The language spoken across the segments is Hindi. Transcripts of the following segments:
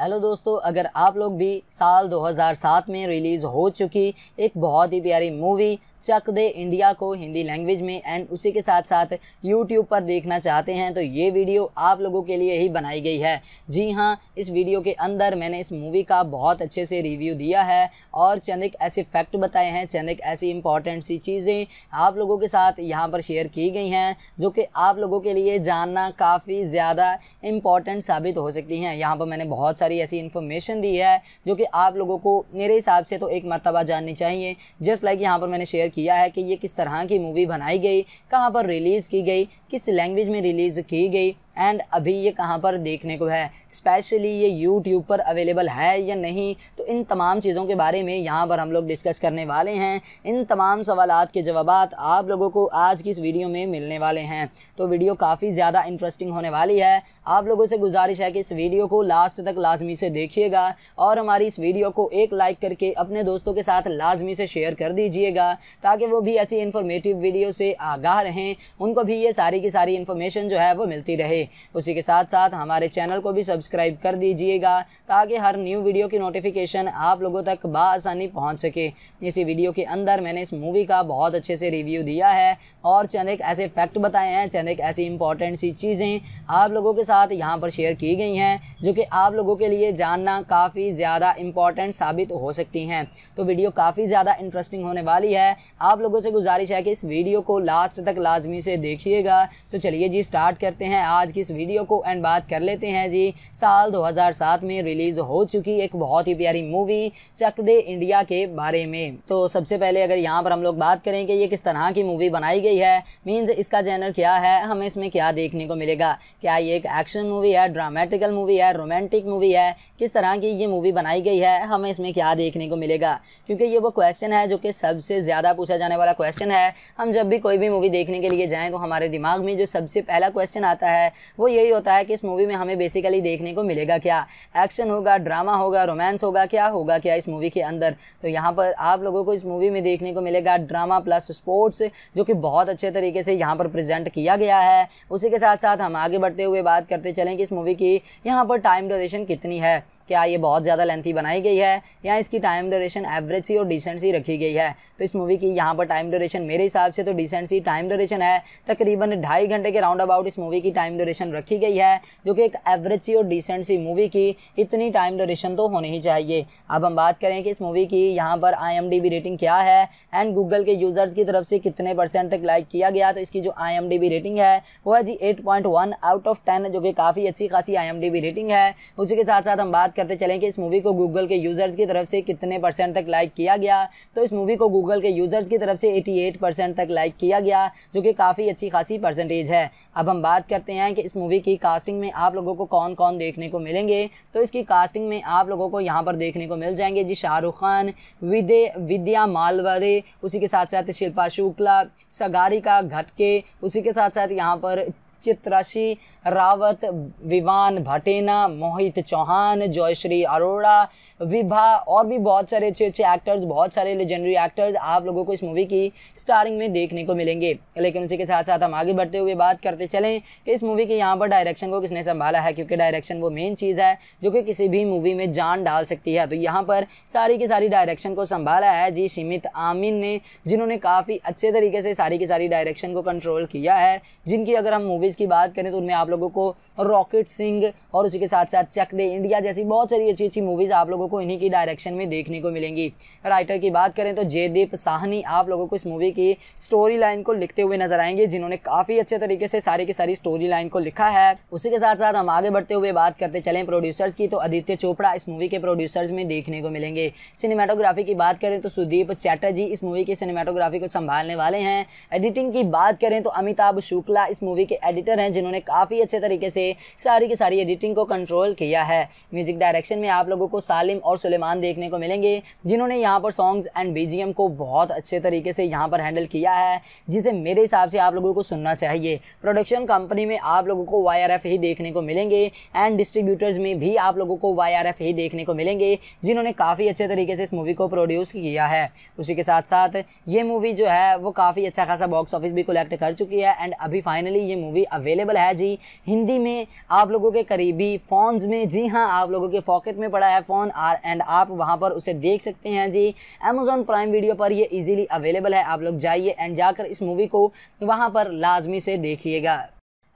हेलो दोस्तों अगर आप लोग भी साल 2007 में रिलीज़ हो चुकी एक बहुत ही प्यारी मूवी चक दे इंडिया को हिंदी लैंग्वेज में एंड उसी के साथ साथ यूट्यूब पर देखना चाहते हैं तो ये वीडियो आप लोगों के लिए ही बनाई गई है जी हाँ इस वीडियो के अंदर मैंने इस मूवी का बहुत अच्छे से रिव्यू दिया है और चंद एक ऐसे फैक्ट बताए हैं चंद एक ऐसी इंपॉर्टेंट सी चीज़ें आप लोगों के साथ यहाँ पर शेयर की गई हैं जो कि आप लोगों के लिए जानना काफ़ी ज़्यादा इम्पॉर्टेंट साबित हो सकती हैं यहाँ पर मैंने बहुत सारी ऐसी इन्फॉर्मेशन दी है जो कि आप लोगों को मेरे हिसाब से तो एक मरतबा जाननी चाहिए जस्ट लाइक यहाँ पर मैंने शेयर शेयर किया है कि ये किस तरह की मूवी बनाई गई कहाँ पर रिलीज़ की गई किस लैंग्वेज में रिलीज़ की गई एंड अभी ये कहाँ पर देखने को है स्पेशली ये यूट्यूब पर अवेलेबल है या नहीं तो इन तमाम चीज़ों के बारे में यहाँ पर हम लोग डिस्कस करने वाले हैं इन तमाम सवाल के जवाब आप लोगों को आज की इस वीडियो में मिलने वाले हैं तो वीडियो काफ़ी ज़्यादा इंटरेस्टिंग होने वाली है आप लोगों से गुजारिश है कि इस वीडियो को लास्ट तक लाजमी से देखिएगा और हमारी इस वीडियो को एक लाइक करके अपने दोस्तों के साथ लाजमी से शेयर कर दीजिएगा ताकि वो भी ऐसी इन्फॉर्मेटिव वीडियो से आगाह रहें उनको भी ये सारी की सारी इन्फॉर्मेशन जो है वो मिलती रहे उसी के साथ साथ हमारे चैनल को भी सब्सक्राइब कर दीजिएगा ताकि हर न्यू वीडियो की नोटिफिकेशन आप लोगों तक बसानी पहुँच सके इसी वीडियो के अंदर मैंने इस मूवी का बहुत अच्छे से रिव्यू दिया है और चंद एक ऐसे फैक्ट बताए हैं चंद एक ऐसी इंपॉर्टेंट सी चीज़ें आप लोगों के साथ यहाँ पर शेयर की गई हैं जो कि आप लोगों के लिए जानना काफ़ी ज़्यादा इंपॉर्टेंट साबित हो सकती हैं तो वीडियो काफ़ी ज़्यादा इंटरेस्टिंग होने वाली है आप लोगों से गुजारिश है कि इस वीडियो को लास्ट तक लाजमी से देखिएगा तो चलिए जी स्टार्ट करते हैं आज की इस वीडियो को एंड बात कर लेते हैं जी साल 2007 में रिलीज़ हो चुकी एक बहुत ही प्यारी मूवी चक दे इंडिया के बारे में तो सबसे पहले अगर यहाँ पर हम लोग बात करें कि ये किस तरह की मूवी बनाई गई है मीन्स इसका जैनर क्या है हमें इसमें क्या देखने को मिलेगा क्या ये एक एक्शन मूवी है ड्रामेटिकल मूवी है रोमांटिक मूवी है किस तरह की ये मूवी बनाई गई है हमें इसमें क्या देखने को मिलेगा क्योंकि ये वो क्वेश्चन है जो कि सबसे ज़्यादा पूछा जाने वाला क्वेश्चन है हम जब भी कोई भी मूवी देखने के लिए जाएं तो हमारे दिमाग में जो सबसे पहला क्वेश्चन आता है वो यही होता है कि इस मूवी में हमें बेसिकली देखने को मिलेगा क्या एक्शन होगा ड्रामा होगा रोमांस होगा क्या होगा क्या इस मूवी के अंदर तो यहाँ पर आप लोगों को इस मूवी में देखने को मिलेगा ड्रामा प्लस स्पोर्ट्स जो कि बहुत अच्छे तरीके से यहाँ पर प्रजेंट किया गया है उसी के साथ साथ हम आगे बढ़ते हुए बात करते चलें कि इस मूवी की यहाँ पर टाइम ड्यूरेशन कितनी है क्या ये बहुत ज़्यादा लेंथी बनाई गई है या इसकी टाइम ड्यूरेशन एवरेज सी और डिसेंट सी रखी गई है तो इस मूवी की यहाँ पर टाइम ड्यूरेशन मेरे हिसाब से तो डिसेंट सी टाइम ड्यूरेशन है तकरीबन ढाई घंटे के राउंड अबाउट इस मूवी की टाइम ड्यूरेशन रखी गई है जो कि एक एवरेज सी और डिसेंट सी मूवी की इतनी टाइम ड्यूरेशन तो होनी ही चाहिए अब हम बात करें कि इस मूवी की यहाँ पर आई रेटिंग क्या है एंड गूगल के यूज़र्स की तरफ से कितने परसेंट तक लाइक किया गया तो इसकी जो आई रेटिंग है वो है जी एट आउट ऑफ टेन जो कि काफ़ी अच्छी खासी आई रेटिंग है उसी के साथ साथ हम बात करते चलें कि इस मूवी को गूगल के यूज़र्स की तरफ से कितने परसेंट तक लाइक किया गया तो इस मूवी को गूगल के यूज़र्स की तरफ से 88 परसेंट तक लाइक किया गया जो कि काफ़ी अच्छी खासी परसेंटेज है अब हम बात करते हैं कि इस मूवी की कास्टिंग में आप लोगों को कौन कौन देखने को मिलेंगे तो इसकी कास्टिंग में आप लोगों को यहाँ पर देखने को मिल जाएंगे जी शाहरुख खान विदे विद्या मालवरे उसी के साथ साथ शिल्पा शुक्ला सगारिका घटके उसी के साथ साथ यहाँ पर चित्राशी रावत विवान भटेना मोहित चौहान जयश्री अरोड़ा विभा और भी बहुत सारे अच्छे अच्छे एक्टर्स बहुत सारे लेजेंडरी एक्टर्स आप लोगों को इस मूवी की स्टारिंग में देखने को मिलेंगे लेकिन उसी के साथ साथ हम आगे बढ़ते हुए बात करते चलें कि इस मूवी के यहाँ पर डायरेक्शन को किसने संभाला है क्योंकि डायरेक्शन वो मेन चीज़ है जो कि किसी भी मूवी में जान डाल सकती है तो यहाँ पर सारी की सारी डायरेक्शन को संभाला है जी सीमित आमिन ने जिन्होंने काफ़ी अच्छे तरीके से सारी की सारी डायरेक्शन को कंट्रोल किया है जिनकी अगर हम मूवी मूवीज़ की बात करें तो उनमें आप लोगों को रॉकेट सिंह और उसी के साथ साथ चक दे इंडिया जैसी बहुत सारी अच्छी अच्छी मूवीज़ आप लोगों को इन्हीं की डायरेक्शन में देखने को मिलेंगी राइटर की बात करें तो जयदीप साहनी आप लोगों को इस मूवी की स्टोरी लाइन को लिखते हुए नजर आएंगे जिन्होंने काफ़ी अच्छे तरीके से सारी की सारी स्टोरी लाइन को लिखा है उसी के साथ साथ हम आगे बढ़ते हुए बात करते चले प्रोड्यूसर्स की तो आदित्य चोपड़ा इस मूवी के प्रोड्यूसर्स में देखने को मिलेंगे सिनेमाटोग्राफी की बात करें तो सुदीप चैटर्जी इस मूवी के सिनेमाटोग्राफी को संभालने वाले हैं एडिटिंग की बात करें तो अमिताभ शुक्ला इस मूवी के एडिट एडिटर हैं जिन्होंने काफ़ी अच्छे तरीके से सारी की सारी एडिटिंग को कंट्रोल किया है म्यूजिक डायरेक्शन में आप लोगों को सालिम और सुलेमान देखने को मिलेंगे जिन्होंने यहाँ पर सॉन्ग्स एंड बी को बहुत अच्छे तरीके से यहाँ पर हैंडल किया है जिसे मेरे हिसाब से आप लोगों को सुनना चाहिए प्रोडक्शन कंपनी में आप लोगों को वाई ही देखने को मिलेंगे एंड डिस्ट्रीब्यूटर्स में भी आप लोगों को वाई ही देखने को मिलेंगे जिन्होंने काफ़ी अच्छे तरीके से इस मूवी को प्रोड्यूस किया है उसी के साथ साथ ये मूवी जो है वो काफ़ी अच्छा खासा बॉक्स ऑफिस भी कलेक्ट कर चुकी है एंड अभी फाइनली ये मूवी अवेलेबल है जी हिंदी में आप लोगों के करीबी फ़ोन्स में जी हाँ आप लोगों के पॉकेट में पड़ा है फ़ोन आर एंड आप वहाँ पर उसे देख सकते हैं जी अमेज़ोन प्राइम वीडियो पर ये इजीली अवेलेबल है आप लोग जाइए एंड जाकर इस मूवी को वहाँ पर लाजमी से देखिएगा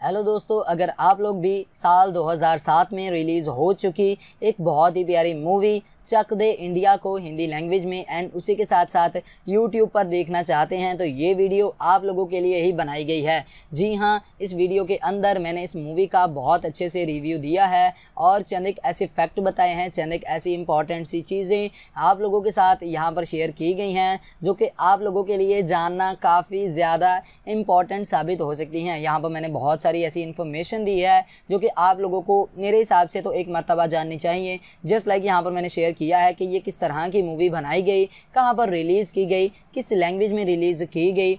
हेलो दोस्तों अगर आप लोग भी साल 2007 में रिलीज़ हो चुकी एक बहुत ही प्यारी मूवी चक दे इंडिया को हिंदी लैंग्वेज में एंड उसी के साथ साथ यूट्यूब पर देखना चाहते हैं तो ये वीडियो आप लोगों के लिए ही बनाई गई है जी हाँ इस वीडियो के अंदर मैंने इस मूवी का बहुत अच्छे से रिव्यू दिया है और चंद एक ऐसे फैक्ट बताए हैं चंद एक ऐसी इंपॉर्टेंट सी चीज़ें आप लोगों के साथ यहाँ पर शेयर की गई हैं जो कि आप लोगों के लिए जानना काफ़ी ज़्यादा इम्पॉर्टेंट साबित हो सकती हैं यहाँ पर मैंने बहुत सारी ऐसी इन्फॉर्मेशन दी है जो कि आप लोगों को मेरे हिसाब से तो एक मरतबा जाननी चाहिए जस्ट लाइक यहाँ पर मैंने शेयर किया है कि ये किस तरह की मूवी बनाई गई कहाँ पर रिलीज़ की गई किस लैंग्वेज में रिलीज़ की गई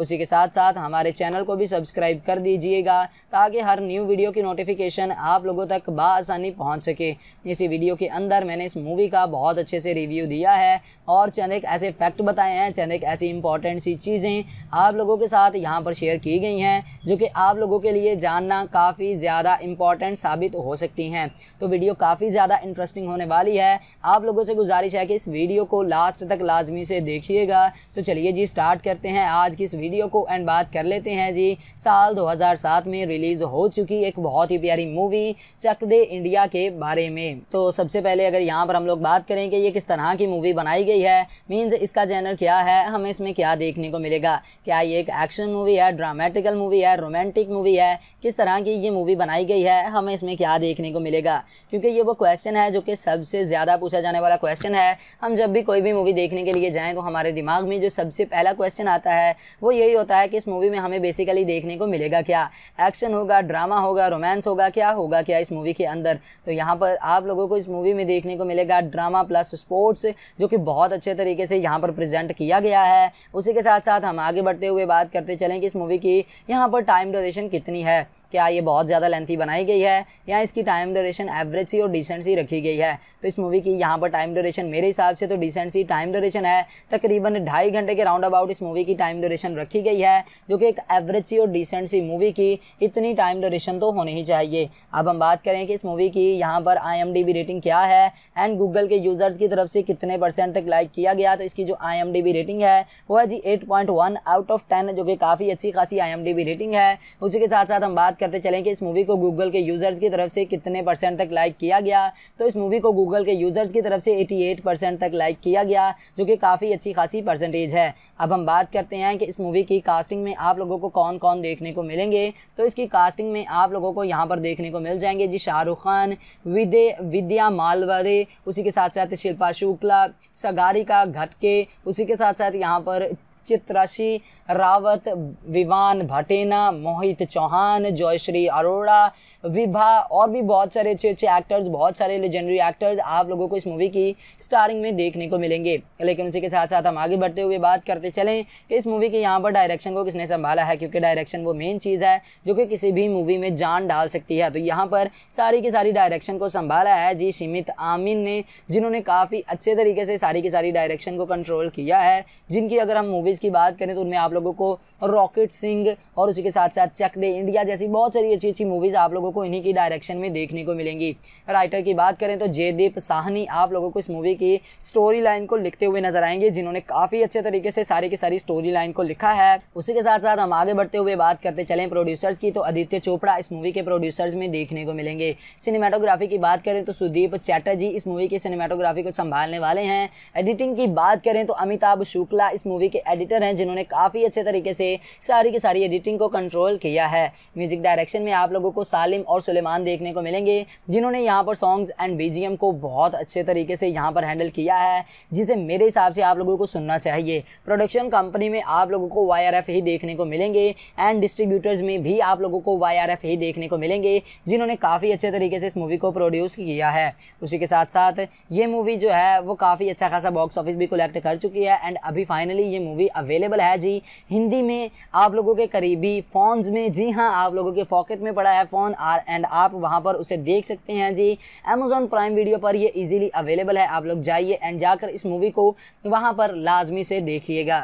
उसी के साथ साथ हमारे चैनल को भी सब्सक्राइब कर दीजिएगा ताकि हर न्यू वीडियो की नोटिफिकेशन आप लोगों तक बसानी पहुँच सके इसी वीडियो के अंदर मैंने इस मूवी का बहुत अच्छे से रिव्यू दिया है और चंद एक ऐसे फैक्ट बताए हैं चंद एक ऐसी इंपॉर्टेंट सी चीज़ें आप लोगों के साथ यहाँ पर शेयर की गई हैं जो कि आप लोगों के लिए जानना काफ़ी ज़्यादा इंपॉर्टेंट साबित हो सकती हैं तो वीडियो काफ़ी ज़्यादा इंटरेस्टिंग होने वाली है आप लोगों से गुजारिश है कि इस वीडियो को लास्ट तक लाजमी से देखिएगा तो चलिए जी स्टार्ट करते हैं आज की इस वीडियो को एंड बात कर लेते हैं जी साल 2007 में रिलीज़ हो चुकी एक बहुत ही प्यारी मूवी चक दे इंडिया के बारे में तो सबसे पहले अगर यहाँ पर हम लोग बात करें कि ये किस तरह की मूवी बनाई गई है मीन्स इसका जैनर क्या है हमें इसमें क्या देखने को मिलेगा क्या ये एक एक्शन मूवी है ड्रामेटिकल मूवी है रोमांटिक मूवी है किस तरह की ये मूवी बनाई गई है हमें इसमें क्या देखने को मिलेगा क्योंकि ये वो क्वेश्चन है जो कि सबसे ज़्यादा पूछा जाने वाला क्वेश्चन है हम जब भी कोई भी मूवी देखने के लिए जाएं तो हमारे दिमाग में जो सबसे पहला क्वेश्चन आता है वो यही होता है कि इस मूवी में हमें बेसिकली देखने को मिलेगा क्या एक्शन होगा ड्रामा होगा रोमांस होगा क्या होगा क्या इस मूवी के अंदर तो यहाँ पर आप लोगों को इस मूवी में देखने को मिलेगा ड्रामा प्लस स्पोर्ट्स जो कि बहुत अच्छे तरीके से यहाँ पर प्रेजेंट किया गया है उसी के साथ साथ हम आगे बढ़ते हुए बात करते चलें कि इस मूवी की यहाँ पर टाइम ड्यूरेशन कितनी है क्या ये बहुत ज़्यादा लेंथी बनाई गई है या इसकी टाइम ड्यूरेशन एवरेज सी और डिसेंट सी रखी गई है तो इस मूवी की यहाँ पर टाइम ड्यूरेशन मेरे हिसाब से तो डिसेंट सी टाइम ड्यूरेशन है तकरीबन ढाई घंटे के राउंड अबाउट इस मूवी की टाइम ड्यूरेशन ड्यूरेशन रखी गई है जो कि एक एवरेज सी और डिसेंट सी मूवी की इतनी टाइम ड्यूरेशन तो होनी ही चाहिए अब हम बात करें कि इस मूवी की यहाँ पर आई रेटिंग क्या है एंड गूगल के यूज़र्स की तरफ से कितने परसेंट तक लाइक किया गया तो इसकी जो आई रेटिंग है वो है जी एट आउट ऑफ टेन जो कि काफ़ी अच्छी खासी आई रेटिंग है उसी के साथ साथ हम बात करते चलें कि इस मूवी को गूगल के यूज़र्स की तरफ से कितने परसेंट तक लाइक किया गया तो इस मूवी को गूगल के यूज़र्स की तरफ से 88 परसेंट तक लाइक किया गया जो कि काफ़ी अच्छी खासी परसेंटेज है अब हम बात करते हैं कि इस मूवी की कास्टिंग में आप लोगों को कौन कौन देखने को मिलेंगे तो इसकी कास्टिंग में आप लोगों को यहाँ पर देखने को मिल जाएंगे जी शाहरुख खान विदे विद्या मालवरे उसी के साथ साथ शिल्पा शुक्ला सगारिका घटके उसी के साथ साथ यहाँ पर चित्राशी रावत विवान भटेना मोहित चौहान जयश्री अरोड़ा विभा और भी बहुत सारे अच्छे अच्छे एक्टर्स बहुत सारे लेजेंडरी एक्टर्स आप लोगों को इस मूवी की स्टारिंग में देखने को मिलेंगे लेकिन उसी के साथ साथ हम आगे बढ़ते हुए बात करते चलें कि इस मूवी के यहाँ पर डायरेक्शन को किसने संभाला है क्योंकि डायरेक्शन वो मेन चीज़ है जो कि किसी भी मूवी में जान डाल सकती है तो यहाँ पर सारी की सारी डायरेक्शन को संभाला है जी सीमित आमिन ने जिन्होंने काफ़ी अच्छे तरीके से सारी की सारी डायरेक्शन को कंट्रोल किया है जिनकी अगर हम मूवीज़ की बात करें तो उनमें आप आप लोगों को रॉकेट सिंह और उसी के साथ साथ चक दे इंडिया जैसी बहुत सारी अच्छी अच्छी मूवीज़ आप लोगों को इन्हीं की डायरेक्शन में देखने को मिलेंगी राइटर की बात करें तो जयदीप साहनी आप लोगों को इस मूवी की स्टोरी लाइन को लिखते हुए नजर आएंगे जिन्होंने काफ़ी अच्छे तरीके से सारी की सारी स्टोरी लाइन को लिखा है उसी के साथ साथ हम आगे बढ़ते हुए बात करते चले प्रोड्यूसर्स की तो आदित्य चोपड़ा इस मूवी के प्रोड्यूसर्स में देखने को मिलेंगे सिनेमाटोग्राफी की बात करें तो सुदीप चैटर्जी इस मूवी के सिनेमाटोग्राफी को संभालने वाले हैं एडिटिंग की बात करें तो अमिताभ शुक्ला इस मूवी के एडिटर हैं जिन्होंने काफ़ी भी अच्छे तरीके से सारी की सारी एडिटिंग को कंट्रोल किया है म्यूजिक डायरेक्शन में आप लोगों को सालिम और सुलेमान देखने को मिलेंगे जिन्होंने यहाँ पर सॉन्ग्स एंड बी को बहुत अच्छे तरीके से यहाँ पर हैंडल किया है जिसे मेरे हिसाब से आप लोगों को सुनना चाहिए प्रोडक्शन कंपनी में आप लोगों को वाई ही देखने को मिलेंगे एंड डिस्ट्रीब्यूटर्स में भी आप लोगों को वाई ही देखने को मिलेंगे जिन्होंने काफ़ी अच्छे तरीके से इस मूवी को प्रोड्यूस किया है उसी के साथ साथ ये मूवी जो है वो काफ़ी अच्छा खासा बॉक्स ऑफिस भी कलेक्ट कर चुकी है एंड अभी फाइनली ये मूवी अवेलेबल है जी हिंदी में आप लोगों के करीबी फ़ोन्स में जी हाँ आप लोगों के पॉकेट में पड़ा है फ़ोन आर एंड आप वहाँ पर उसे देख सकते हैं जी अमेजोन प्राइम वीडियो पर ये इजीली अवेलेबल है आप लोग जाइए एंड जाकर इस मूवी को वहाँ पर लाजमी से देखिएगा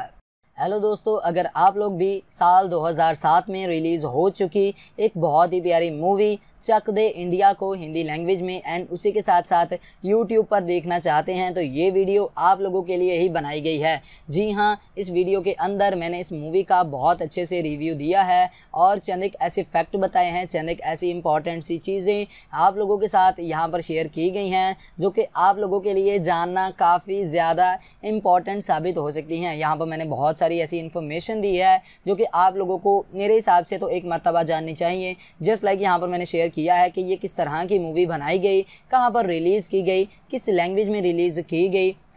हेलो दोस्तों अगर आप लोग भी साल 2007 में रिलीज़ हो चुकी एक बहुत ही प्यारी मूवी चक दे इंडिया को हिंदी लैंग्वेज में एंड उसी के साथ साथ यूट्यूब पर देखना चाहते हैं तो ये वीडियो आप लोगों के लिए ही बनाई गई है जी हाँ इस वीडियो के अंदर मैंने इस मूवी का बहुत अच्छे से रिव्यू दिया है और चंद एक ऐसे फैक्ट बताए हैं चंद एक ऐसी इंपॉर्टेंट सी चीज़ें आप लोगों के साथ यहाँ पर शेयर की गई हैं जो कि आप लोगों के लिए जानना काफ़ी ज़्यादा इम्पॉर्टेंट साबित हो सकती हैं यहाँ पर मैंने बहुत सारी ऐसी इन्फॉर्मेशन दी है जो कि आप लोगों को मेरे हिसाब से तो एक मरतबा जाननी चाहिए जस्ट लाइक यहाँ पर मैंने शेयर किया है कि ये किस तरह की मूवी बनाई गई कहाँ पर रिलीज़ की गई किस लैंग्वेज में रिलीज़ की गई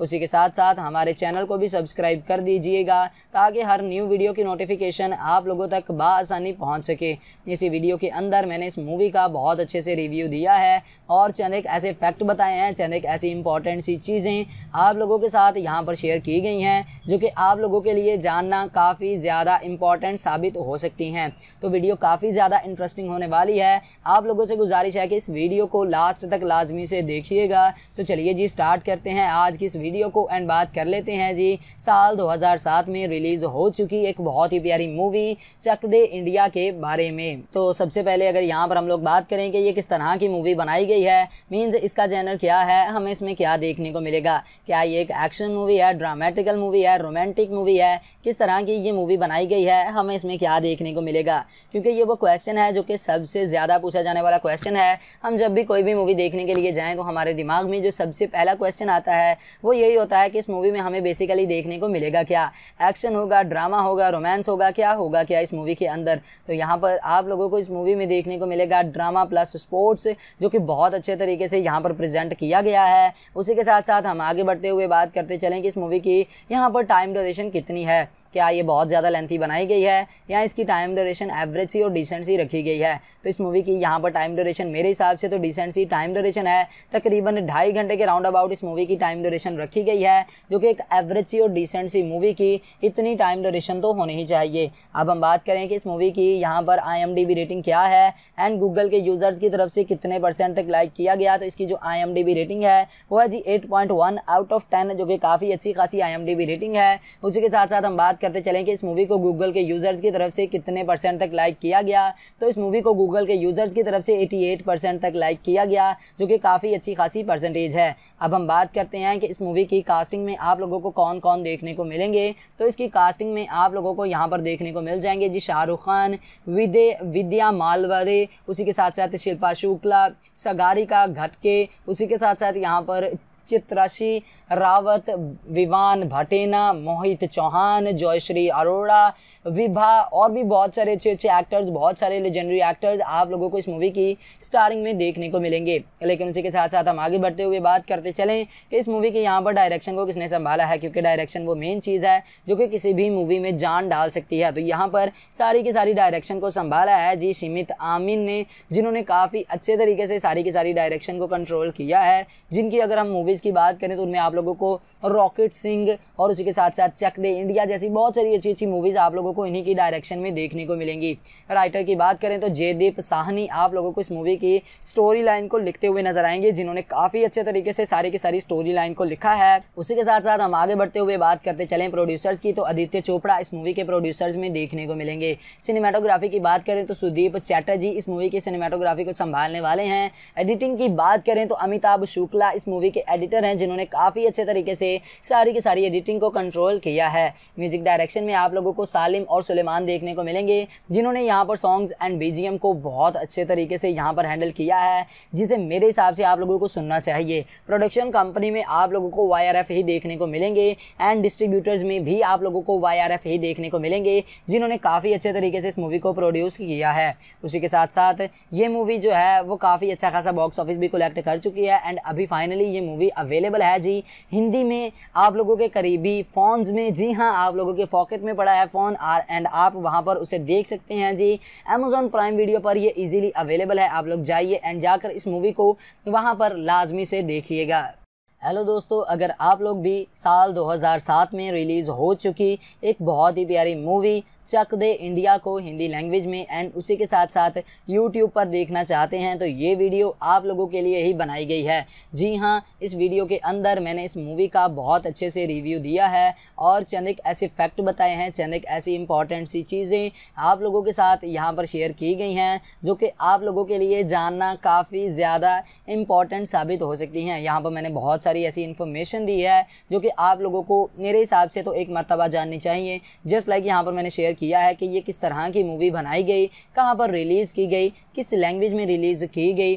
उसी के साथ साथ हमारे चैनल को भी सब्सक्राइब कर दीजिएगा ताकि हर न्यू वीडियो की नोटिफिकेशन आप लोगों तक बसानी पहुँच सके इसी वीडियो के अंदर मैंने इस मूवी का बहुत अच्छे से रिव्यू दिया है और चंद एक ऐसे फैक्ट बताए हैं चंद एक ऐसी इंपॉर्टेंट सी चीज़ें आप लोगों के साथ यहाँ पर शेयर की गई हैं जो कि आप लोगों के लिए जानना काफ़ी ज़्यादा इंपॉर्टेंट साबित हो सकती हैं तो वीडियो काफ़ी ज़्यादा इंटरेस्टिंग होने वाली है आप लोगों से गुजारिश है कि इस वीडियो को लास्ट तक लाजमी से देखिएगा तो चलिए जी स्टार्ट करते हैं आज की इस वीडियो को एंड बात कर लेते हैं जी साल 2007 में रिलीज़ हो चुकी एक बहुत ही प्यारी मूवी चक दे इंडिया के बारे में तो सबसे पहले अगर यहाँ पर हम लोग बात करें कि ये किस तरह की मूवी बनाई गई है मीन्स इसका जैनर क्या है हमें इसमें क्या देखने को मिलेगा क्या ये एक एक्शन मूवी है ड्रामेटिकल मूवी है रोमांटिक मूवी है किस तरह की ये मूवी बनाई गई है हमें इसमें क्या देखने को मिलेगा क्योंकि ये वो क्वेश्चन है जो कि सबसे ज़्यादा पूछा जाने वाला क्वेश्चन है हम जब भी कोई भी मूवी देखने के लिए जाएँ तो हमारे दिमाग में जो सबसे पहला क्वेश्चन आता है वो यही होता है कि इस मूवी में हमें बेसिकली देखने को मिलेगा क्या एक्शन होगा ड्रामा होगा रोमांस होगा क्या होगा क्या इस मूवी के अंदर तो यहाँ पर आप लोगों को इस मूवी में देखने को मिलेगा ड्रामा प्लस स्पोर्ट्स जो कि बहुत अच्छे तरीके से यहाँ पर प्रेजेंट किया गया है उसी के साथ साथ हम आगे बढ़ते हुए बात करते चलें कि इस मूवी की यहाँ पर टाइम ड्यूरेशन कितनी है क्या ये बहुत ज़्यादा लेंथी बनाई गई है या इसकी टाइम ड्यूरेशन एवरेज सी और डिसेंट सी रखी गई है तो इस मूवी की यहाँ पर टाइम ड्यूरेशन मेरे हिसाब से तो डिसेंट सी टाइम ड्यूरेशन है तकरीबन ढाई घंटे के राउंड अबाउट इस मूवी की टाइम ड्यूरेशन रखी गई है जो कि एक एवरेज सी और डिसेंट सी मूवी की इतनी टाइम ड्यूरेशन तो होनी ही चाहिए अब हम बात करें कि इस मूवी की यहाँ पर आई रेटिंग क्या है एंड गूगल के यूज़र्स की तरफ से कितने परसेंट तक लाइक किया गया तो इसकी जो आई रेटिंग है वो है जी एट आउट ऑफ टेन जो कि काफ़ी अच्छी खासी आई रेटिंग है उसी के साथ साथ हम बात करते चलें कि इस मूवी को गूगल के यूज़र्स की तरफ से कितने परसेंट तक लाइक किया गया तो इस मूवी को गूगल के यूज़र्स की तरफ से 88 परसेंट तक लाइक किया गया जो कि काफ़ी अच्छी खासी परसेंटेज है अब हम बात करते हैं कि इस मूवी की कास्टिंग में आप लोगों को कौन कौन देखने को मिलेंगे तो इसकी कास्टिंग में आप लोगों को यहाँ पर देखने को मिल जाएंगे जी शाहरुख खान विदे विद्या मालवरे उसी के साथ साथ शिल्पा शुक्ला सगारिका घटके उसी के साथ साथ यहाँ पर चित्राशी रावत विवान भटेना मोहित चौहान जयश्री अरोड़ा विभा और भी बहुत सारे अच्छे अच्छे एक्टर्स बहुत सारे लेजेंडरी एक्टर्स आप लोगों को इस मूवी की स्टारिंग में देखने को मिलेंगे लेकिन उसी के साथ साथ हम आगे बढ़ते हुए बात करते चलें कि इस मूवी के यहाँ पर डायरेक्शन को किसने संभाला है क्योंकि डायरेक्शन वो मेन चीज़ है जो कि किसी भी मूवी में जान डाल सकती है तो यहाँ पर सारी की सारी डायरेक्शन को संभाला है जी सीमित आमिन ने जिन्होंने काफ़ी अच्छे तरीके से सारी की सारी डायरेक्शन को कंट्रोल किया है जिनकी अगर हम मूवी मूवीज़ की बात करें तो उनमें आप लोगों को रॉकेट सिंह और उसी के साथ साथ चक दे इंडिया जैसी बहुत सारी अच्छी अच्छी मूवीज़ आप लोगों को इन्हीं की डायरेक्शन में देखने को मिलेंगी राइटर की बात करें तो जयदीप साहनी आप लोगों को इस मूवी की स्टोरी लाइन को लिखते हुए नजर आएंगे जिन्होंने काफ़ी अच्छे तरीके से सारी की सारी स्टोरी लाइन को लिखा है उसी के साथ साथ हम आगे बढ़ते हुए बात करते चले प्रोड्यूसर्स की तो आदित्य चोपड़ा इस मूवी के प्रोड्यूसर्स में देखने को मिलेंगे सिनेमाटोग्राफी की बात करें तो सुदीप चैटर्जी इस मूवी के सिनेमाटोग्राफी को संभालने वाले हैं एडिटिंग की बात करें तो अमिताभ शुक्ला इस मूवी के एडिट एडिटर हैं जिन्होंने काफ़ी अच्छे तरीके से सारी की सारी एडिटिंग को कंट्रोल किया है म्यूजिक डायरेक्शन में आप लोगों को सालिम और सुलेमान देखने को मिलेंगे जिन्होंने यहाँ पर सॉन्ग्स एंड बी को बहुत अच्छे तरीके से यहाँ पर हैंडल किया है जिसे मेरे हिसाब से आप लोगों को सुनना चाहिए प्रोडक्शन कंपनी में आप लोगों को वाई ही देखने को मिलेंगे एंड डिस्ट्रीब्यूटर्स में भी आप लोगों को वाई ही देखने को मिलेंगे जिन्होंने काफ़ी अच्छे तरीके से इस मूवी को प्रोड्यूस किया है उसी के साथ साथ ये मूवी जो है वो काफ़ी अच्छा खासा बॉक्स ऑफिस भी कलेक्ट कर चुकी है एंड अभी फाइनली ये मूवी अवेलेबल है जी हिंदी में आप लोगों के करीबी फ़ोन्स में जी हाँ आप लोगों के पॉकेट में पड़ा है फ़ोन आर एंड आप वहाँ पर उसे देख सकते हैं जी अमेजोन प्राइम वीडियो पर ये ईजिली अवेलेबल है आप लोग जाइए एंड जाकर इस मूवी को वहाँ पर लाजमी से देखिएगा हेलो दोस्तों अगर आप लोग भी साल 2007 में रिलीज़ हो चुकी एक बहुत ही प्यारी मूवी चक दे इंडिया को हिंदी लैंग्वेज में एंड उसी के साथ साथ यूट्यूब पर देखना चाहते हैं तो ये वीडियो आप लोगों के लिए ही बनाई गई है जी हाँ इस वीडियो के अंदर मैंने इस मूवी का बहुत अच्छे से रिव्यू दिया है और चंद एक ऐसे फैक्ट बताए हैं चंद एक ऐसी इंपॉर्टेंट सी चीज़ें आप लोगों के साथ यहाँ पर शेयर की गई हैं जो कि आप लोगों के लिए जानना काफ़ी ज़्यादा इम्पॉर्टेंट साबित हो सकती हैं यहाँ पर मैंने बहुत सारी ऐसी इन्फॉर्मेशन दी है जो कि आप लोगों को मेरे हिसाब से तो एक मरतबा जाननी चाहिए जस्ट लाइक यहाँ पर मैंने शेयर किया है कि ये किस तरह की मूवी बनाई गई कहाँ पर रिलीज़ की गई किस लैंग्वेज में रिलीज़ की गई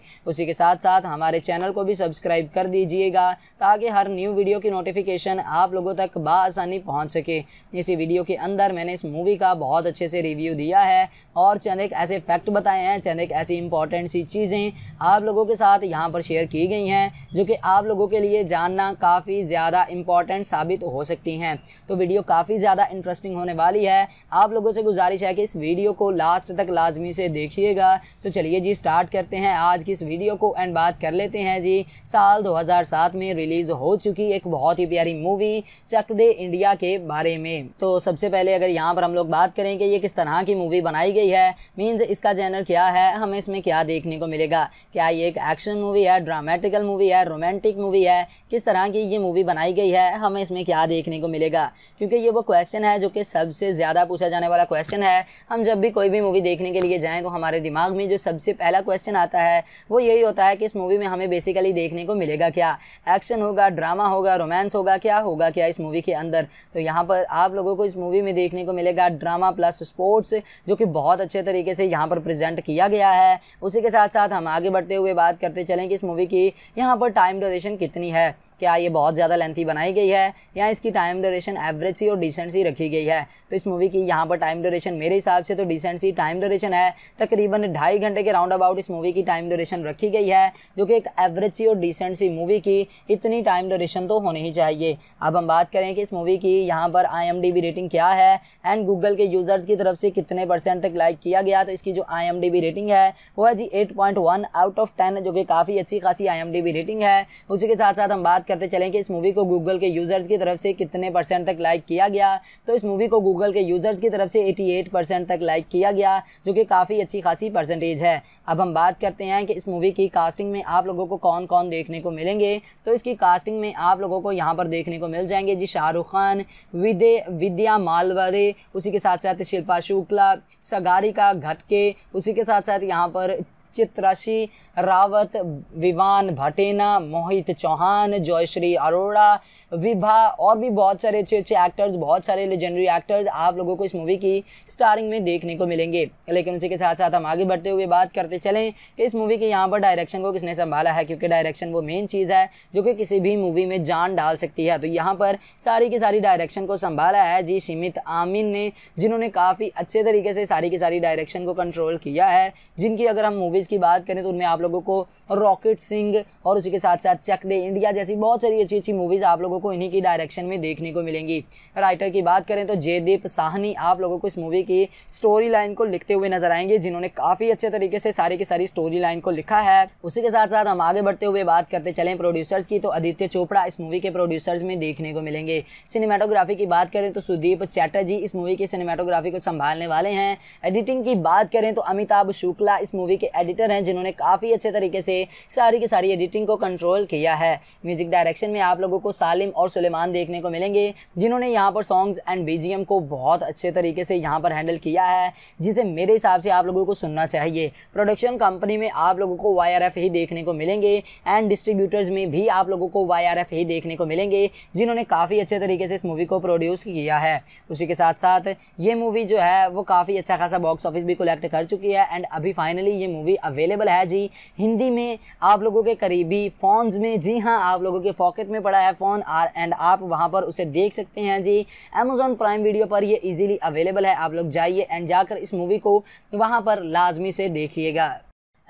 उसी के साथ साथ हमारे चैनल को भी सब्सक्राइब कर दीजिएगा ताकि हर न्यू वीडियो की नोटिफिकेशन आप लोगों तक बसानी पहुँच सके इसी वीडियो के अंदर मैंने इस मूवी का बहुत अच्छे से रिव्यू दिया है और चंद एक ऐसे फैक्ट बताए हैं चंद एक ऐसी इंपॉर्टेंट सी चीज़ें आप लोगों के साथ यहाँ पर शेयर की गई हैं जो कि आप लोगों के लिए जानना काफ़ी ज़्यादा इंपॉर्टेंट साबित हो सकती हैं तो वीडियो काफ़ी ज़्यादा इंटरेस्टिंग होने वाली है आप लोगों से गुजारिश है कि इस वीडियो को लास्ट तक लाजमी से देखिएगा तो चलिए जी स्टार्ट करते हैं आज आज की इस वीडियो को एंड बात कर लेते हैं जी साल 2007 में रिलीज़ हो चुकी एक बहुत ही प्यारी मूवी चक दे इंडिया के बारे में तो सबसे पहले अगर यहाँ पर हम लोग बात करें कि ये किस तरह की मूवी बनाई गई है मीन्स इसका जैनर क्या है हमें इसमें क्या देखने को मिलेगा क्या ये एक एक्शन मूवी है ड्रामेटिकल मूवी है रोमांटिक मूवी है किस तरह की ये मूवी बनाई गई है हमें इसमें क्या देखने को मिलेगा क्योंकि ये वो क्वेश्चन है जो कि सबसे ज़्यादा पूछा जाने वाला क्वेश्चन है हम जब भी कोई भी मूवी देखने के लिए जाए तो हमारे दिमाग में जो सबसे पहला क्वेश्चन आता है वो यही होता है कि इस मूवी में हमें बेसिकली देखने को मिलेगा क्या एक्शन होगा ड्रामा होगा रोमांस होगा क्या होगा क्या इस मूवी के अंदर तो यहाँ पर आप लोगों को इस मूवी में देखने को मिलेगा ड्रामा प्लस स्पोर्ट्स जो कि बहुत अच्छे तरीके से यहाँ पर प्रेजेंट किया गया है उसी के साथ साथ हम आगे बढ़ते हुए बात करते चलें कि इस मूवी की यहाँ पर टाइम ड्यूरेशन कितनी है क्या ये बहुत ज़्यादा लेंथी बनाई गई है या इसकी टाइम ड्यूरेशन एवरेज सी और डिसेंट सी रखी गई है तो इस मूवी की यहाँ पर टाइम ड्यूरेशन मेरे हिसाब से तो डिसेंट सी टाइम ड्यूरेशन है तकरीबन ढाई घंटे के राउंड अबाउट इस मूवी की टाइम ड्यूरेशन ड्यूरेशन रखी गई है जो कि एक एवरेज सी और डिसेंट सी मूवी की इतनी टाइम ड्यूरेशन तो होनी ही चाहिए अब हम बात करें कि इस मूवी की यहाँ पर आई रेटिंग क्या है एंड गूगल के यूज़र्स की तरफ से कितने परसेंट तक लाइक किया गया तो इसकी जो आई रेटिंग है वो है जी एट आउट ऑफ टेन जो कि काफ़ी अच्छी खासी आई रेटिंग है उसी के साथ साथ हम बात करते चलें कि इस मूवी को गूगल के यूज़र्स की तरफ से कितने परसेंट तक लाइक किया गया तो इस मूवी को गूगल के यूज़र्स की तरफ से 88 परसेंट तक लाइक किया गया जो कि काफ़ी अच्छी खासी परसेंटेज है अब हम बात करते हैं कि कि इस मूवी की कास्टिंग में आप लोगों को कौन कौन देखने को मिलेंगे तो इसकी कास्टिंग में आप लोगों को यहाँ पर देखने को मिल जाएंगे जी शाहरुख खान विदे विद्या मालवरे उसी के साथ साथ शिल्पा शुक्ला सगारी का घटके उसी के साथ साथ यहाँ पर चित्राशी रावत विवान भटेना मोहित चौहान जयश्री अरोड़ा विभा और भी बहुत सारे अच्छे अच्छे एक्टर्स बहुत सारे लेजेंडरी एक्टर्स आप लोगों को इस मूवी की स्टारिंग में देखने को मिलेंगे लेकिन उसी के साथ साथ हम आगे बढ़ते हुए बात करते चलें कि इस मूवी के यहाँ पर डायरेक्शन को किसने संभाला है क्योंकि डायरेक्शन वो मेन चीज़ है जो कि किसी भी मूवी में जान डाल सकती है तो यहाँ पर सारी की सारी डायरेक्शन को संभाला है जी सीमित आमिन ने जिन्होंने काफ़ी अच्छे तरीके से सारी की सारी डायरेक्शन को कंट्रोल किया है जिनकी अगर हम मूवी मूवीज़ की बात करें तो उनमें आप लोगों को रॉकेट सिंह और उसी के साथ साथ चक दे इंडिया जैसी बहुत सारी अच्छी अच्छी मूवीज़ आप लोगों को इन्हीं की डायरेक्शन में देखने को मिलेंगी राइटर की बात करें तो जयदीप साहनी आप लोगों को इस मूवी की स्टोरी लाइन को लिखते हुए नजर आएंगे जिन्होंने काफ़ी अच्छे तरीके से सारी की सारी स्टोरी लाइन को लिखा है उसी के साथ साथ हम आगे बढ़ते हुए बात करते चले प्रोड्यूसर्स की तो आदित्य चोपड़ा इस मूवी के प्रोड्यूसर्स में देखने को मिलेंगे सिनेमाटोग्राफी की बात करें तो सुदीप चैटर्जी इस मूवी के सिनेमाटोग्राफी को संभालने वाले हैं एडिटिंग की बात करें तो अमिताभ शुक्ला इस मूवी के एडिट एडिटर हैं जिन्होंने काफ़ी अच्छे तरीके से सारी की सारी एडिटिंग को कंट्रोल किया है म्यूजिक डायरेक्शन में आप लोगों को सालिम और सुलेमान देखने को मिलेंगे जिन्होंने यहाँ पर सॉन्ग्स एंड बी को बहुत अच्छे तरीके से यहाँ पर हैंडल किया है जिसे मेरे हिसाब से आप लोगों को सुनना चाहिए प्रोडक्शन कंपनी में आप लोगों को वाई ही देखने को मिलेंगे एंड डिस्ट्रीब्यूटर्स में भी आप लोगों को वाई ही देखने को मिलेंगे जिन्होंने काफ़ी अच्छे तरीके से इस मूवी को प्रोड्यूस किया है उसी के साथ साथ ये मूवी जो है वो काफ़ी अच्छा खासा बॉक्स ऑफिस भी कलेक्ट कर चुकी है एंड अभी फाइनली ये मूवी अवेलेबल है जी हिंदी में आप लोगों के करीबी फ़ोन्स में जी हाँ आप लोगों के पॉकेट में पड़ा है फ़ोन आर एंड आप वहाँ पर उसे देख सकते हैं जी अमेजोन प्राइम वीडियो पर ये ईजिली अवेलेबल है आप लोग जाइए एंड जाकर इस मूवी को वहाँ पर लाजमी से देखिएगा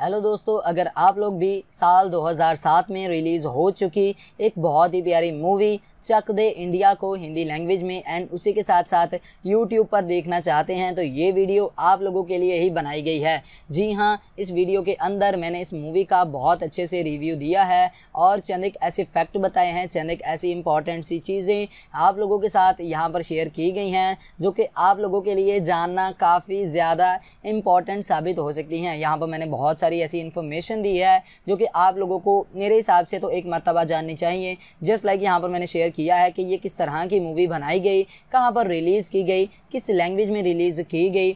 हेलो दोस्तों अगर आप लोग भी साल 2007 में रिलीज़ हो चुकी एक बहुत ही प्यारी मूवी चक दे इंडिया को हिंदी लैंग्वेज में एंड उसी के साथ साथ यूट्यूब पर देखना चाहते हैं तो ये वीडियो आप लोगों के लिए ही बनाई गई है जी हाँ इस वीडियो के अंदर मैंने इस मूवी का बहुत अच्छे से रिव्यू दिया है और चंद एक ऐसे फैक्ट बताए हैं चंद एक ऐसी इंपॉर्टेंट सी चीज़ें आप लोगों के साथ यहाँ पर शेयर की गई हैं जो कि आप लोगों के लिए जानना काफ़ी ज़्यादा इम्पॉर्टेंट साबित हो सकती हैं यहाँ पर मैंने बहुत सारी ऐसी इन्फॉर्मेशन दी है जो कि आप लोगों को मेरे हिसाब से तो एक मरतबा जाननी चाहिए जस्ट लाइक यहाँ पर मैंने शेयर किया है कि ये किस तरह की मूवी बनाई गई कहाँ पर रिलीज़ की गई किस लैंग्वेज में रिलीज़ की गई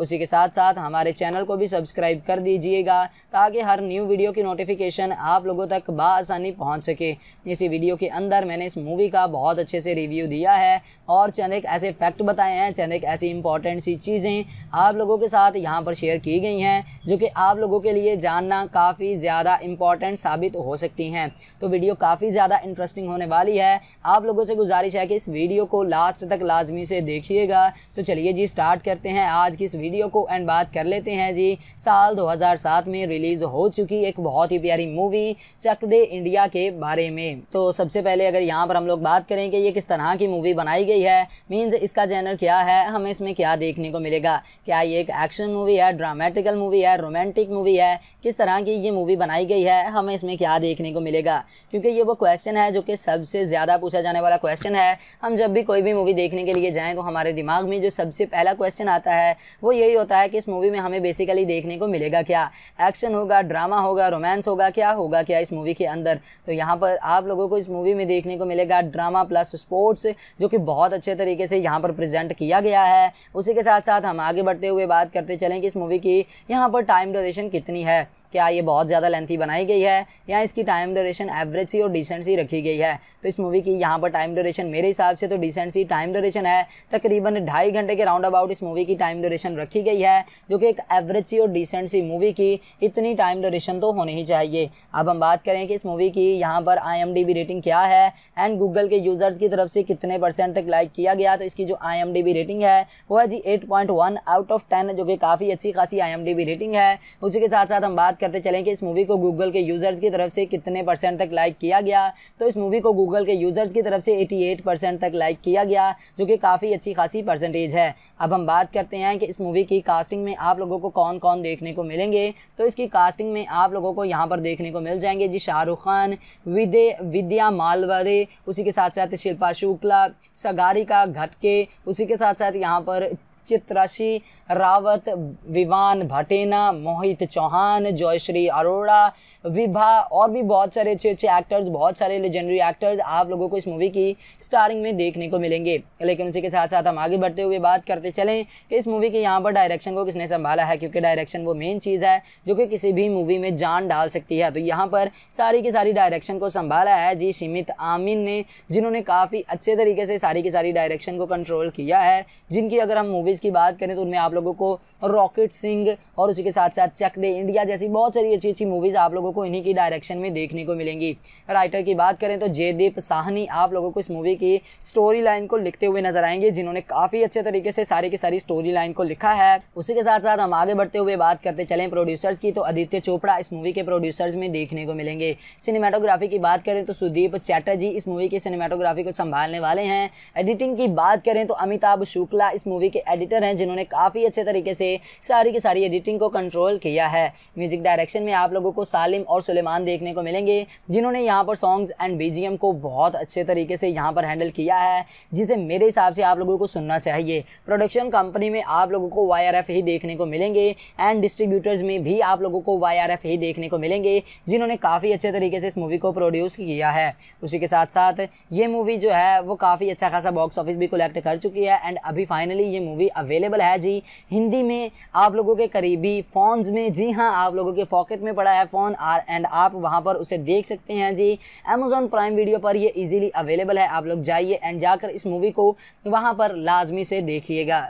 उसी के साथ साथ हमारे चैनल को भी सब्सक्राइब कर दीजिएगा ताकि हर न्यू वीडियो की नोटिफिकेशन आप लोगों तक बसानी पहुँच सके इसी वीडियो के अंदर मैंने इस मूवी का बहुत अच्छे से रिव्यू दिया है और चंद एक ऐसे फैक्ट बताए हैं चंद एक ऐसी इंपॉर्टेंट सी चीज़ें आप लोगों के साथ यहाँ पर शेयर की गई हैं जो कि आप लोगों के लिए जानना काफ़ी ज़्यादा इंपॉर्टेंट साबित हो सकती हैं तो वीडियो काफ़ी ज़्यादा इंटरेस्टिंग होने वाली है आप लोगों से गुजारिश है कि इस वीडियो को लास्ट तक लाजमी से देखिएगा तो चलिए जी स्टार्ट करते हैं आज की की इस वीडियो को एंड बात कर लेते हैं जी साल 2007 में रिलीज़ हो चुकी एक बहुत ही प्यारी मूवी चक दे इंडिया के बारे में तो सबसे पहले अगर यहाँ पर हम लोग बात करें कि ये किस तरह की मूवी बनाई गई है मीन्स इसका जैनर क्या है हमें इसमें क्या देखने को मिलेगा क्या ये एक एक्शन मूवी है ड्रामेटिकल मूवी है रोमांटिक मूवी है किस तरह की ये मूवी बनाई गई है हमें इसमें क्या देखने को मिलेगा क्योंकि ये वो क्वेश्चन है जो कि सबसे ज़्यादा पूछा जाने वाला क्वेश्चन है हम जब भी कोई भी मूवी देखने के लिए जाएं तो हमारे दिमाग में जो सबसे पहला क्वेश्चन आता है वो यही होता है कि इस मूवी में हमें बेसिकली देखने को मिलेगा क्या एक्शन होगा ड्रामा होगा रोमांस होगा क्या होगा क्या इस मूवी के अंदर तो यहाँ पर आप लोगों को इस मूवी में देखने को मिलेगा ड्रामा प्लस स्पोर्ट्स जो कि बहुत अच्छे तरीके से यहाँ पर प्रेजेंट किया गया है उसी के साथ साथ हम आगे बढ़ते हुए बात करते चलें कि इस मूवी की यहाँ पर टाइम ड्यूरेशन कितनी है क्या ये बहुत ज़्यादा लेंथी बनाई गई है या इसकी टाइम ड्यूरेशन एवरेज सी और डिसेंट सी रखी गई है तो इस मूवी की यहाँ पर टाइम ड्यूरेशन मेरे हिसाब से तो डिसेंट सी टाइम ड्यूरेशन है तकरीबन ढाई घंटे के राउंड अबाउट इस मूवी की टाइम ड्यूरेशन ड्यूरेशन रखी गई है जो कि एक एवरेज सी और डिसेंट सी मूवी की इतनी टाइम ड्यूरेशन तो होनी ही चाहिए अब हम बात करें कि इस मूवी की यहाँ पर आई रेटिंग क्या है एंड गूगल के यूज़र्स की तरफ से कितने परसेंट तक लाइक किया गया तो इसकी जो आई रेटिंग है वो है जी एट आउट ऑफ टेन जो कि काफ़ी अच्छी खासी आई रेटिंग है उसी के साथ साथ हम बात करते चलें कि इस मूवी को गूगल के यूज़र्स की तरफ से कितने परसेंट तक लाइक किया गया तो इस मूवी को गूगल के यूज़र्स की तरफ से 88 परसेंट तक लाइक किया गया जो कि काफ़ी अच्छी खासी परसेंटेज है अब हम बात करते हैं कि कि इस मूवी की कास्टिंग में आप लोगों को कौन कौन देखने को मिलेंगे तो इसकी कास्टिंग में आप लोगों को यहाँ पर देखने को मिल जाएंगे जी शाहरुख खान विदे विद्या मालवरे उसी के साथ साथ शिल्पा शुक्ला सगारी का घटके उसी के साथ साथ यहाँ पर चित्राशी रावत विवान भटेना मोहित चौहान जयश्री अरोड़ा विभा और भी बहुत सारे अच्छे अच्छे एक्टर्स बहुत सारे लेजेंडरी एक्टर्स आप लोगों को इस मूवी की स्टारिंग में देखने को मिलेंगे लेकिन उसी के साथ साथ हम आगे बढ़ते हुए बात करते चलें कि इस मूवी के यहाँ पर डायरेक्शन को किसने संभाला है क्योंकि डायरेक्शन वो मेन चीज़ है जो कि किसी भी मूवी में जान डाल सकती है तो यहाँ पर सारी की सारी डायरेक्शन को संभाला है जी शिमित आमिन ने जिन्होंने काफ़ी अच्छे तरीके से सारी की सारी डायरेक्शन को कंट्रोल किया है जिनकी अगर हम मूवीज़ की बात करें तो उनमें आप लोगों को रॉकेट सिंह और उसी के साथ साथ चक दे इंडिया जैसी बहुत सारी अच्छी अच्छी मूवीज़ आप लोगों को इन्हीं की डायरेक्शन में देखने को मिलेंगी राइटर की बात करें तो जयदीप साहनी आप लोगों को इस मूवी की स्टोरी लाइन को लिखते हुए नजर आएंगे जिन्होंने काफ़ी अच्छे तरीके से सारी की सारी स्टोरी लाइन को लिखा है उसी के साथ साथ हम आगे बढ़ते हुए बात करते चले प्रोड्यूसर्स की तो आदित्य चोपड़ा इस मूवी के प्रोड्यूसर्स में देखने को मिलेंगे सिनेमाटोग्राफी की बात करें तो सुदीप चैटर्जी इस मूवी के सिनेमाटोग्राफी को संभालने वाले हैं एडिटिंग की बात करें तो अमिताभ शुक्ला इस मूवी के एडिटर हैं जिन्होंने काफ़ी ही अच्छे तरीके से सारी की सारी एडिटिंग को कंट्रोल किया है म्यूजिक डायरेक्शन में आप लोगों को सालिम और सुलेमान देखने को मिलेंगे जिन्होंने यहाँ पर सॉन्ग्स एंड बीजीएम को बहुत अच्छे तरीके से यहाँ पर हैंडल किया है जिसे मेरे हिसाब से आप लोगों को सुनना चाहिए प्रोडक्शन कंपनी में आप लोगों को वाई ही देखने को मिलेंगे एंड डिस्ट्रीब्यूटर्स में भी आप लोगों को वाई ही देखने को मिलेंगे जिन्होंने काफ़ी अच्छे तरीके से इस मूवी को प्रोड्यूस किया है उसी के साथ साथ ये मूवी जो है वो काफ़ी अच्छा खासा बॉक्स ऑफिस भी कलेक्ट कर चुकी है एंड अभी फाइनली ये मूवी अवेलेबल है जी हिंदी में आप लोगों के करीबी फ़ोन्स में जी हाँ आप लोगों के पॉकेट में पड़ा है फ़ोन आर एंड आप वहाँ पर उसे देख सकते हैं जी अमेजोन प्राइम वीडियो पर ये इजीली अवेलेबल है आप लोग जाइए एंड जाकर इस मूवी को वहाँ पर लाजमी से देखिएगा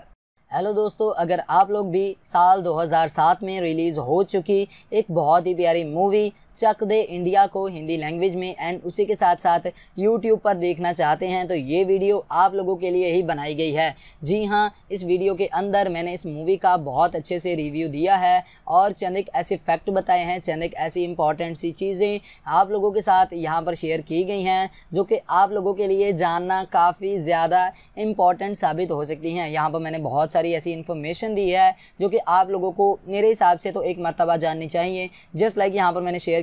हेलो दोस्तों अगर आप लोग भी साल 2007 में रिलीज़ हो चुकी एक बहुत ही प्यारी मूवी चक दे इंडिया को हिंदी लैंग्वेज में एंड उसी के साथ साथ यूट्यूब पर देखना चाहते हैं तो ये वीडियो आप लोगों के लिए ही बनाई गई है जी हाँ इस वीडियो के अंदर मैंने इस मूवी का बहुत अच्छे से रिव्यू दिया है और चंद एक ऐसे फैक्ट बताए हैं चंद एक ऐसी इंपॉर्टेंट सी चीज़ें आप लोगों के साथ यहाँ पर शेयर की गई हैं जो कि आप लोगों के लिए जानना काफ़ी ज़्यादा इम्पॉर्टेंट साबित हो सकती हैं यहाँ पर मैंने बहुत सारी ऐसी इन्फॉर्मेशन दी है जो कि आप लोगों को मेरे हिसाब से तो एक मरतबा जाननी चाहिए जस्ट लाइक यहाँ पर मैंने शेयर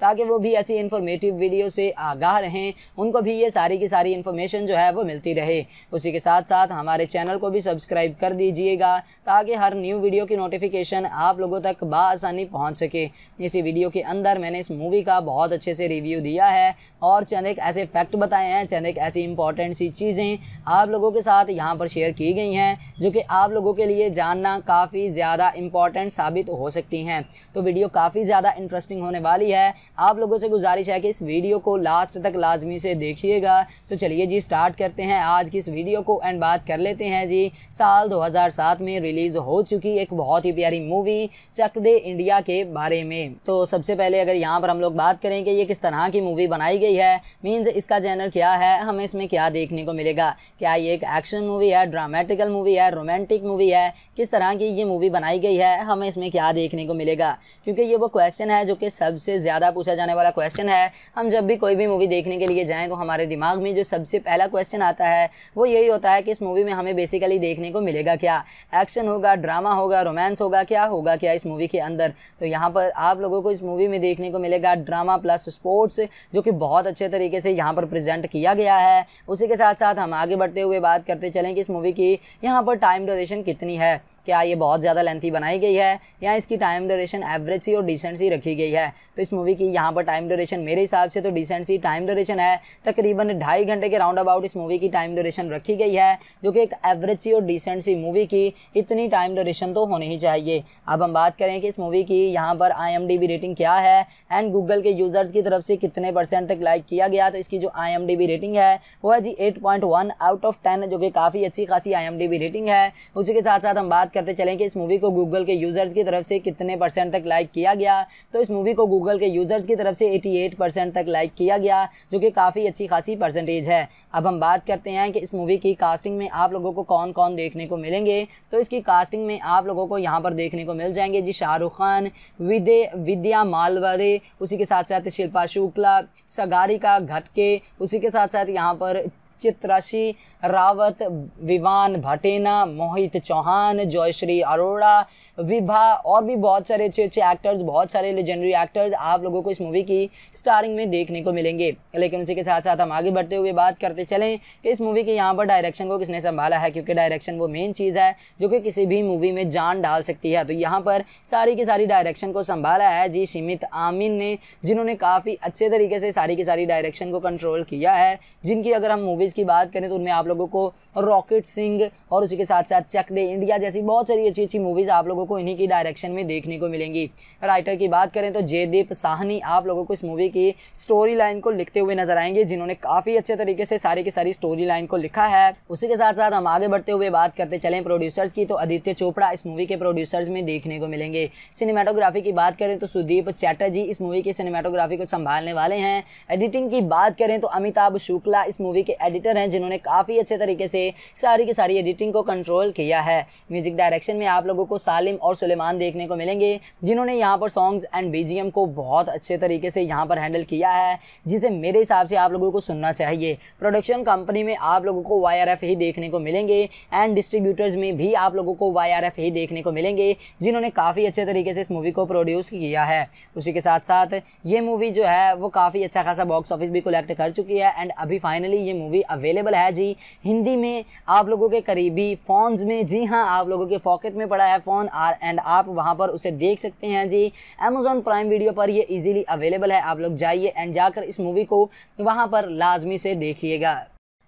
ताकि वो भी ऐसी इन्फॉर्मेटिव वीडियो से आगाह रहें उनको भी ये सारी की सारी इन्फॉर्मेशन जो है वो मिलती रहे उसी के साथ साथ हमारे चैनल को भी सब्सक्राइब कर दीजिएगा ताकि हर न्यू वीडियो की नोटिफिकेशन आप लोगों तक बसानी पहुँच सके इसी वीडियो के अंदर मैंने इस मूवी का बहुत अच्छे से रिव्यू दिया है और चंद एक ऐसे फैक्ट बताए हैं चंद एक ऐसी इंपॉर्टेंट सी चीज़ें आप लोगों के साथ यहाँ पर शेयर की गई हैं जो कि आप लोगों के लिए जानना काफ़ी ज़्यादा इंपॉर्टेंट साबित हो सकती हैं तो वीडियो काफ़ी ज़्यादा इंटरेस्टिंग होने वाली है आप लोगों से गुजारिश है कि इस वीडियो को लास्ट तक लाजमी से देखिएगा तो चलिए जी स्टार्ट करते हैं आज की इस वीडियो को एंड बात कर लेते हैं जी साल 2007 में रिलीज़ हो चुकी एक बहुत ही प्यारी मूवी चक दे इंडिया के बारे में तो सबसे पहले अगर यहाँ पर हम लोग बात करें कि ये किस तरह की मूवी बनाई गई है मीन्स इसका जैनर क्या है हमें इसमें क्या देखने को मिलेगा क्या ये एक एक्शन मूवी है ड्रामेटिकल मूवी है रोमांटिक मूवी है किस तरह की ये मूवी बनाई गई है हमें इसमें क्या देखने को मिलेगा क्योंकि ये वो क्वेश्चन है जो कि सबसे ज़्यादा पूछा जाने वाला क्वेश्चन है हम जब भी कोई भी मूवी देखने के लिए जाएँ तो हमारे दिमाग में जो सबसे पहला क्वेश्चन आता है वो यही होता है कि इस मूवी में हमें बेसिकली देखने को मिलेगा क्या एक्शन होगा ड्रामा होगा रोमांस होगा क्या होगा क्या इस मूवी के अंदर तो यहाँ पर आप लोगों को इस मूवी में देखने को मिलेगा ड्रामा प्लस स्पोर्ट्स जो कि बहुत अच्छे तरीके से यहाँ पर प्रेजेंट किया गया है उसी के साथ साथ हम आगे बढ़ते हुए बात करते चलें कि इस मूवी की यहाँ पर टाइम ड्यूरेशन कितनी है क्या ये बहुत ज़्यादा लेंथी बनाई गई है या इसकी टाइम ड्यूरेशन एवरेज सी और डिसेंट सी रखी गई है तो इस मूवी की यहाँ पर टाइम ड्यूरेशन मेरे हिसाब से तो डिसेंट सी टाइम ड्यूरेशन है तकरीबन ढाई घंटे के राउंड अबाउट इस मूवी की टाइम ड्यूरेशन रखी गई है जो कि एक एवरेज सी और डिसेंट सी मूवी की इतनी टाइम ड्यूरेशन तो होनी ही चाहिए अब हम बात करें कि इस मूवी की यहाँ पर आई रेटिंग क्या है एंड गूगल के यूज़र्स की तरफ से कितने परसेंट तक लाइक किया गया तो इसकी जो आई रेटिंग है वो है जी एट आउट ऑफ टेन जो कि काफ़ी अच्छी खासी आई रेटिंग है उसी के साथ साथ हम बात करते चलें कि इस मूवी को गूगल के यूज़र्स की तरफ से कितने परसेंट तक लाइक किया गया तो इस मूवी को गूगल के यूज़र्स की तरफ से 88 परसेंट तक लाइक किया गया जो कि काफ़ी अच्छी खासी परसेंटेज है अब हम बात करते हैं कि इस मूवी की कास्टिंग में आप लोगों को कौन कौन देखने को मिलेंगे तो इसकी कास्टिंग में आप लोगों को यहाँ पर देखने को मिल जाएंगे जी शाहरुख खान विदे विद्या मालवरे उसी के साथ साथ शिल्पा शुक्ला सगारिका घटके उसी के साथ साथ यहाँ पर चित्राशी रावत विवान भटेना मोहित चौहान जयश्री अरोड़ा विभा और भी बहुत सारे अच्छे अच्छे एक्टर्स बहुत सारे लेजेंडरी एक्टर्स आप लोगों को इस मूवी की स्टारिंग में देखने को मिलेंगे लेकिन उसी के साथ साथ हम आगे बढ़ते हुए बात करते चलें कि इस मूवी के यहाँ पर डायरेक्शन को किसने संभाला है क्योंकि डायरेक्शन वो मेन चीज़ है जो कि किसी भी मूवी में जान डाल सकती है तो यहाँ पर सारी की सारी डायरेक्शन को संभाला है जी शिमित आमिन ने जिन्होंने काफ़ी अच्छे तरीके से सारी की सारी डायरेक्शन को कंट्रोल किया है जिनकी अगर हम मूवीज़ की बात करें तो उनमें आप लोगों को रॉकेट सिंह और उसी के साथ साथ चक दे इंडिया जैसी बहुत सारी अच्छी अच्छी मूवीज़ आप लोगों को इन्हीं की डायरेक्शन में देखने को मिलेंगी राइटर की बात करें तो जयदीप साहनी आप लोगों को इस मूवी की स्टोरी लाइन को लिखते हुए नजर आएंगे जिन्होंने काफ़ी अच्छे तरीके से सारी की सारी स्टोरी लाइन को लिखा है उसी के साथ साथ हम आगे बढ़ते हुए बात करते चलें प्रोड्यूसर्स की तो आदित्य चोपड़ा इस मूवी के प्रोड्यूसर्स में देखने को मिलेंगे सिनेमाटोग्राफी की बात करें तो सुदीप चैटर्जी इस मूवी के सिनेमाटोग्राफी को संभालने वाले हैं एडिटिंग की बात करें तो अमिताभ शुक्ला इस मूवी के एडिटर हैं जिन्होंने काफ़ी ही अच्छे तरीके से सारी की सारी एडिटिंग को कंट्रोल किया है म्यूजिक डायरेक्शन में आप लोगों को सालिम और सुलेमान देखने को मिलेंगे जिन्होंने यहाँ पर सॉन्ग्स एंड बीजीएम को बहुत अच्छे तरीके से यहाँ पर हैंडल किया है जिसे मेरे हिसाब से आप लोगों को सुनना चाहिए प्रोडक्शन कंपनी में आप लोगों को वाई ही देखने को मिलेंगे एंड डिस्ट्रीब्यूटर्स में भी आप लोगों को वाई ही देखने को मिलेंगे जिन्होंने काफ़ी अच्छे तरीके से इस मूवी को प्रोड्यूस किया है उसी के साथ साथ ये मूवी जो है वो काफ़ी अच्छा खासा बॉक्स ऑफिस भी कलेक्ट कर चुकी है एंड अभी फाइनली ये मूवी अवेलेबल है जी हिंदी में आप लोगों के करीबी फ़ोन्स में जी हाँ आप लोगों के पॉकेट में पड़ा है फ़ोन आर एंड आप वहाँ पर उसे देख सकते हैं जी अमेजोन प्राइम वीडियो पर ये इजीली अवेलेबल है आप लोग जाइए एंड जाकर इस मूवी को वहाँ पर लाजमी से देखिएगा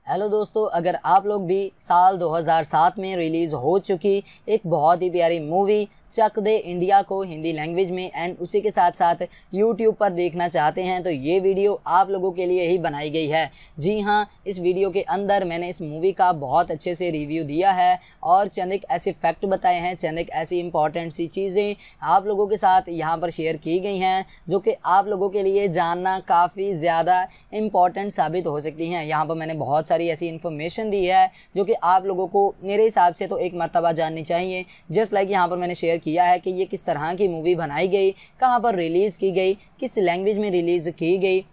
हेलो दोस्तों अगर आप लोग भी साल 2007 में रिलीज़ हो चुकी एक बहुत ही प्यारी मूवी चक दे इंडिया को हिंदी लैंग्वेज में एंड उसी के साथ साथ यूट्यूब पर देखना चाहते हैं तो ये वीडियो आप लोगों के लिए ही बनाई गई है जी हाँ इस वीडियो के अंदर मैंने इस मूवी का बहुत अच्छे से रिव्यू दिया है और चंद एक ऐसे फैक्ट बताए हैं चंद एक ऐसी इंपॉर्टेंट सी चीज़ें आप लोगों के साथ यहाँ पर शेयर की गई हैं जो कि आप लोगों के लिए जानना काफ़ी ज़्यादा इम्पॉर्टेंट साबित हो सकती हैं यहाँ पर मैंने बहुत सारी ऐसी इन्फॉर्मेशन दी है जो कि आप लोगों को मेरे हिसाब से तो एक मरतबा जाननी चाहिए जस्ट लाइक यहाँ पर मैंने शेयर किया है कि ये किस तरह की मूवी बनाई गई कहाँ पर रिलीज़ की गई किस लैंग्वेज में रिलीज़ की गई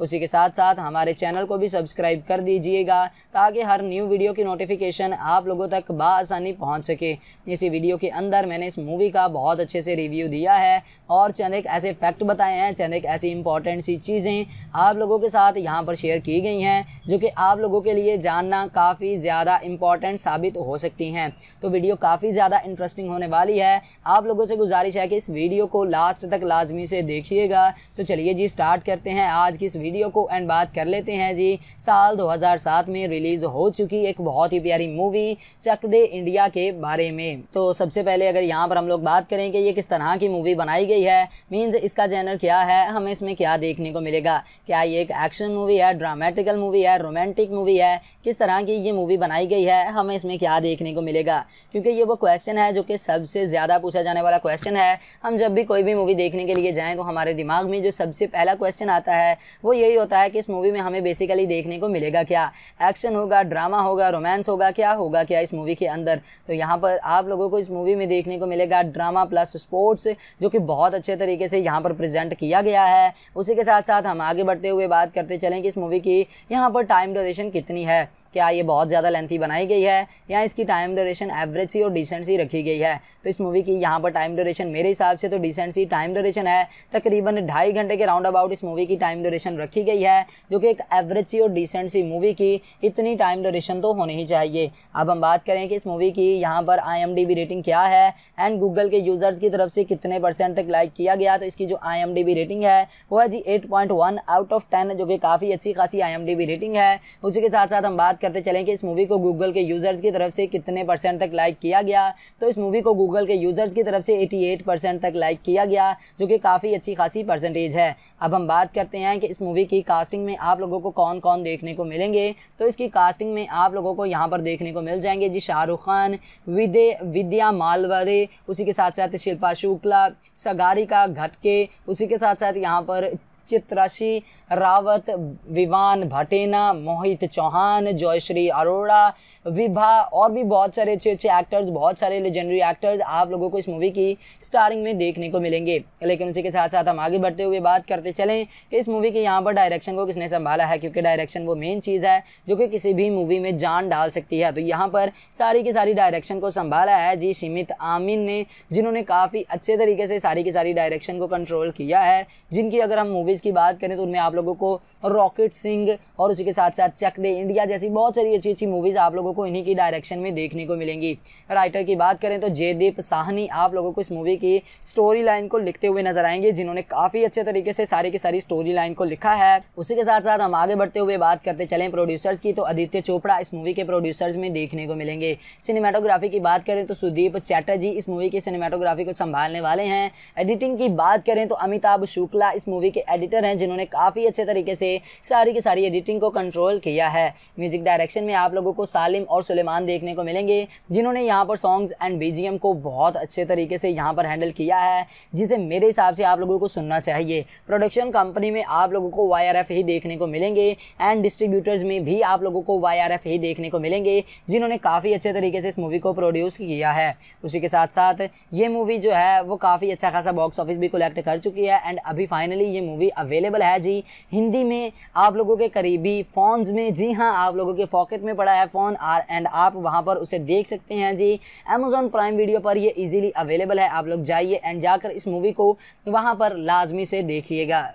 उसी के साथ साथ हमारे चैनल को भी सब्सक्राइब कर दीजिएगा ताकि हर न्यू वीडियो की नोटिफिकेशन आप लोगों तक बसानी पहुँच सके इसी वीडियो के अंदर मैंने इस मूवी का बहुत अच्छे से रिव्यू दिया है और चंद एक ऐसे फैक्ट बताए हैं चंद एक ऐसी इंपॉर्टेंट सी चीज़ें आप लोगों के साथ यहाँ पर शेयर की गई हैं जो कि आप लोगों के लिए जानना काफ़ी ज़्यादा इंपॉर्टेंट साबित हो सकती हैं तो वीडियो काफ़ी ज़्यादा इंटरेस्टिंग होने वाली है आप लोगों से गुजारिश है कि इस वीडियो को लास्ट तक लाजमी से देखिएगा तो चलिए जी स्टार्ट करते हैं आज की इस वीडियो को एंड बात कर लेते हैं जी साल 2007 में रिलीज हो चुकी एक बहुत ही प्यारी मूवी चक दे इंडिया के बारे में तो सबसे पहले अगर यहाँ पर हम लोग बात करें कि ये किस तरह की मूवी बनाई गई है मीन्स इसका जैनर क्या है हमें इसमें क्या देखने को मिलेगा क्या ये एक एक्शन मूवी है ड्रामेटिकल मूवी है रोमांटिक मूवी है किस तरह की ये मूवी बनाई गई है हमें इसमें क्या देखने को मिलेगा क्योंकि ये वो क्वेश्चन है जो कि सबसे ज़्यादा पूछा जाने वाला क्वेश्चन है हम जब भी कोई भी मूवी देखने के लिए जाएं तो हमारे दिमाग में जो सबसे पहला क्वेश्चन आता है वो यही होता है कि इस मूवी में हमें बेसिकली देखने को मिलेगा क्या एक्शन होगा ड्रामा होगा रोमांस होगा क्या होगा क्या इस मूवी के अंदर तो यहाँ पर आप लोगों को इस मूवी में देखने को मिलेगा ड्रामा प्लस स्पोर्ट्स जो कि बहुत अच्छे तरीके से यहाँ पर प्रेजेंट किया गया है उसी के साथ साथ हम आगे बढ़ते हुए बात करते चलें कि इस मूवी की यहाँ पर टाइम ड्यूरेशन कितनी है क्या ये बहुत ज़्यादा लेंथी बनाई गई है या इसकी टाइम ड्यूरेशन एवरेज सी और डिसेंट सी रखी गई है तो इस मूवी की यहाँ पर टाइम ड्यूरेशन मेरे हिसाब से तो डिसेंट सी टाइम ड्यूरेशन है तकरीबन ढाई घंटे के राउंड अबाउट इस मूवी की टाइम ड्यूरेशन ड्यूरेशन रखी गई है जो कि एक एवरेज सी और डिसेंट सी मूवी की इतनी टाइम ड्यूरेशन तो होनी ही चाहिए अब हम बात करें कि इस मूवी की यहाँ पर आई रेटिंग क्या है एंड गूगल के यूज़र्स की तरफ से कितने परसेंट तक लाइक किया गया तो इसकी जो आई रेटिंग है वो है जी एट आउट ऑफ टेन जो कि काफ़ी अच्छी खासी आई रेटिंग है उसी के साथ साथ हम बात करते चलें कि इस मूवी को गूगल के यूज़र्स की तरफ से कितने परसेंट तक लाइक किया गया तो इस मूवी को गूगल के यूज़र्स की तरफ से 88 परसेंट तक लाइक किया गया जो कि काफ़ी अच्छी खासी परसेंटेज है अब हम बात करते हैं कि कि इस मूवी की कास्टिंग में आप लोगों को कौन कौन देखने को मिलेंगे तो इसकी कास्टिंग में आप लोगों को यहाँ पर देखने को मिल जाएंगे जी शाहरुख खान विदे विद्या मालवरे उसी के साथ साथ शिल्पा शुक्ला सगारिका घटके उसी के साथ साथ यहाँ पर चित्राशी रावत विवान भटेना मोहित चौहान जयश्री अरोड़ा विभा और भी बहुत सारे अच्छे अच्छे एक्टर्स बहुत सारे लेजेंडरी एक्टर्स आप लोगों को इस मूवी की स्टारिंग में देखने को मिलेंगे लेकिन उसी के साथ साथ हम आगे बढ़ते हुए बात करते चलें कि इस मूवी के यहाँ पर डायरेक्शन को किसने संभाला है क्योंकि डायरेक्शन वो मेन चीज़ है जो कि किसी भी मूवी में जान डाल सकती है तो यहाँ पर सारी की सारी डायरेक्शन को संभाला है जी शिमित आमिन ने जिन्होंने काफ़ी अच्छे तरीके से सारी की सारी डायरेक्शन को कंट्रोल किया है जिनकी अगर हम मूवीज़ की बात करें तो उनमें आप लोगों को रॉकेट सिंह और उसी के साथ साथ चक दे इंडिया जैसी बहुत सारी अच्छी अच्छी मूवीज़ आप लोगों को इन्हीं की डायरेक्शन में देखने को मिलेंगी राइटर की बात करें तो जयदीप साहनी आप लोगों को इस मूवी की स्टोरी लाइन को लिखते हुए नजर आएंगे जिन्होंने काफ़ी अच्छे तरीके से सारी की सारी स्टोरी लाइन को लिखा है उसी के साथ साथ हम आगे बढ़ते हुए बात करते चले प्रोड्यूसर्स की तो आदित्य चोपड़ा इस मूवी के प्रोड्यूसर्स में देखने को मिलेंगे सिनेमाटोग्राफी की बात करें तो सुदीप चैटर्जी इस मूवी की सिनेमाटोग्राफी को संभालने वाले हैं एडिटिंग की बात करें तो अमिताभ शुक्ला इस मूवी के एडिटर हैं जिन्होंने काफ़ी ही अच्छे तरीके से सारी की सारी एडिटिंग को कंट्रोल किया है म्यूजिक डायरेक्शन में आप लोगों को सालिम और सुलेमान देखने को मिलेंगे जिन्होंने यहाँ पर सॉन्ग्स एंड बी को बहुत अच्छे तरीके से यहाँ पर हैंडल किया है जिसे मेरे हिसाब से आप लोगों को सुनना चाहिए प्रोडक्शन कंपनी में आप लोगों को वाई ही देखने को मिलेंगे एंड डिस्ट्रीब्यूटर्स में भी आप लोगों को वाई ही देखने को मिलेंगे जिन्होंने काफ़ी अच्छे तरीके से इस मूवी को प्रोड्यूस किया है उसी के साथ साथ ये मूवी जो है वो काफ़ी अच्छा खासा बॉक्स ऑफिस भी कलेक्ट कर चुकी है एंड अभी फाइनली ये मूवी अवेलेबल है जी हिंदी में आप लोगों के करीबी फ़ोन्स में जी हाँ आप लोगों के पॉकेट में पड़ा है फ़ोन आर एंड आप वहाँ पर उसे देख सकते हैं जी अमेज़ोन प्राइम वीडियो पर ये ईजिली अवेलेबल है आप लोग जाइए एंड जाकर इस मूवी को वहाँ पर लाजमी से देखिएगा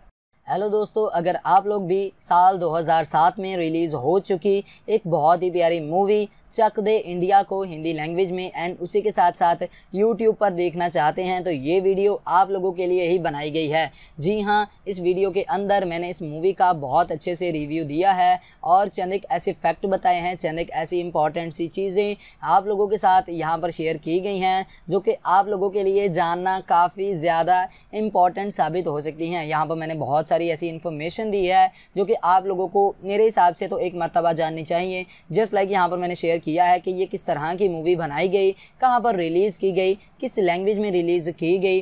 हेलो दोस्तों अगर आप लोग भी साल 2007 में रिलीज़ हो चुकी एक बहुत ही प्यारी मूवी चक दे इंडिया को हिंदी लैंग्वेज में एंड उसी के साथ साथ यूट्यूब पर देखना चाहते हैं तो ये वीडियो आप लोगों के लिए ही बनाई गई है जी हाँ इस वीडियो के अंदर मैंने इस मूवी का बहुत अच्छे से रिव्यू दिया है और चंद एक ऐसे फैक्ट बताए हैं चंद एक ऐसी इंपॉर्टेंट सी चीज़ें आप लोगों के साथ यहाँ पर शेयर की गई हैं जो कि आप लोगों के लिए जानना काफ़ी ज़्यादा इम्पॉर्टेंट साबित हो सकती हैं यहाँ पर मैंने बहुत सारी ऐसी इन्फॉर्मेशन दी है जो कि आप लोगों को मेरे हिसाब से तो एक मरतबा जाननी चाहिए जस्ट लाइक यहाँ पर मैंने शेयर किया है कि ये किस तरह की मूवी बनाई गई कहाँ पर रिलीज़ की गई किस लैंग्वेज में रिलीज़ की गई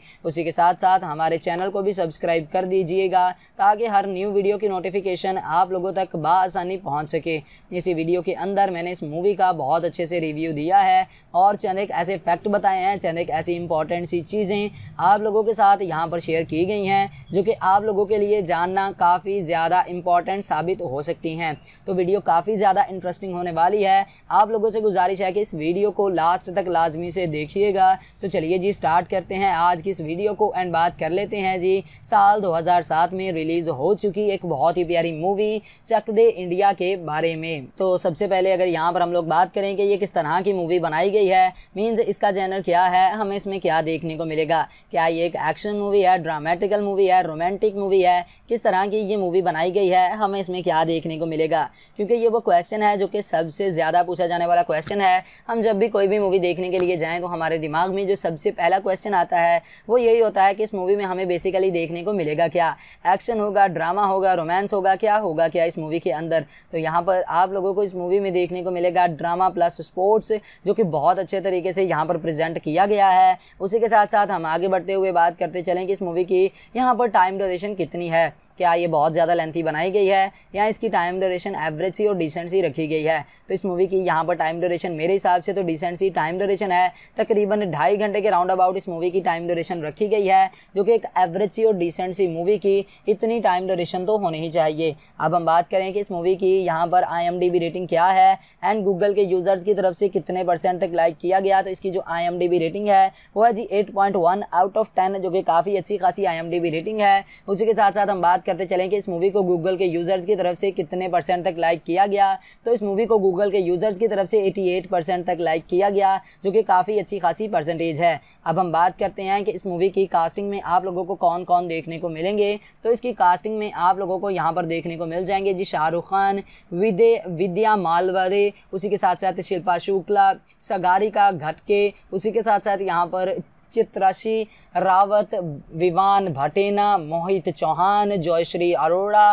उसी के साथ साथ हमारे चैनल को भी सब्सक्राइब कर दीजिएगा ताकि हर न्यू वीडियो की नोटिफिकेशन आप लोगों तक बसानी पहुँच सके इसी वीडियो के अंदर मैंने इस मूवी का बहुत अच्छे से रिव्यू दिया है और चंद एक ऐसे फैक्ट बताए हैं चंद एक ऐसी इंपॉर्टेंट सी चीज़ें आप लोगों के साथ यहाँ पर शेयर की गई हैं जो कि आप लोगों के लिए जानना काफ़ी ज़्यादा इंपॉर्टेंट साबित हो सकती हैं तो वीडियो काफ़ी ज़्यादा इंटरेस्टिंग होने वाली है आप लोगों से गुजारिश है कि इस वीडियो को लास्ट तक लाजमी से देखिएगा तो चलिए जी स्टार्ट करते हैं आज की इस वीडियो को एंड बात कर लेते हैं जी साल 2007 में रिलीज हो चुकी एक बहुत ही प्यारी मूवी चक दे इंडिया के बारे में तो सबसे पहले अगर यहाँ पर हम लोग बात करें कि ये किस तरह की मूवी बनाई गई है मीन्स इसका जैनर क्या है हमें इसमें क्या देखने को मिलेगा क्या ये एक एक्शन मूवी है ड्रामेटिकल मूवी है रोमांटिक मूवी है किस तरह की ये मूवी बनाई गई है हमें इसमें क्या देखने को मिलेगा क्योंकि ये वो क्वेश्चन है जो कि सबसे ज़्यादा पूछा जाने वाला क्वेश्चन है हम जब भी कोई भी मूवी देखने के लिए जाएं तो हमारे दिमाग में जो सबसे पहला क्वेश्चन आता है वो यही होता है कि इस मूवी में हमें बेसिकली देखने को मिलेगा क्या एक्शन होगा ड्रामा होगा रोमांस होगा क्या होगा क्या इस मूवी के अंदर तो यहाँ पर आप लोगों को इस मूवी में देखने को मिलेगा ड्रामा प्लस स्पोर्ट्स जो कि बहुत अच्छे तरीके से यहाँ पर प्रेजेंट किया गया है उसी के साथ साथ हम आगे बढ़ते हुए बात करते चलें कि इस मूवी की यहाँ पर टाइम डोरेशन कितनी है क्या ये बहुत ज़्यादा लेंथी बनाई गई है या इसकी टाइम डोरेशन एवरेज सी और डिसेंट सी रखी गई है तो इस मूवी की यहाँ पर टाइम डोरेशन मेरे हिसाब से तो डिसेंट सी टाइम डोरेशन है तकरीबन ढाई घंटे के राउंड अबाउट इस मूवी की टाइम डोरेशन ड्यूरेशन रखी गई है जो कि एक एवरेज सी और डिसेंट सी मूवी की इतनी टाइम ड्यूरेशन तो होनी ही चाहिए अब हम बात करें कि इस मूवी की यहाँ पर आई रेटिंग क्या है एंड गूगल के यूज़र्स की तरफ से कितने परसेंट तक लाइक किया गया तो इसकी जो आई रेटिंग है वो है जी एट आउट ऑफ टेन जो कि काफ़ी अच्छी खासी आई रेटिंग है उसी के साथ साथ हम बात करते चलें कि इस मूवी को गूगल के यूज़र्स की तरफ से कितने परसेंट तक लाइक किया गया तो इस मूवी को गूगल के यूज़र्स की तरफ से 88 परसेंट तक लाइक किया गया जो कि काफ़ी अच्छी खासी परसेंटेज है अब हम बात करते हैं कि कि इस मूवी की कास्टिंग में आप लोगों को कौन कौन देखने को मिलेंगे तो इसकी कास्टिंग में आप लोगों को यहाँ पर देखने को मिल जाएंगे जी शाहरुख खान विदे विद्या मालवरे उसी के साथ साथ शिल्पा शुक्ला सगारिका घटके उसी के साथ साथ यहाँ पर चित्त राशि रावत विवान भटेना मोहित चौहान जयश्री अरोड़ा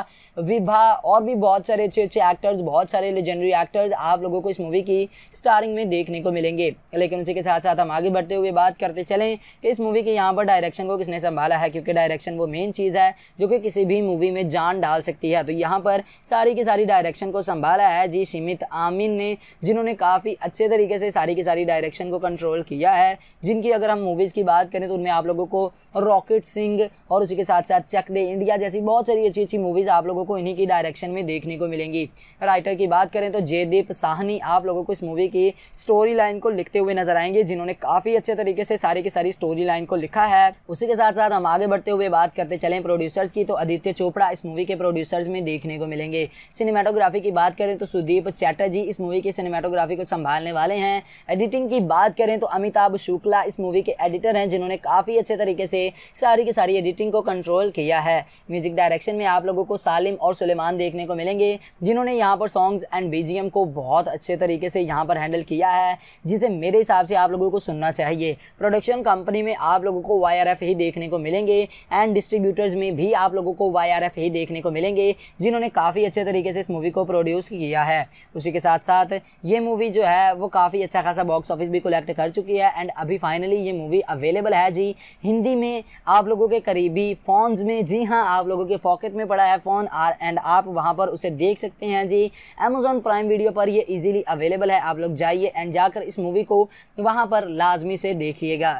विभा और भी बहुत सारे अच्छे अच्छे एक्टर्स बहुत सारे लेजेंडरी एक्टर्स आप लोगों को इस मूवी की स्टारिंग में देखने को मिलेंगे लेकिन उसी के साथ साथ हम आगे बढ़ते हुए बात करते चलें कि इस मूवी के यहाँ पर डायरेक्शन को किसने संभाला है क्योंकि डायरेक्शन वो मेन चीज़ है जो कि किसी भी मूवी में जान डाल सकती है तो यहाँ पर सारी की सारी डायरेक्शन को संभाला है जी शिमित आमिन ने जिन्होंने काफ़ी अच्छे तरीके से सारी की सारी डायरेक्शन को कंट्रोल किया है जिनकी अगर हम मूवी मूवीज़ की बात करें तो उनमें आप लोगों को रॉकेट सिंह और उसी के साथ साथ चक दे इंडिया जैसी बहुत सारी अच्छी अच्छी मूवीज़ आप लोगों को इन्हीं की डायरेक्शन में देखने को मिलेंगी राइटर की बात करें तो जयदीप साहनी आप लोगों को इस मूवी की स्टोरी लाइन को लिखते हुए नजर आएंगे जिन्होंने काफ़ी अच्छे तरीके से सारी की सारी स्टोरी लाइन को लिखा है उसी के साथ साथ हम आगे बढ़ते हुए बात करते चले प्रोड्यूसर्स की तो आदित्य चोपड़ा इस मूवी के प्रोड्यूसर्स में देखने को मिलेंगे सिनेमाटोग्राफी की बात करें तो सुदीप चैटर्जी इस मूवी के सिनेमाटोग्राफी को संभालने वाले हैं एडिटिंग की बात करें तो अमिताभ शुक्ला इस मूवी के एडिट एडिटर हैं जिन्होंने काफ़ी अच्छे तरीके से सारी की सारी एडिटिंग को कंट्रोल किया है म्यूज़िक डायरेक्शन में आप लोगों को सालिम और सुलेमान देखने को मिलेंगे जिन्होंने यहाँ पर सॉन्ग्स एंड बी को बहुत अच्छे तरीके से यहाँ पर हैंडल किया है जिसे मेरे हिसाब से आप लोगों को सुनना चाहिए प्रोडक्शन कंपनी में आप लोगों को वाई ही देखने को मिलेंगे एंड डिस्ट्रीब्यूटर्स में भी आप लोगों को वाई ही देखने को मिलेंगे जिन्होंने काफ़ी अच्छे तरीके से इस मूवी को प्रोड्यूस किया है उसी के साथ साथ ये मूवी जो है वो काफ़ी अच्छा खासा बॉक्स ऑफिस भी कलेक्ट कर चुकी है एंड अभी फाइनली ये मूवी अवेलेबल है जी हिंदी में आप लोगों के करीबी फ़ोन्स में जी हाँ आप लोगों के पॉकेट में पड़ा है फ़ोन आर एंड आप वहाँ पर उसे देख सकते हैं जी अमेज़ॉन प्राइम वीडियो पर ये ईजिली अवेलेबल है आप लोग जाइए एंड जाकर इस मूवी को वहाँ पर लाजमी से देखिएगा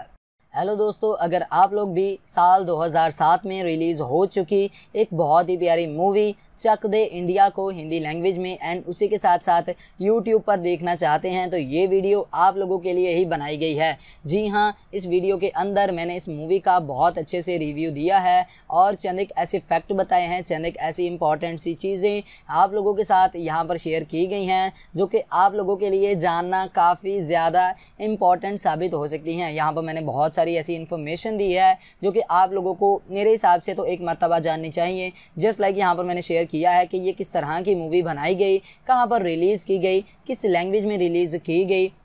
हेलो दोस्तों अगर आप लोग भी साल 2007 में रिलीज़ हो चुकी एक बहुत ही प्यारी मूवी चक दे इंडिया को हिंदी लैंग्वेज में एंड उसी के साथ साथ यूट्यूब पर देखना चाहते हैं तो ये वीडियो आप लोगों के लिए ही बनाई गई है जी हाँ इस वीडियो के अंदर मैंने इस मूवी का बहुत अच्छे से रिव्यू दिया है और चंद एक ऐसे फैक्ट बताए हैं चंद एक ऐसी इंपॉर्टेंट सी चीज़ें आप लोगों के साथ यहाँ पर शेयर की गई हैं जो कि आप लोगों के लिए जानना काफ़ी ज़्यादा इम्पॉर्टेंट साबित हो सकती हैं यहाँ पर मैंने बहुत सारी ऐसी इन्फॉर्मेशन दी है जो कि आप लोगों को मेरे हिसाब से तो एक मरतबा जाननी चाहिए जस्ट लाइक यहाँ पर मैंने शेयर किया है कि ये किस तरह की मूवी बनाई गई कहाँ पर रिलीज़ की गई किस लैंग्वेज में रिलीज़ की गई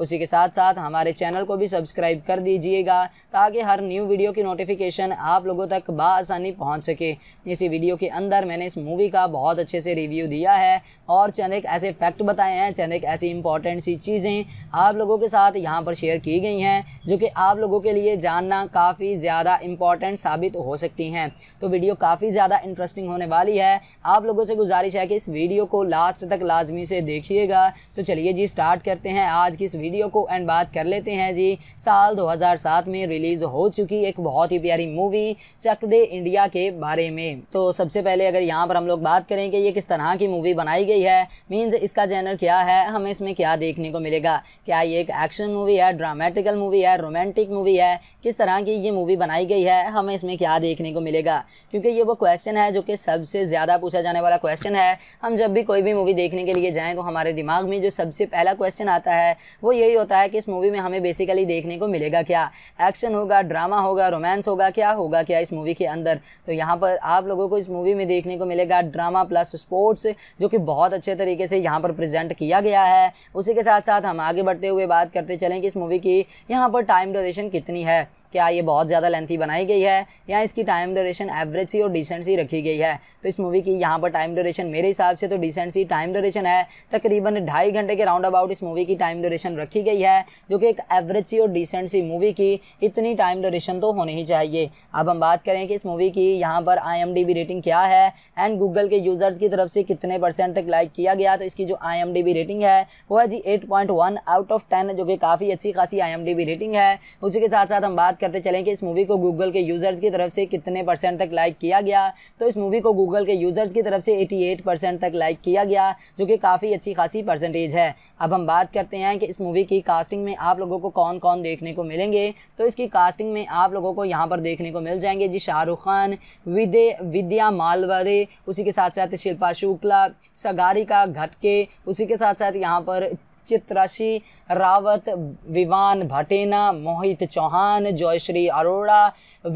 उसी के साथ साथ हमारे चैनल को भी सब्सक्राइब कर दीजिएगा ताकि हर न्यू वीडियो की नोटिफिकेशन आप लोगों तक बसानी पहुँच सके इसी वीडियो के अंदर मैंने इस मूवी का बहुत अच्छे से रिव्यू दिया है और चंद एक ऐसे फैक्ट बताए हैं चंद एक ऐसी इंपॉर्टेंट सी चीज़ें आप लोगों के साथ यहाँ पर शेयर की गई हैं जो कि आप लोगों के लिए जानना काफ़ी ज़्यादा इंपॉर्टेंट साबित हो सकती हैं तो वीडियो काफ़ी ज़्यादा इंटरेस्टिंग होने वाली है आप लोगों से गुजारिश है कि इस वीडियो को लास्ट तक लाजमी से देखिएगा तो चलिए जी स्टार्ट करते हैं आज की इस वीडियो को एंड बात कर लेते हैं जी साल 2007 में रिलीज हो चुकी एक बहुत ही प्यारी मूवी चक दे इंडिया के बारे में तो सबसे पहले अगर यहाँ पर हम लोग बात करें कि ये किस तरह की मूवी बनाई गई है मीन्स इसका जैनर क्या है हमें इसमें क्या देखने को मिलेगा क्या ये एक एक्शन मूवी है ड्रामेटिकल मूवी है रोमांटिक मूवी है किस तरह की ये मूवी बनाई गई है हमें इसमें क्या देखने को मिलेगा क्योंकि ये वो क्वेश्चन है जो कि सबसे ज़्यादा पूछा जाने वाला क्वेश्चन है हम जब भी कोई भी मूवी देखने के लिए जाएं तो हमारे दिमाग में जो सबसे पहला क्वेश्चन आता है वो यही होता है कि इस मूवी में हमें बेसिकली देखने को मिलेगा क्या एक्शन होगा ड्रामा होगा रोमांस होगा क्या होगा क्या इस मूवी के अंदर तो यहाँ पर आप लोगों को इस मूवी में देखने को मिलेगा ड्रामा प्लस स्पोर्ट्स जो कि बहुत अच्छे तरीके से यहाँ पर प्रेजेंट किया गया है उसी के साथ साथ हम आगे बढ़ते हुए बात करते चलें कि इस मूवी की यहाँ पर टाइम डोरेशन कितनी है क्या ये बहुत ज़्यादा लेंथी बनाई गई है या इसकी टाइम डोरेशन एवरेज सी और डिसेंट सी रखी गई है तो इस मूवी की यहाँ पर टाइम डोरेशन मेरे हिसाब से तो डिसेंट सी टाइम डोरेशन है तकरीबन ढाई घंटे के राउंड अबाउट इस मूवी की टाइम ड्यूरेशन ड्यूरेशन रखी गई है जो कि एक एवरेज सी और डिसेंट सी मूवी की इतनी टाइम ड्यूरेशन तो होनी ही चाहिए अब हम बात करें कि इस मूवी की यहाँ पर आई रेटिंग क्या है एंड गूगल के यूज़र्स की तरफ से कितने परसेंट तक लाइक किया गया तो इसकी जो आई रेटिंग है वो है जी एट आउट ऑफ टेन जो कि काफ़ी अच्छी खासी आई रेटिंग है उसी के साथ साथ हम बात करते चलें कि इस मूवी को गूगल के यूज़र्स की तरफ से कितने परसेंट तक लाइक किया गया तो इस मूवी को गूगल के यूज़र्स की तरफ से 88 परसेंट तक लाइक किया गया जो कि काफ़ी अच्छी खासी परसेंटेज है अब हम बात करते हैं कि इस मूवी की कास्टिंग में आप लोगों को कौन कौन देखने को मिलेंगे तो इसकी कास्टिंग में आप लोगों को यहाँ पर देखने को मिल जाएंगे जी शाहरुख खान विदे विद्या मालवरे उसी के साथ साथ शिल्पा शुक्ला सगारिका घटके उसी के साथ साथ यहाँ पर चित्राशी राशि रावत विवान भटेना मोहित चौहान जयश्री अरोड़ा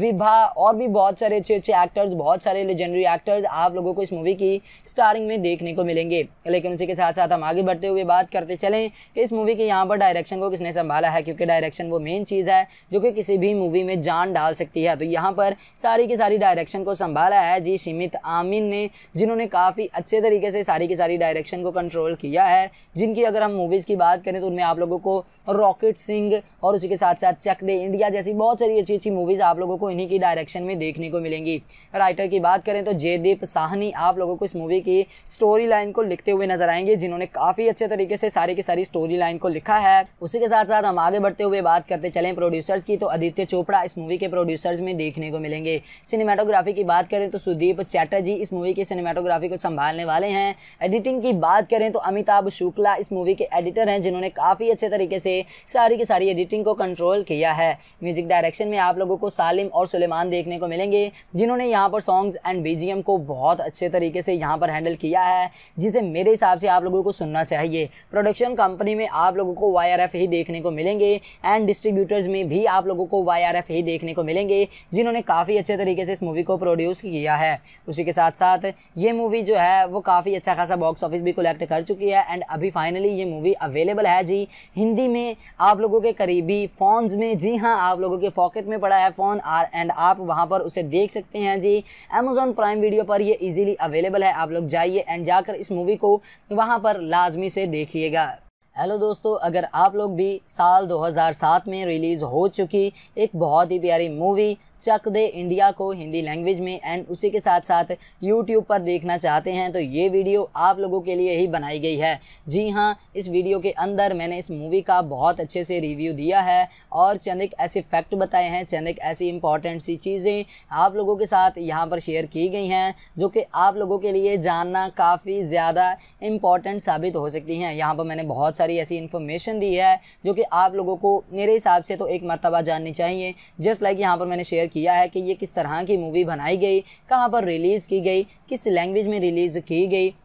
विभा और भी बहुत सारे अच्छे अच्छे एक्टर्स बहुत सारे लेजेंडरी एक्टर्स आप लोगों को इस मूवी की स्टारिंग में देखने को मिलेंगे लेकिन उसी के साथ साथ हम आगे बढ़ते हुए बात करते चलें कि इस मूवी के यहाँ पर डायरेक्शन को किसने संभाला है क्योंकि डायरेक्शन वो मेन चीज़ है जो कि किसी भी मूवी में जान डाल सकती है तो यहाँ पर सारी की सारी डायरेक्शन को संभाला है जी शिमित आमिन ने जिन्होंने काफ़ी अच्छे तरीके से सारी की सारी डायरेक्शन को कंट्रोल किया है जिनकी अगर हम मूवी मूवीज़ की बात करें तो उनमें आप लोगों को रॉकेट सिंह और उसी के साथ साथ चक दे इंडिया जैसी बहुत सारी अच्छी अच्छी मूवीज़ आप लोगों को इन्हीं की डायरेक्शन में देखने को मिलेंगी राइटर की बात करें तो जयदीप साहनी आप लोगों को इस मूवी की स्टोरी लाइन को लिखते हुए नजर आएंगे जिन्होंने काफ़ी अच्छे तरीके से सारी की सारी स्टोरी लाइन को लिखा है उसी के साथ साथ हम आगे बढ़ते हुए बात करते चले प्रोड्यूसर्स की तो आदित्य चोपड़ा इस मूवी के प्रोड्यूसर्स में देखने को मिलेंगे सिनेमाटोग्राफी की बात करें तो सुदीप चैटर्जी इस मूवी की सिनेमाटोग्राफी को संभालने वाले हैं एडिटिंग की बात करें तो अमिताभ शुक्ला इस मूवी के एडिट एडिटर हैं जिन्होंने काफ़ी अच्छे तरीके से सारी की सारी एडिटिंग को कंट्रोल किया है म्यूज़िक डायरेक्शन में आप लोगों को सालिम और सुलेमान देखने को मिलेंगे जिन्होंने यहाँ पर सॉन्ग्स एंड बी को बहुत अच्छे तरीके से यहाँ पर हैंडल किया है जिसे मेरे हिसाब से आप लोगों को सुनना चाहिए प्रोडक्शन कंपनी में आप लोगों को वाई ही देखने को मिलेंगे एंड डिस्ट्रीब्यूटर्स में भी आप लोगों को वाई ही देखने को मिलेंगे जिन्होंने काफ़ी अच्छे तरीके से इस मूवी को प्रोड्यूस किया है उसी के साथ साथ ये मूवी जो है वो काफ़ी अच्छा खासा बॉक्स ऑफिस भी कलेक्ट कर चुकी है एंड अभी फाइनली ये मूवी अवेलेबल है जी हिंदी में आप लोगों के करीबी फ़ोन्स में जी हाँ आप लोगों के पॉकेट में पड़ा है फ़ोन आर एंड आप वहाँ पर उसे देख सकते हैं जी अमेजोन प्राइम वीडियो पर ये इजीली अवेलेबल है आप लोग जाइए एंड जाकर इस मूवी को वहाँ पर लाजमी से देखिएगा हेलो दोस्तों अगर आप लोग भी साल 2007 में रिलीज़ हो चुकी एक बहुत ही प्यारी मूवी चक दे इंडिया को हिंदी लैंग्वेज में एंड उसी के साथ साथ यूट्यूब पर देखना चाहते हैं तो ये वीडियो आप लोगों के लिए ही बनाई गई है जी हाँ इस वीडियो के अंदर मैंने इस मूवी का बहुत अच्छे से रिव्यू दिया है और चंद एक ऐसे फैक्ट बताए हैं चंद एक ऐसी इंपॉर्टेंट सी चीज़ें आप लोगों के साथ यहाँ पर शेयर की गई हैं जो कि आप लोगों के लिए जानना काफ़ी ज़्यादा इम्पॉर्टेंट साबित हो सकती हैं यहाँ पर मैंने बहुत सारी ऐसी इन्फॉर्मेशन दी है जो कि आप लोगों को मेरे हिसाब से तो एक मरतबा जाननी चाहिए जस्ट लाइक यहाँ पर मैंने शेयर किया है कि ये किस तरह की मूवी बनाई गई कहाँ पर रिलीज़ की गई किस लैंग्वेज में रिलीज़ की गई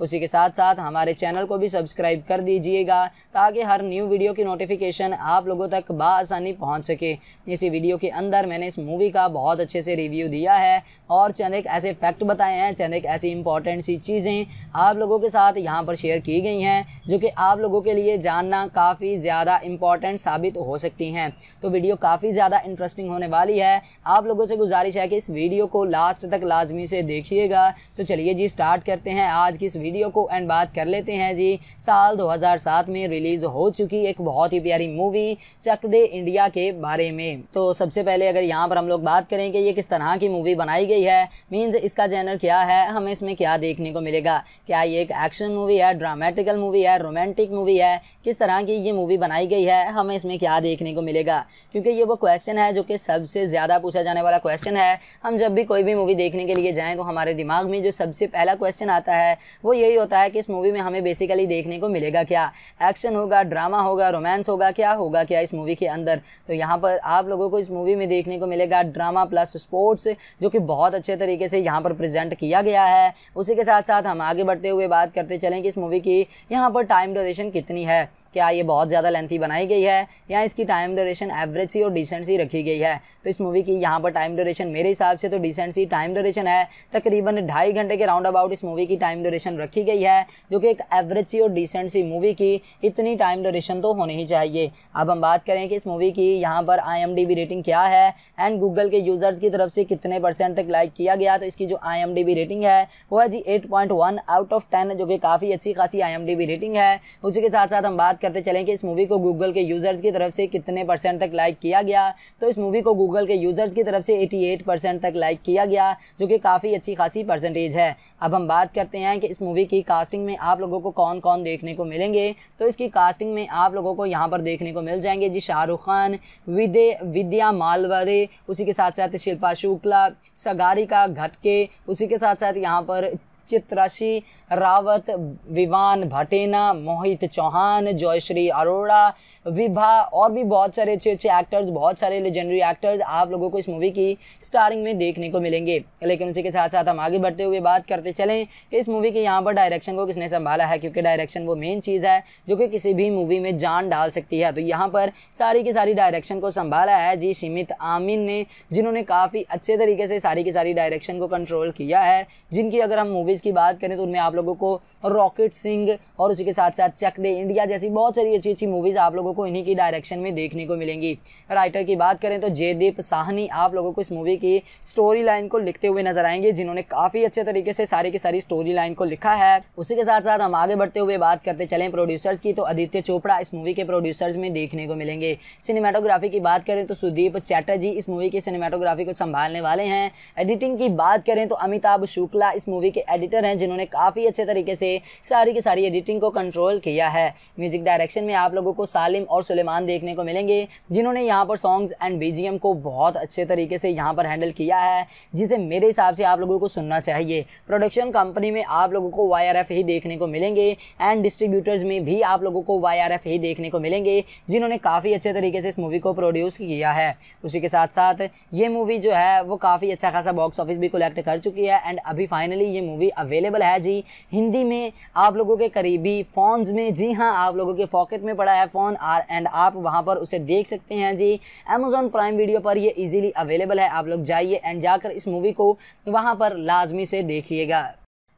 उसी के साथ साथ हमारे चैनल को भी सब्सक्राइब कर दीजिएगा ताकि हर न्यू वीडियो की नोटिफिकेशन आप लोगों तक बसानी पहुँच सके इसी वीडियो के अंदर मैंने इस मूवी का बहुत अच्छे से रिव्यू दिया है और चंद एक ऐसे फैक्ट बताए हैं चंद एक ऐसी इंपॉर्टेंट सी चीज़ें आप लोगों के साथ यहाँ पर शेयर की गई हैं जो कि आप लोगों के लिए जानना काफ़ी ज़्यादा इंपॉर्टेंट साबित हो सकती हैं तो वीडियो काफ़ी ज़्यादा इंटरेस्टिंग होने वाली है आप लोगों से गुजारिश है कि इस वीडियो को लास्ट तक लाजमी से देखिएगा तो चलिए जी स्टार्ट करते हैं आज की इस वीडियो को एंड बात कर लेते हैं जी साल 2007 में रिलीज हो चुकी एक बहुत ही प्यारी मूवी चक दे इंडिया के बारे में तो सबसे पहले अगर यहाँ पर हम लोग बात करें कि ये किस तरह की मूवी बनाई गई है मीन्स इसका जैनर क्या है हमें इसमें क्या देखने को मिलेगा क्या ये एक एक्शन मूवी है ड्रामेटिकल मूवी है रोमांटिक मूवी है किस तरह की ये मूवी बनाई गई है हमें इसमें क्या देखने को मिलेगा क्योंकि ये वो क्वेश्चन है जो कि सबसे ज़्यादा पूछा जाने वाला क्वेश्चन है हम जब भी कोई भी मूवी देखने के लिए जाएं तो हमारे दिमाग में जो सबसे पहला क्वेश्चन आता है वो यही होता है कि इस मूवी में हमें बेसिकली देखने को मिलेगा क्या एक्शन होगा ड्रामा होगा रोमांस होगा क्या होगा क्या इस मूवी के अंदर तो यहाँ पर आप लोगों को इस मूवी में देखने को मिलेगा ड्रामा प्लस स्पोर्ट्स जो कि बहुत अच्छे तरीके से यहाँ पर प्रेजेंट किया गया है उसी के साथ साथ हम आगे बढ़ते हुए बात करते चलें कि इस मूवी की यहाँ पर टाइम डोरेशन कितनी है क्या ये बहुत ज़्यादा लेंथी बनाई गई है या इसकी टाइम ड्यूरेशन एवरेज सी और डिसेंट सी रखी गई है तो इस मूवी की यहाँ पर टाइम ड्यूरेशन मेरे हिसाब से तो डिसेंट सी टाइम ड्यूरेशन है तकरीबन ढाई घंटे के राउंड अबाउट इस मूवी की टाइम ड्यूरेशन रखी गई है जो कि एक एवरेज सी और डिसेंट सी मूवी की इतनी टाइम ड्यूरेशन तो होनी ही चाहिए अब हम बात करें कि इस मूवी की यहाँ पर आई रेटिंग क्या है एंड गूगल के यूज़र्स की तरफ से कितने परसेंट तक लाइक किया गया तो इसकी जो आई रेटिंग है वो है जी एट आउट ऑफ टेन जो कि काफ़ी अच्छी खासी आई रेटिंग है उसी के साथ साथ हम बात करें करते चलें कि इस मूवी को गूगल के यूज़र्स की तरफ से कितने परसेंट तक लाइक किया गया तो इस मूवी को गूगल के यूज़र्स की तरफ से 88 परसेंट तक लाइक किया गया जो कि काफ़ी अच्छी खासी परसेंटेज है अब हम बात करते हैं कि इस मूवी की कास्टिंग में आप लोगों को कौन कौन देखने को मिलेंगे तो इसकी कास्टिंग में आप लोगों को यहाँ पर देखने को मिल जाएंगे जी शाहरुख खान विदे विद्या मालवरे उसी के साथ साथ शिल्पा शुक्ला सगारिका घटके उसी के साथ साथ यहाँ पर चित्राशी रावत विवान भटेना मोहित चौहान जयश्री अरोड़ा विभा और भी बहुत सारे अच्छे अच्छे एक्टर्स बहुत सारे लेजेंडरी एक्टर्स आप लोगों को इस मूवी की स्टारिंग में देखने को मिलेंगे लेकिन उसी के साथ साथ हम आगे बढ़ते हुए बात करते चलें कि इस मूवी के यहाँ पर डायरेक्शन को किसने संभाला है क्योंकि डायरेक्शन वो मेन चीज़ है जो कि किसी भी मूवी में जान डाल सकती है तो यहाँ पर सारी की सारी डायरेक्शन को संभाला है जी सीमित आमिन ने जिन्होंने काफ़ी अच्छे तरीके से सारी की सारी डायरेक्शन को कंट्रोल किया है जिनकी अगर हम मूवीज़ की बात करें तो उनमें आप लोगों को रॉकेट सिंह और उसी के साथ साथ चक दे इंडिया जैसी बहुत सारी अच्छी अच्छी मूवीज़ आप लोगों को इन्हीं की डायरेक्शन में देखने को मिलेंगी राइटर की बात करें तो जयदीप साहनी आप लोगों को इस मूवी की स्टोरी लाइन को लिखते हुए नजर आएंगे जिन्होंने काफ़ी अच्छे तरीके से सारी की सारी स्टोरी लाइन को लिखा है उसी के साथ साथ हम आगे बढ़ते हुए बात करते चले प्रोड्यूसर्स की तो आदित्य चोपड़ा इस मूवी के प्रोड्यूसर्स में देखने को मिलेंगे सिनेमाटोग्राफी की बात करें तो सुदीप चैटर्जी इस मूवी की सिनेमाटोग्राफी को संभालने वाले हैं एडिटिंग की बात करें तो अमिताभ शुक्ला इस मूवी के एडिटर हैं जिन्होंने काफ़ी अच्छे तरीके से सारी की सारी एडिटिंग को कंट्रोल किया है म्यूजिक डायरेक्शन में आप लोगों को सालिम और सुलेमान देखने को मिलेंगे जिन्होंने यहाँ पर सॉन्ग्स एंड बी को बहुत अच्छे तरीके से यहाँ पर हैंडल किया है जिसे मेरे हिसाब से आप लोगों को सुनना चाहिए प्रोडक्शन कंपनी में आप लोगों को वाई ही देखने को मिलेंगे एंड डिस्ट्रीब्यूटर्स में भी आप लोगों को वाई ही देखने को मिलेंगे जिन्होंने काफ़ी अच्छे तरीके से इस मूवी को प्रोड्यूस किया है उसी के साथ साथ ये मूवी जो है वो काफ़ी अच्छा खासा बॉक्स ऑफिस भी कलेक्ट कर चुकी है एंड अभी फाइनली ये मूवी अवेलेबल है जी हिंदी में आप लोगों के करीबी फ़ोन्स में जी हाँ आप लोगों के पॉकेट में पड़ा है फ़ोन आर एंड आप वहाँ पर उसे देख सकते हैं जी अमेज़ोन प्राइम वीडियो पर ये इजीली अवेलेबल है आप लोग जाइए एंड जाकर इस मूवी को वहाँ पर लाजमी से देखिएगा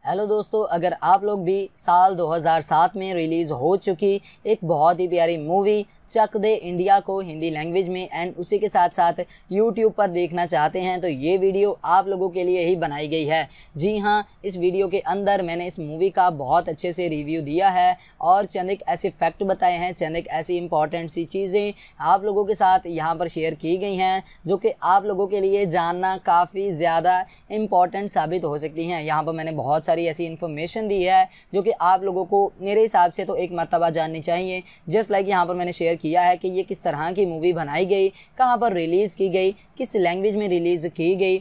हेलो दोस्तों अगर आप लोग भी साल 2007 में रिलीज़ हो चुकी एक बहुत ही प्यारी मूवी चक दे इंडिया को हिंदी लैंग्वेज में एंड उसी के साथ साथ यूट्यूब पर देखना चाहते हैं तो ये वीडियो आप लोगों के लिए ही बनाई गई है जी हाँ इस वीडियो के अंदर मैंने इस मूवी का बहुत अच्छे से रिव्यू दिया है और चंद एक ऐसे फैक्ट बताए हैं चंद एक ऐसी इंपॉर्टेंट सी चीज़ें आप लोगों के साथ यहाँ पर शेयर की गई हैं जो कि आप लोगों के लिए जानना काफ़ी ज़्यादा इम्पॉर्टेंट साबित हो सकती हैं यहाँ पर मैंने बहुत सारी ऐसी इन्फॉर्मेशन दी है जो कि आप लोगों को मेरे हिसाब से तो एक मरतबा जाननी चाहिए जस्ट लाइक यहाँ पर मैंने शेयर किया है कि ये किस तरह की मूवी बनाई गई कहाँ पर रिलीज़ की गई किस लैंग्वेज में रिलीज़ की गई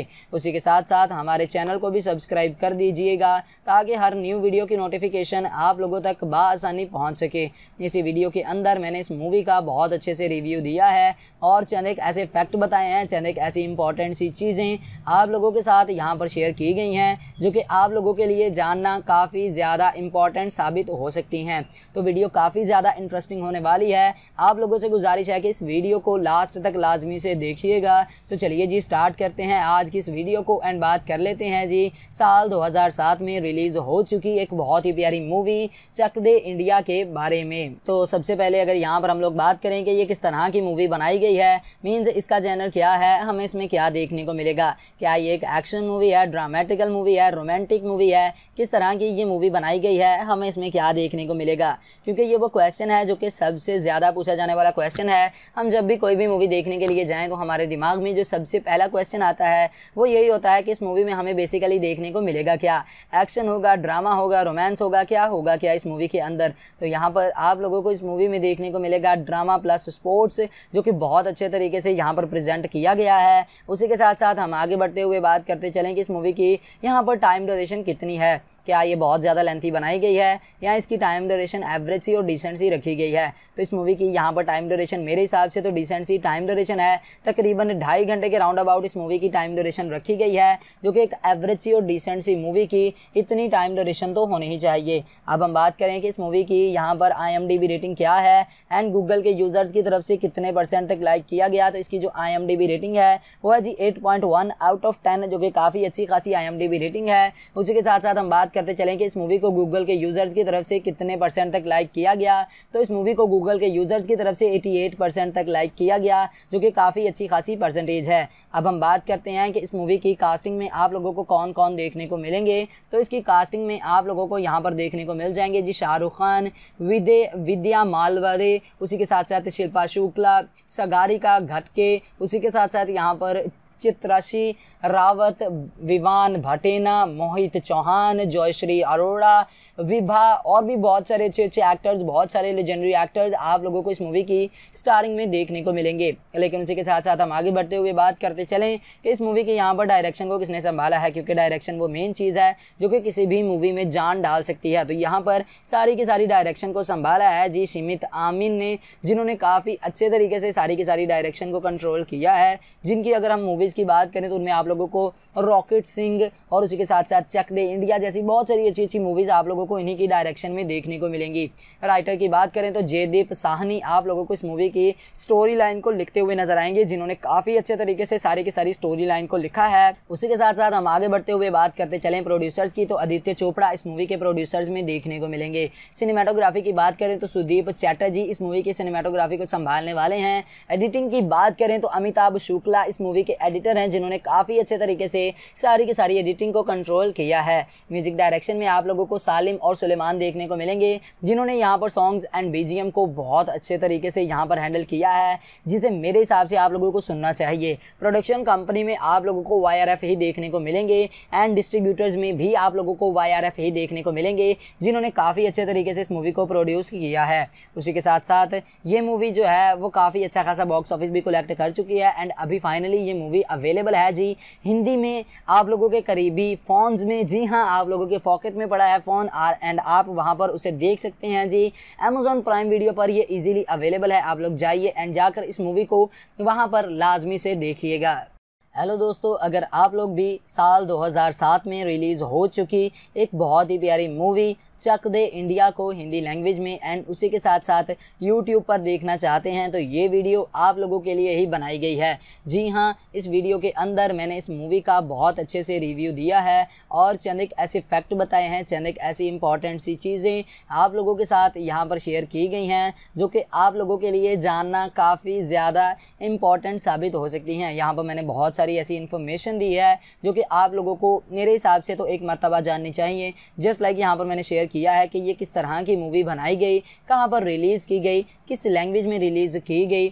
उसी के साथ साथ हमारे चैनल को भी सब्सक्राइब कर दीजिएगा ताकि हर न्यू वीडियो की नोटिफिकेशन आप लोगों तक बसानी पहुँच सके इसी वीडियो के अंदर मैंने इस मूवी का बहुत अच्छे से रिव्यू दिया है और चंद एक ऐसे फैक्ट बताए हैं चंद एक ऐसी इंपॉर्टेंट सी चीज़ें आप लोगों के साथ यहाँ पर शेयर की गई हैं जो कि आप लोगों के लिए जानना काफ़ी ज़्यादा इंपॉर्टेंट साबित हो सकती हैं तो वीडियो काफ़ी ज़्यादा इंटरेस्टिंग होने वाली है आप लोगों से गुजारिश है कि इस वीडियो को लास्ट तक लाजमी से देखिएगा तो चलिए जी स्टार्ट करते हैं आज की इस वीडियो को एंड बात कर लेते हैं जी साल 2007 में रिलीज हो चुकी एक बहुत ही प्यारी मूवी चक दे इंडिया के बारे में तो सबसे पहले अगर यहाँ पर हम लोग बात करें कि ये किस तरह की मूवी बनाई गई है मीन्स इसका जैनर क्या है हमें इसमें क्या देखने को मिलेगा क्या ये एक एक्शन मूवी है ड्रामेटिकल मूवी है रोमांटिक मूवी है किस तरह की ये मूवी बनाई गई है हमें इसमें क्या देखने को मिलेगा क्योंकि ये वो क्वेश्चन है जो कि सबसे ज़्यादा पूछा जाने वाला क्वेश्चन है हम जब भी कोई भी मूवी देखने के लिए जाए तो हमारे दिमाग में जो सबसे पहला क्वेश्चन आता है वो यही होता है कि इस मूवी में हमें बेसिकली देखने को मिलेगा क्या एक्शन होगा ड्रामा होगा रोमांस होगा क्या होगा क्या इस मूवी के अंदर तो यहाँ पर आप लोगों को इस मूवी में देखने को मिलेगा ड्रामा प्लस स्पोर्ट्स जो कि बहुत अच्छे तरीके से यहाँ पर प्रेजेंट किया गया है उसी के साथ साथ हम आगे बढ़ते हुए बात करते चलें कि इस मूवी की यहाँ पर टाइम ड्यूरेशन कितनी है क्या ये बहुत ज़्यादा लेंथी बनाई गई है या इसकी टाइम ड्यूरेशन एवरेज सी और डिसेंट सी रखी गई है तो इस मूवी की यहाँ पर टाइम ड्यूरेशन मेरे हिसाब से तो डिसेंट सी टाइम ड्यूरेशन है तकरीबन ढाई घंटे के राउंड अबाउट इस मूवी की टाइम ड्यूरेशन ड्यूरेशन रखी गई है जो कि एक एवरेज सी और डिसेंट सी मूवी की इतनी टाइम ड्यूरेशन तो होनी ही चाहिए अब हम बात करें कि इस मूवी की यहाँ पर आई रेटिंग क्या है एंड गूगल के यूज़र्स की तरफ से कितने परसेंट तक लाइक किया गया तो इसकी जो आई रेटिंग है वो है जी एट आउट ऑफ टेन जो कि काफ़ी अच्छी खासी आई रेटिंग है उसी के साथ साथ हम बात करते चलें कि इस मूवी को गूगल के यूज़र्स की तरफ से कितने परसेंट तक लाइक किया गया तो इस मूवी को गूगल के यूज़र्स की तरफ से 88 परसेंट तक लाइक किया गया जो कि काफ़ी अच्छी खासी परसेंटेज है अब हम बात करते हैं कि इस मूवी की कास्टिंग में आप लोगों को कौन कौन देखने को मिलेंगे तो इसकी कास्टिंग में आप लोगों को यहाँ पर देखने को मिल जाएंगे जी शाहरुख खान विदे विद्या मालवरे उसी के साथ साथ शिल्पा शुक्ला सगारिका घटके उसी के साथ साथ यहाँ पर चित राशि रावत विवान भटेना मोहित चौहान जयश्री अरोड़ा विभा और भी बहुत सारे अच्छे अच्छे एक्टर्स बहुत सारे लेजेंडरी एक्टर्स आप लोगों को इस मूवी की स्टारिंग में देखने को मिलेंगे लेकिन उसी के साथ साथ हम आगे बढ़ते हुए बात करते चलें कि इस मूवी के यहाँ पर डायरेक्शन को किसने संभाला है क्योंकि डायरेक्शन वो मेन चीज़ है जो कि किसी भी मूवी में जान डाल सकती है तो यहाँ पर सारी की सारी डायरेक्शन को संभाला है जी सीमित आमिन ने जिन्होंने काफ़ी अच्छे तरीके से सारी की सारी डायरेक्शन को कंट्रोल किया है जिनकी अगर हम मूवीज़ मूवीज़ की बात करें तो उनमें आप लोगों को रॉकेट सिंह और उसी के साथ साथ चक दे इंडिया जैसी बहुत सारी अच्छी अच्छी मूवीज़ आप लोगों को इन्हीं की डायरेक्शन में देखने को मिलेंगी राइटर की बात करें तो जयदीप साहनी आप लोगों को इस मूवी की स्टोरी लाइन को लिखते हुए नजर आएंगे जिन्होंने काफ़ी अच्छे तरीके से सारी की सारी स्टोरी लाइन को लिखा है उसी के साथ साथ हम आगे बढ़ते हुए बात करते चले प्रोड्यूसर्स की तो आदित्य चोपड़ा इस मूवी के प्रोड्यूसर्स में देखने को मिलेंगे सिनेमाटोग्राफी की बात करें तो सुदीप चैटर्जी इस मूवी के सिनेमाटोग्राफी को संभालने वाले हैं एडिटिंग की बात करें तो अमिताभ शुक्ला इस मूवी के एडिट एडिटर हैं जिन्होंने काफ़ी अच्छे तरीके से सारी की सारी एडिटिंग को कंट्रोल किया है म्यूजिक डायरेक्शन में आप लोगों को सालिम और सुलेमान देखने को मिलेंगे जिन्होंने यहाँ पर सॉन्ग्स एंड बी को बहुत अच्छे तरीके से यहाँ पर हैंडल किया है जिसे मेरे हिसाब से आप लोगों को सुनना चाहिए प्रोडक्शन कंपनी में आप लोगों को वाई ही देखने को मिलेंगे एंड डिस्ट्रीब्यूटर्स में भी आप लोगों को वाई ही देखने को मिलेंगे जिन्होंने काफ़ी अच्छे तरीके से इस मूवी को प्रोड्यूस किया है उसी के साथ साथ ये मूवी जो है वो काफ़ी अच्छा खासा बॉक्स ऑफिस भी कलेक्ट कर चुकी है एंड अभी फाइनली ये मूवी अवेलेबल है जी हिंदी में आप लोगों के करीबी फ़ोन्स में जी हाँ आप लोगों के पॉकेट में पड़ा है फ़ोन आर एंड आप वहाँ पर उसे देख सकते हैं जी अमेज़ोन प्राइम वीडियो पर ये ईजिली अवेलेबल है आप लोग जाइए एंड जाकर इस मूवी को वहाँ पर लाजमी से देखिएगा हेलो दोस्तों अगर आप लोग भी साल 2007 में रिलीज़ हो चुकी एक बहुत ही प्यारी मूवी चक दे इंडिया को हिंदी लैंग्वेज में एंड उसी के साथ साथ यूट्यूब पर देखना चाहते हैं तो ये वीडियो आप लोगों के लिए ही बनाई गई है जी हाँ इस वीडियो के अंदर मैंने इस मूवी का बहुत अच्छे से रिव्यू दिया है और चंदिक ऐसे फैक्ट बताए हैं चंद एक ऐसी इंपॉर्टेंट सी चीज़ें आप लोगों के साथ यहाँ पर शेयर की गई हैं जो कि आप लोगों के लिए जानना काफ़ी ज़्यादा इम्पॉर्टेंट साबित हो सकती हैं यहाँ पर मैंने बहुत सारी ऐसी इन्फॉर्मेशन दी है जो कि आप लोगों को मेरे हिसाब से तो एक मरतबा जाननी चाहिए जस्ट लाइक यहाँ पर मैंने शेयर किया है कि ये किस तरह की मूवी बनाई गई कहाँ पर रिलीज़ की गई किस लैंग्वेज में रिलीज़ की गई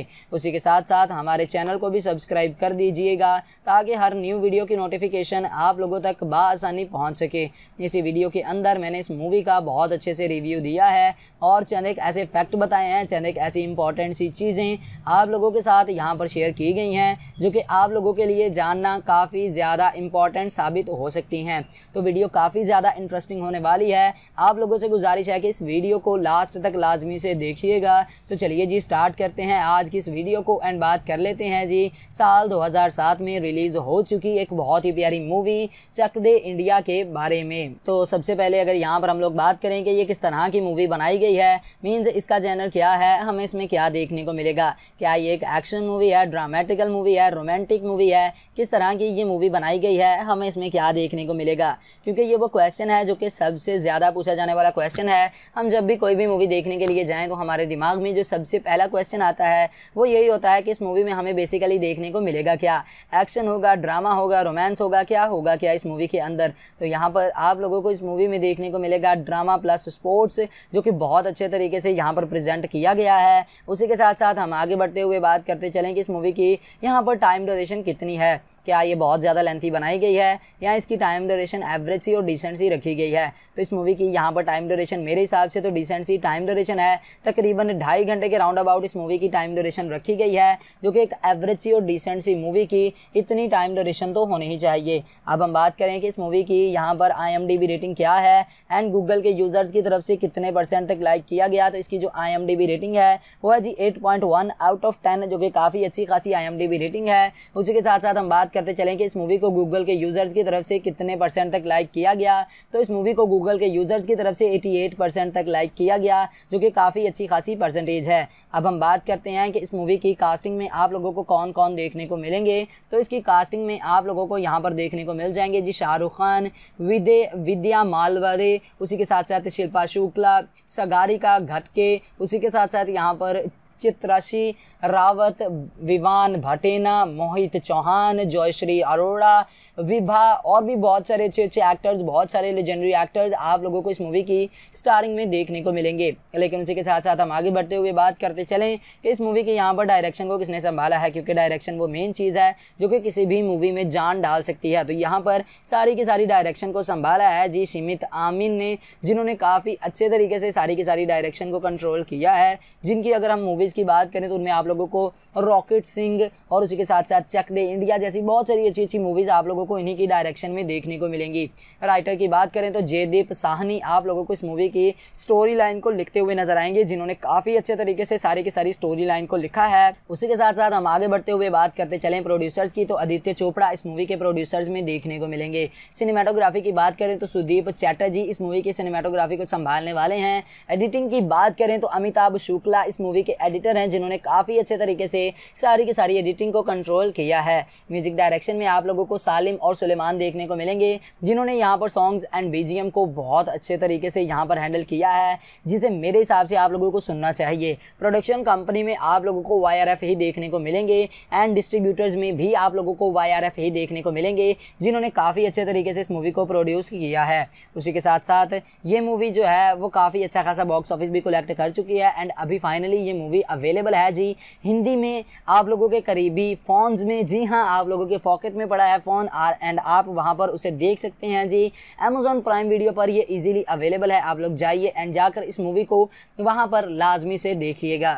उसी के साथ साथ हमारे चैनल को भी सब्सक्राइब कर दीजिएगा ताकि हर न्यू वीडियो की नोटिफिकेशन आप लोगों तक बसानी पहुँच सके इसी वीडियो के अंदर मैंने इस मूवी का बहुत अच्छे से रिव्यू दिया है और चंद एक ऐसे फैक्ट बताए हैं चंद एक ऐसी इंपॉर्टेंट सी चीज़ें आप लोगों के साथ यहाँ पर शेयर की गई हैं जो कि आप लोगों के लिए जानना काफ़ी ज़्यादा इंपॉर्टेंट साबित हो सकती हैं तो वीडियो काफ़ी ज़्यादा इंटरेस्टिंग होने वाली है आप लोगों से गुजारिश है कि इस वीडियो को लास्ट तक लाजमी से देखिएगा तो चलिए जी स्टार्ट करते हैं आज की इस वीडियो को एंड बात कर लेते हैं जी साल 2007 में रिलीज हो चुकी एक बहुत ही प्यारी मूवी चक दे इंडिया के बारे में तो सबसे पहले अगर यहाँ पर हम लोग बात करें कि ये किस तरह की मूवी बनाई गई है मीन्स इसका जैनर क्या है हमें इसमें क्या देखने को मिलेगा क्या ये एक एक्शन मूवी है ड्रामेटिकल मूवी है रोमांटिक मूवी है किस तरह की ये मूवी बनाई गई है हमें इसमें क्या देखने को मिलेगा क्योंकि ये वो क्वेश्चन है जो कि सबसे ज़्यादा पूछा जाने वाला क्वेश्चन है हम जब भी कोई भी मूवी देखने के लिए जाएँ तो हमारे दिमाग में जो सबसे पहला क्वेश्चन आता है वो यही होता है कि इस मूवी में हमें बेसिकली देखने को मिलेगा क्या एक्शन होगा ड्रामा होगा रोमांस होगा क्या होगा क्या इस मूवी के अंदर तो यहाँ पर आप लोगों को इस मूवी में देखने को मिलेगा ड्रामा प्लस स्पोर्ट्स जो कि बहुत अच्छे तरीके से यहाँ पर प्रेजेंट किया गया है उसी के साथ साथ हम आगे बढ़ते हुए बात करते चलें कि इस मूवी की यहाँ पर टाइम ड्यूरेशन कितनी है क्या ये बहुत ज़्यादा लेंथी बनाई गई है या इसकी टाइम ड्यूरेशन एवरेज सी और डिसेंट सी रखी गई है तो इस मूवी की यहाँ पर टाइम ड्यूरेशन मेरे हिसाब से तो डिसेंट सी टाइम ड्यूरेशन है तकरीबन ढाई घंटे के राउंड अबाउट इस मूवी की टाइम ड्यूरेशन ड्यूरेशन रखी गई है जो कि एक एवरेज सी और डिसेंट सी मूवी की इतनी टाइम ड्यूरेशन तो होनी ही चाहिए अब हम बात करें कि इस मूवी की यहाँ पर आई रेटिंग क्या है एंड गूगल के यूज़र्स की तरफ से कितने परसेंट तक लाइक किया गया तो इसकी जो आई रेटिंग है वो है जी एट आउट ऑफ टेन जो कि काफ़ी अच्छी खासी आई रेटिंग है उसी के साथ साथ हम बात करते चलें कि इस मूवी को गूगल के यूज़र्स की तरफ से कितने परसेंट तक लाइक किया गया तो इस मूवी को गूगल के यूज़र्स की तरफ से 88 परसेंट तक लाइक किया गया जो कि काफ़ी अच्छी खासी परसेंटेज है अब हम बात करते हैं कि इस मूवी की कास्टिंग में आप लोगों को कौन कौन देखने को मिलेंगे तो इसकी कास्टिंग में आप लोगों को यहाँ पर देखने को मिल जाएंगे जी शाहरुख खान विदे विद्या मालवरे उसी के साथ साथ शिल्पा शुक्ला सगारिका घटके उसी के साथ साथ यहाँ पर चित्रशि रावत विवान भटेना मोहित चौहान जयश्री अरोड़ा विभा और भी बहुत सारे अच्छे अच्छे एक्टर्स बहुत सारे लेजेंडरी एक्टर्स आप लोगों को इस मूवी की स्टारिंग में देखने को मिलेंगे लेकिन उसी के साथ साथ हम आगे बढ़ते हुए बात करते चलें कि इस मूवी के यहाँ पर डायरेक्शन को किसने संभाला है क्योंकि डायरेक्शन वो मेन चीज़ है जो कि किसी भी मूवी में जान डाल सकती है तो यहाँ पर सारी की सारी डायरेक्शन को संभाला है जी सीमित आमिन ने जिन्होंने काफ़ी अच्छे तरीके से सारी की सारी डायरेक्शन को कंट्रोल किया है जिनकी अगर हम मूवीज़ की बात करें तो उनमें आप लोगों को रॉकेट सिंह और उसी के साथ साथ चक दे इंडिया जैसी बहुत सारी अच्छी अच्छी मूवीज़ आप लोगों को आपको इन्हीं की डायरेक्शन में देखने को मिलेंगी राइटर की बात करें तो जयदीप साहनी आप लोगों को इस मूवी की स्टोरी लाइन को लिखते हुए नजर आएंगे जिन्होंने काफ़ी अच्छे तरीके से सारी की सारी स्टोरी लाइन को लिखा है उसी के साथ साथ हम आगे बढ़ते हुए बात करते चले प्रोड्यूसर्स की तो आदित्य चोपड़ा इस मूवी के प्रोड्यूसर्स में देखने को मिलेंगे सिनेमाटोग्राफी की बात करें तो सुदीप चैटर्जी इस मूवी की सिनेमाटोग्राफी को संभालने वाले हैं एडिटिंग की बात करें तो अमिताभ शुक्ला इस मूवी के एडिटर हैं जिन्होंने काफ़ी अच्छे तरीके से सारी की सारी एडिटिंग को कंट्रोल किया है म्यूजिक डायरेक्शन में आप लोगों को साले सलीम और सुलेमान देखने को मिलेंगे जिन्होंने यहाँ पर सॉन्ग्स एंड बी को बहुत अच्छे तरीके से यहाँ पर हैंडल किया है जिसे मेरे हिसाब से आप लोगों को सुनना चाहिए प्रोडक्शन कंपनी में आप लोगों को वाई ही देखने को मिलेंगे एंड डिस्ट्रीब्यूटर्स में भी आप लोगों को वाई ही देखने को मिलेंगे जिन्होंने काफ़ी अच्छे तरीके से इस मूवी को प्रोड्यूस किया है उसी के साथ साथ ये मूवी जो है वो काफ़ी अच्छा खासा बॉक्स ऑफिस भी कलेक्ट कर चुकी है एंड अभी फाइनली ये मूवी अवेलेबल है जी हिंदी में आप लोगों के करीबी फ़ोन्स में जी हाँ आप लोगों के पॉकेट में पड़ा है फ़ोन आर एंड आप वहाँ पर उसे देख सकते हैं जी अमेजोन प्राइम वीडियो पर ये इजीली अवेलेबल है आप लोग जाइए एंड जाकर इस मूवी को वहाँ पर लाजमी से देखिएगा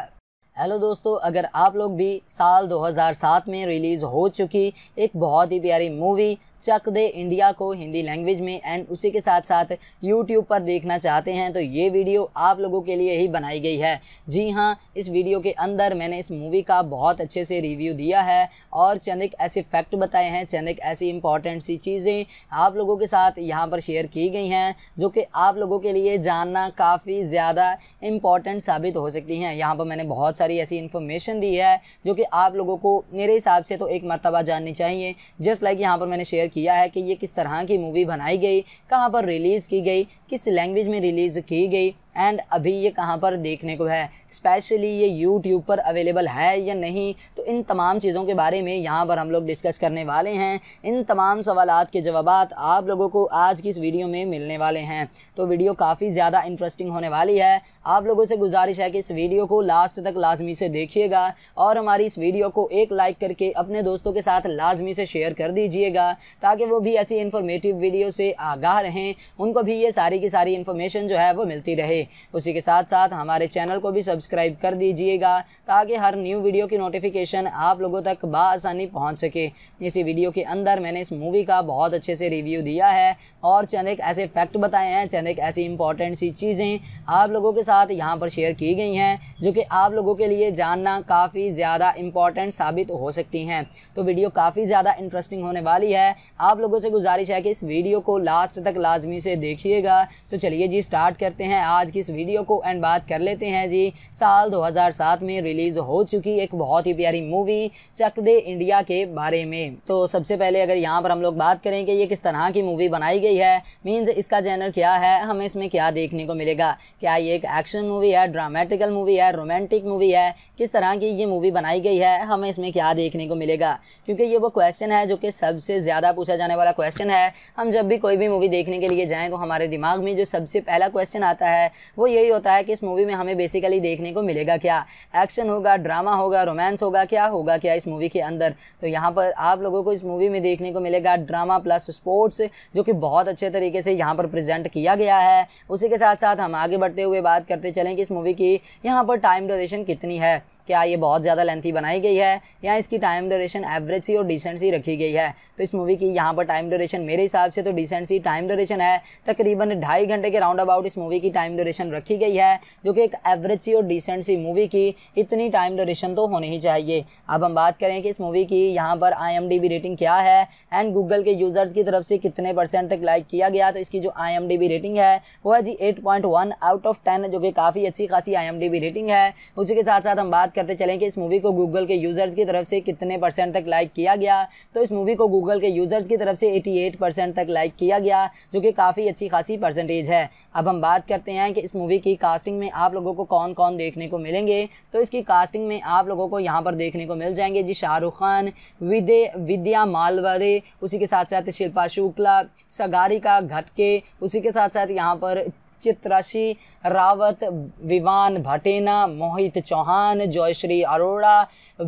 हेलो दोस्तों अगर आप लोग भी साल 2007 में रिलीज़ हो चुकी एक बहुत ही प्यारी मूवी चक दे इंडिया को हिंदी लैंग्वेज में एंड उसी के साथ साथ यूट्यूब पर देखना चाहते हैं तो ये वीडियो आप लोगों के लिए ही बनाई गई है जी हाँ इस वीडियो के अंदर मैंने इस मूवी का बहुत अच्छे से रिव्यू दिया है और चंद एक ऐसे फैक्ट बताए हैं चंद एक ऐसी इंपॉर्टेंट सी चीज़ें आप लोगों के साथ यहाँ पर शेयर की गई हैं जो कि आप लोगों के लिए जानना काफ़ी ज़्यादा इम्पॉर्टेंट साबित हो सकती हैं यहाँ पर मैंने बहुत सारी ऐसी इन्फॉर्मेशन दी है जो कि आप लोगों को मेरे हिसाब से तो एक मरतबा जाननी चाहिए जस्ट लाइक यहाँ पर मैंने शेयर किया है कि ये किस तरह की मूवी बनाई गई कहाँ पर रिलीज़ की गई किस लैंग्वेज में रिलीज़ की गई एंड अभी ये कहाँ पर देखने को है स्पेशली ये यूट्यूब पर अवेलेबल है या नहीं तो इन तमाम चीज़ों के बारे में यहाँ पर हम लोग डिस्कस करने वाले हैं इन तमाम सवाल के जवाब आप लोगों को आज की इस वीडियो में मिलने वाले हैं तो वीडियो काफ़ी ज़्यादा इंटरेस्टिंग होने वाली है आप लोगों से गुजारिश है कि इस वीडियो को लास्ट तक लाजमी से देखिएगा और हमारी इस वीडियो को एक लाइक करके अपने दोस्तों के साथ लाजमी से शेयर कर दीजिएगा ताकि वो भी ऐसी इन्फॉर्मेटिव वीडियो से आगाह रहें उनको भी ये सारी की सारी इन्फॉर्मेशन जो है वो मिलती रहे उसी के साथ साथ हमारे चैनल को भी सब्सक्राइब कर दीजिएगा ताकि हर न्यू वीडियो की नोटिफिकेशन आप लोगों तक बसानी पहुँच सके इसी वीडियो के अंदर मैंने इस मूवी का बहुत अच्छे से रिव्यू दिया है और चंद एक ऐसे फैक्ट बताए हैं चंद एक ऐसी इंपॉर्टेंट सी चीज़ें आप लोगों के साथ यहाँ पर शेयर की गई हैं जो कि आप लोगों के लिए जानना काफ़ी ज़्यादा इंपॉर्टेंट साबित हो सकती हैं तो वीडियो काफ़ी ज़्यादा इंटरेस्टिंग होने वाली है आप लोगों से गुजारिश है कि इस वीडियो को लास्ट तक लाजमी से देखिएगा तो चलिए जी स्टार्ट करते हैं आज की इस वीडियो को एंड बात कर लेते हैं जी साल 2007 में रिलीज़ हो चुकी एक बहुत ही प्यारी मूवी चक दे इंडिया के बारे में तो सबसे पहले अगर यहाँ पर हम लोग बात करें कि ये किस तरह की मूवी बनाई गई है मीन्स इसका जैनर क्या है हमें इसमें क्या देखने को मिलेगा क्या ये एक एक्शन मूवी है ड्रामेटिकल मूवी है रोमांटिक मूवी है किस तरह की ये मूवी बनाई गई है हमें इसमें क्या देखने को मिलेगा क्योंकि ये वो क्वेश्चन है जो कि सबसे ज़्यादा पूछा जाने वाला क्वेश्चन है हम जब भी कोई भी मूवी देखने के लिए जाएं तो हमारे दिमाग में जो सबसे पहला क्वेश्चन आता है वो यही होता है कि इस मूवी में हमें बेसिकली देखने को मिलेगा क्या एक्शन होगा ड्रामा होगा रोमांस होगा क्या होगा क्या इस मूवी के अंदर तो यहाँ पर आप लोगों को इस मूवी में देखने को मिलेगा ड्रामा प्लस स्पोर्ट्स जो कि बहुत अच्छे तरीके से यहाँ पर प्रेजेंट किया गया है उसी के साथ साथ हम आगे बढ़ते हुए बात करते चलें कि इस मूवी की यहाँ पर टाइम डोरेशन कितनी है क्या ये बहुत ज़्यादा लेंथी बनाई गई है या इसकी टाइम डोरेशन एवरेज सी और डिसेंट सी रखी गई है तो इस मूवी की यहाँ पर टाइम ड्यूरेशन मेरे हिसाब से तो डिसेंट सी टाइम ड्यूरेशन है तकरीबन ढाई घंटे के राउंड अबाउट इस मूवी की टाइम ड्यूरेशन रखी गई है जो कि एक एवरेज सी और डिसेंट सी मूवी की इतनी टाइम ड्यूरेशन तो होनी ही चाहिए अब हम बात करें कि इस मूवी की यहाँ पर आई रेटिंग क्या है एंड गूगल के यूज़र्स की तरफ से कितने परसेंट तक लाइक किया गया तो इसकी जो आई रेटिंग है वो है जी एट आउट ऑफ टेन जो कि काफ़ी अच्छी खासी आई रेटिंग है उसी के साथ साथ हम बात करते चलें कि इस मूवी को गूगल के यूज़र्स की तरफ से कितने परसेंट तक लाइक किया गया तो इस मूवी को गूगल के यूज़र्स ऑडियंस की तरफ से 88 परसेंट तक लाइक किया गया जो कि काफ़ी अच्छी खासी परसेंटेज है अब हम बात करते हैं कि इस मूवी की कास्टिंग में आप लोगों को कौन कौन देखने को मिलेंगे तो इसकी कास्टिंग में आप लोगों को यहाँ पर देखने को मिल जाएंगे जी शाहरुख खान विदे विद्या मालवरे उसी के साथ साथ शिल्पा शुक्ला सगारिका घटके उसी के साथ साथ यहाँ पर चित राशि रावत विवान भटेना मोहित चौहान जयश्री अरोड़ा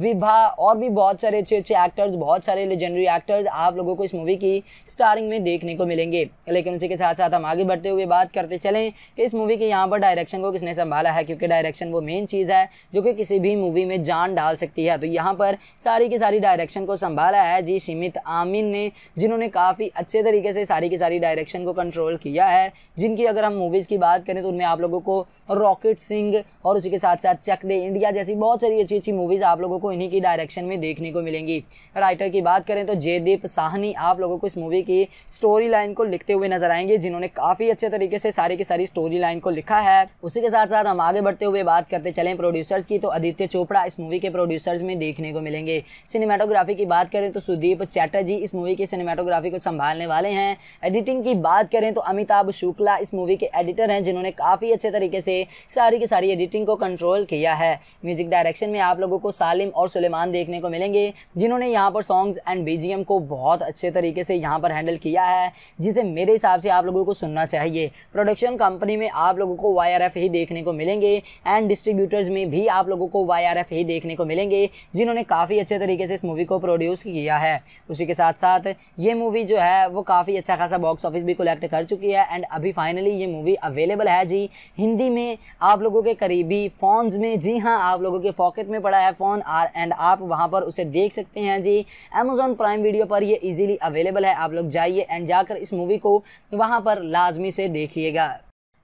विभा और भी बहुत सारे अच्छे अच्छे एक्टर्स बहुत सारे लेजेंडरी एक्टर्स आप लोगों को इस मूवी की स्टारिंग में देखने को मिलेंगे लेकिन उसी के साथ साथ हम आगे बढ़ते हुए बात करते चलें कि इस मूवी के यहाँ पर डायरेक्शन को किसने संभाला है क्योंकि डायरेक्शन वो मेन चीज़ है जो कि किसी भी मूवी में जान डाल सकती है तो यहाँ पर सारी की सारी डायरेक्शन को संभाला है जी सीमित आमिन ने जिन्होंने काफ़ी अच्छे तरीके से सारी की सारी डायरेक्शन को कंट्रोल किया है जिनकी अगर हम मूवीज़ मूवीज़ की बात करें तो उनमें आप लोगों को रॉकेट सिंह और उसी के साथ साथ चक दे इंडिया जैसी बहुत सारी अच्छी अच्छी मूवीज़ आप लोगों को इन्हीं की डायरेक्शन में देखने को मिलेंगी राइटर की बात करें तो जयदीप साहनी आप लोगों को इस मूवी की स्टोरी लाइन को लिखते हुए नजर आएंगे जिन्होंने काफ़ी अच्छे तरीके से सारी की सारी स्टोरी लाइन को लिखा है उसी के साथ साथ हम आगे बढ़ते हुए बात करते चले प्रोड्यूसर्स की तो आदित्य चोपड़ा इस मूवी के प्रोड्यूसर्स में देखने को मिलेंगे सिनेमाटोग्राफी की बात करें तो सुदीप चैटर्जी इस मूवी की सिनेमाटोग्राफी को संभालने वाले हैं एडिटिंग की बात करें तो अमिताभ शुक्ला इस मूवी के एडिट एडिटर हैं जिन्होंने काफ़ी अच्छे तरीके से सारी की सारी एडिटिंग को कंट्रोल किया है म्यूजिक डायरेक्शन में आप लोगों को सालिम और सुलेमान देखने को मिलेंगे जिन्होंने यहाँ पर सॉन्ग्स एंड बी को बहुत अच्छे तरीके से यहाँ पर हैंडल किया है जिसे मेरे हिसाब से आप लोगों को सुनना चाहिए प्रोडक्शन कंपनी में आप लोगों को वाई ही देखने को मिलेंगे एंड डिस्ट्रीब्यूटर्स में भी आप लोगों को वाई ही देखने को मिलेंगे जिन्होंने काफ़ी अच्छे तरीके से इस मूवी को प्रोड्यूस किया है उसी के साथ साथ ये मूवी जो है वो काफ़ी अच्छा खासा बॉक्स ऑफिस भी कलेक्ट कर चुकी है एंड अभी फाइनली ये मूवी अवेलेबल है जी हिंदी में आप लोगों के करीबी फ़ोन्स में जी हाँ आप लोगों के पॉकेट में पड़ा है फ़ोन आर एंड आप वहाँ पर उसे देख सकते हैं जी अमेज़ोन प्राइम वीडियो पर ये ईजिली अवेलेबल है आप लोग जाइए एंड जाकर इस मूवी को वहाँ पर लाजमी से देखिएगा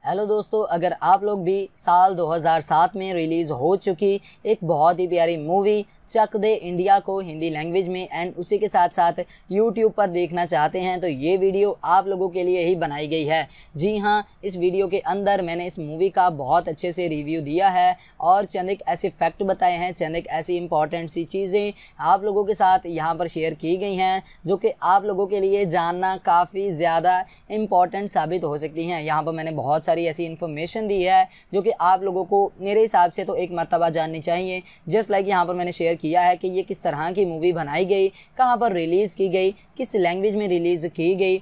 हेलो दोस्तों अगर आप लोग भी साल 2007 में रिलीज़ हो चुकी एक बहुत ही प्यारी मूवी चक दे इंडिया को हिंदी लैंग्वेज में एंड उसी के साथ साथ यूट्यूब पर देखना चाहते हैं तो ये वीडियो आप लोगों के लिए ही बनाई गई है जी हाँ इस वीडियो के अंदर मैंने इस मूवी का बहुत अच्छे से रिव्यू दिया है और चंद एक ऐसे फैक्ट बताए हैं चंद एक ऐसी इंपॉर्टेंट सी चीज़ें आप लोगों के साथ यहाँ पर शेयर की गई हैं जो कि आप लोगों के लिए जानना काफ़ी ज़्यादा इम्पॉर्टेंट साबित हो सकती हैं यहाँ पर मैंने बहुत सारी ऐसी इन्फॉर्मेशन दी है जो कि आप लोगों को मेरे हिसाब से तो एक मरतबा जाननी चाहिए जस्ट लाइक यहाँ पर मैंने शेयर किया है कि ये किस तरह की मूवी बनाई गई कहाँ पर रिलीज़ की गई किस लैंग्वेज में रिलीज़ की गई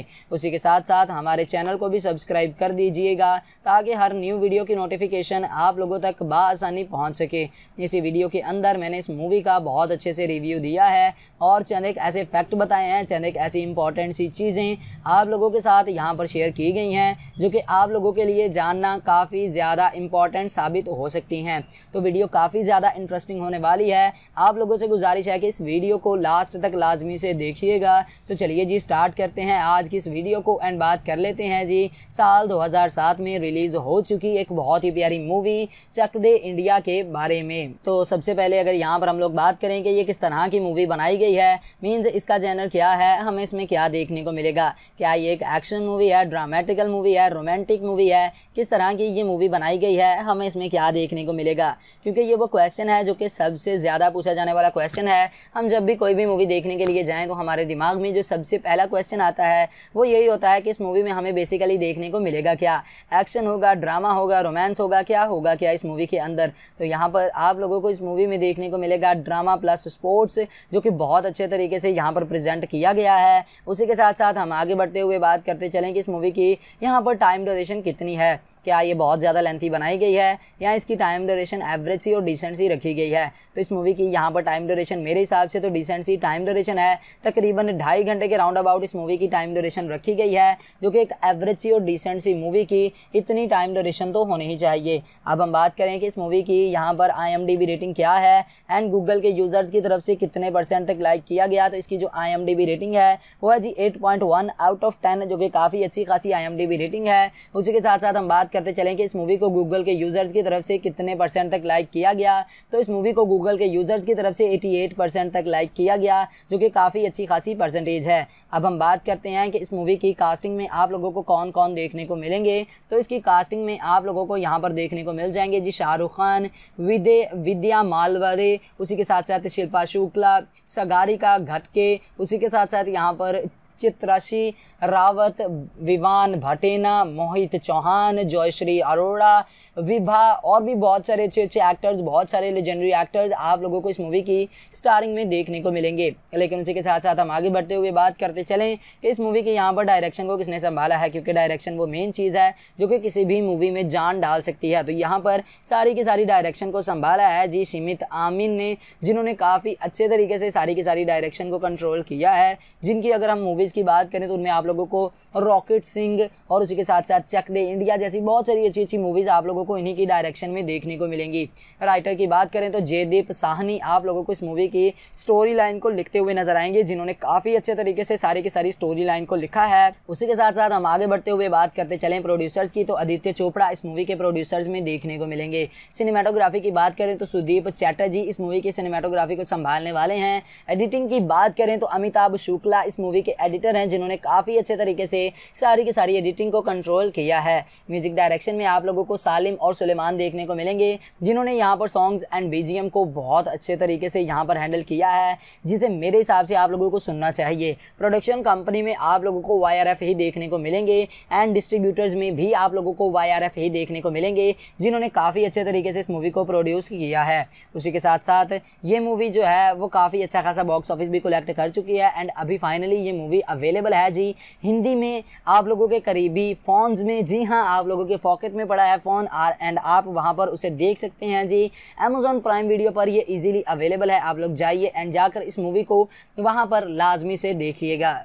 उसी के साथ साथ हमारे चैनल को भी सब्सक्राइब कर दीजिएगा ताकि हर न्यू वीडियो की नोटिफिकेशन आप लोगों तक बसानी पहुँच सके इसी वीडियो के अंदर मैंने इस मूवी का बहुत अच्छे से रिव्यू दिया है और चंद एक ऐसे फैक्ट बताए हैं चंद एक ऐसी इंपॉर्टेंट सी चीज़ें आप लोगों के साथ यहाँ पर शेयर की गई हैं जो कि आप लोगों के लिए जानना काफ़ी ज़्यादा इंपॉर्टेंट साबित हो सकती हैं तो वीडियो काफ़ी ज़्यादा इंटरेस्टिंग होने वाली है आप लोगों से गुजारिश है कि इस वीडियो को लास्ट तक लाजमी से देखिएगा तो चलिए जी स्टार्ट करते हैं आज की इस वीडियो को एंड बात कर लेते हैं जी साल 2007 में रिलीज हो चुकी एक बहुत ही प्यारी मूवी चक दे इंडिया के बारे में तो सबसे पहले अगर यहाँ पर हम लोग बात करें कि ये किस तरह की मूवी बनाई गई है मीन्स इसका जैनर क्या है हमें इसमें क्या देखने को मिलेगा क्या ये एक एक्शन मूवी है ड्रामेटिकल मूवी है रोमांटिक मूवी है किस तरह की ये मूवी बनाई गई है हमें इसमें क्या देखने को मिलेगा क्योंकि ये वो क्वेश्चन है जो कि सबसे ज़्यादा पूछा जाने वाला क्वेश्चन है हम जब भी कोई भी मूवी देखने के लिए जाएँ तो हमारे दिमाग में जो सबसे पहला क्वेश्चन आता है वो यही होता है कि इस मूवी में हमें बेसिकली देखने को मिलेगा क्या एक्शन होगा ड्रामा होगा रोमांस होगा क्या होगा क्या इस मूवी के अंदर तो यहाँ पर आप लोगों को इस मूवी में देखने को मिलेगा ड्रामा प्लस स्पोर्ट्स जो कि बहुत अच्छे तरीके से यहाँ पर प्रेजेंट किया गया है उसी के साथ साथ हम आगे बढ़ते हुए बात करते चलें कि इस मूवी की यहाँ पर टाइम डोरेशन कितनी है क्या ये बहुत ज़्यादा लेंथी बनाई गई है या इसकी टाइम डोरेशन एवरेज सी और डिसेंट सी रखी गई है तो इस मूवी की यहाँ पर टाइम डोरेशन मेरे हिसाब से तो डिसेंट सी टाइम डोरेशन है तकरीबन ढाई घंटे के राउंड अबाउट इस मूवी की टाइम डोरेशन ड्यूरेशन रखी गई है जो कि एक एवरेज सी और डिसेंट सी मूवी की इतनी टाइम ड्यूरेशन तो होनी ही चाहिए अब हम बात करें कि इस मूवी की यहाँ पर आई रेटिंग क्या है एंड गूगल के यूज़र्स की तरफ से कितने परसेंट तक लाइक किया गया तो इसकी जो आई रेटिंग है वो है जी एट आउट ऑफ टेन जो कि काफ़ी अच्छी खासी आई रेटिंग है उसी के साथ साथ हम बात करते चलें कि इस मूवी को गूगल के यूज़र्स की तरफ से कितने परसेंट तक लाइक किया गया तो इस मूवी को गूगल के यूज़र्स की तरफ से 88 परसेंट तक लाइक किया गया जो कि काफ़ी अच्छी खासी परसेंटेज है अब हम बात करते हैं कि इस मूवी की कास्टिंग में आप लोगों को कौन कौन देखने को मिलेंगे तो इसकी कास्टिंग में आप लोगों को यहाँ पर देखने को मिल जाएंगे जी शाहरुख खान विदे विद्या मालवरे उसी के साथ साथ शिल्पा शुक्ला सगारिका घटके उसी के साथ साथ यहाँ पर चित्राशी रावत विवान भटेना मोहित चौहान जयश्री अरोड़ा विभा और भी बहुत सारे अच्छे अच्छे एक्टर्स बहुत सारे लेजेंडरी एक्टर्स आप लोगों को इस मूवी की स्टारिंग में देखने को मिलेंगे लेकिन उसी के साथ साथ हम आगे बढ़ते हुए बात करते चलें कि इस मूवी के यहाँ पर डायरेक्शन को किसने संभाला है क्योंकि डायरेक्शन वो मेन चीज़ है जो कि किसी भी मूवी में जान डाल सकती है तो यहाँ पर सारी की सारी डायरेक्शन को संभाला है जी सीमित आमिन ने जिन्होंने काफ़ी अच्छे तरीके से सारी की सारी डायरेक्शन को कंट्रोल किया है जिनकी अगर हम मूवीज़ की बात करें तो उनमें आप लोगों को रॉकेट सिंह और उसी के साथ साथ चक दे इंडिया जैसी बहुत सारी अच्छी अच्छी मूवीज़ आप लोगों को इन्हीं की डायरेक्शन में देखने को मिलेंगी राइटर की बात करें तो जयदीप साहनी आप लोगों को इस मूवी की स्टोरी लाइन को लिखते हुए नजर आएंगे जिन्होंने काफ़ी अच्छे तरीके से सारी की सारी स्टोरी लाइन को लिखा है उसी के साथ साथ हम आगे बढ़ते हुए बात करते चले प्रोड्यूसर्स की तो आदित्य चोपड़ा इस मूवी के प्रोड्यूसर्स में देखने को मिलेंगे सिनेमाटोग्राफी की बात करें तो सुदीप चैटर्जी इस मूवी की सिनेमाटोग्राफी को संभालने वाले हैं एडिटिंग की बात करें तो अमिताभ शुक्ला इस मूवी के एडिटर हैं जिन्होंने काफ़ी अच्छे तरीके से सारी की सारी एडिटिंग को कंट्रोल किया है म्यूजिक डायरेक्शन में आप लोगों को सालिम और सुलेमान देखने को मिलेंगे जिन्होंने यहाँ पर सॉन्ग्स एंड बीजीएम को बहुत अच्छे तरीके से यहाँ पर हैंडल किया है जिसे मेरे हिसाब से आप लोगों को सुनना चाहिए प्रोडक्शन कंपनी में आप लोगों को वाई ही देखने को मिलेंगे एंड डिस्ट्रीब्यूटर्स में भी आप लोगों को वाई ही देखने को मिलेंगे जिन्होंने काफ़ी अच्छे तरीके से इस मूवी को प्रोड्यूस किया है उसी के साथ साथ ये मूवी जो है वो काफ़ी अच्छा खासा बॉक्स ऑफिस भी कलेक्ट कर चुकी है एंड अभी फाइनली ये मूवी अवेलेबल है जी हिंदी में आप लोगों के करीबी फ़ोन्स में जी हाँ आप लोगों के पॉकेट में पड़ा है फ़ोन आर एंड आप वहाँ पर उसे देख सकते हैं जी अमेजोन प्राइम वीडियो पर ये इजीली अवेलेबल है आप लोग जाइए एंड जाकर इस मूवी को वहाँ पर लाजमी से देखिएगा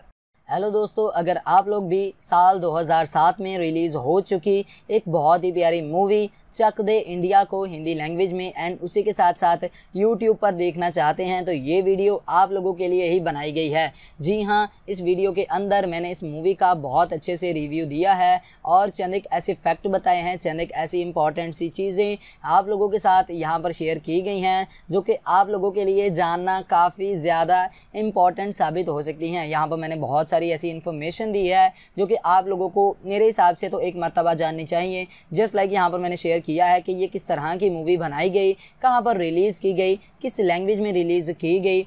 हेलो दोस्तों अगर आप लोग भी साल 2007 में रिलीज़ हो चुकी एक बहुत ही प्यारी मूवी चक दे इंडिया को हिंदी लैंग्वेज में एंड उसी के साथ साथ यूट्यूब पर देखना चाहते हैं तो ये वीडियो आप लोगों के लिए ही बनाई गई है जी हाँ इस वीडियो के अंदर मैंने इस मूवी का बहुत अच्छे से रिव्यू दिया है और चंद एक ऐसे फैक्ट बताए हैं चंद एक ऐसी इंपॉर्टेंट सी चीज़ें आप लोगों के साथ यहाँ पर शेयर की गई हैं जो कि आप लोगों के लिए जानना काफ़ी ज़्यादा इम्पॉर्टेंट साबित हो सकती हैं यहाँ पर मैंने बहुत सारी ऐसी इन्फॉर्मेशन दी है जो कि आप लोगों को मेरे हिसाब से तो एक मरतबा जाननी चाहिए जस्ट लाइक यहाँ पर मैंने शेयर किया है कि ये किस तरह की मूवी बनाई गई कहाँ पर रिलीज़ की गई किस लैंग्वेज में रिलीज़ की गई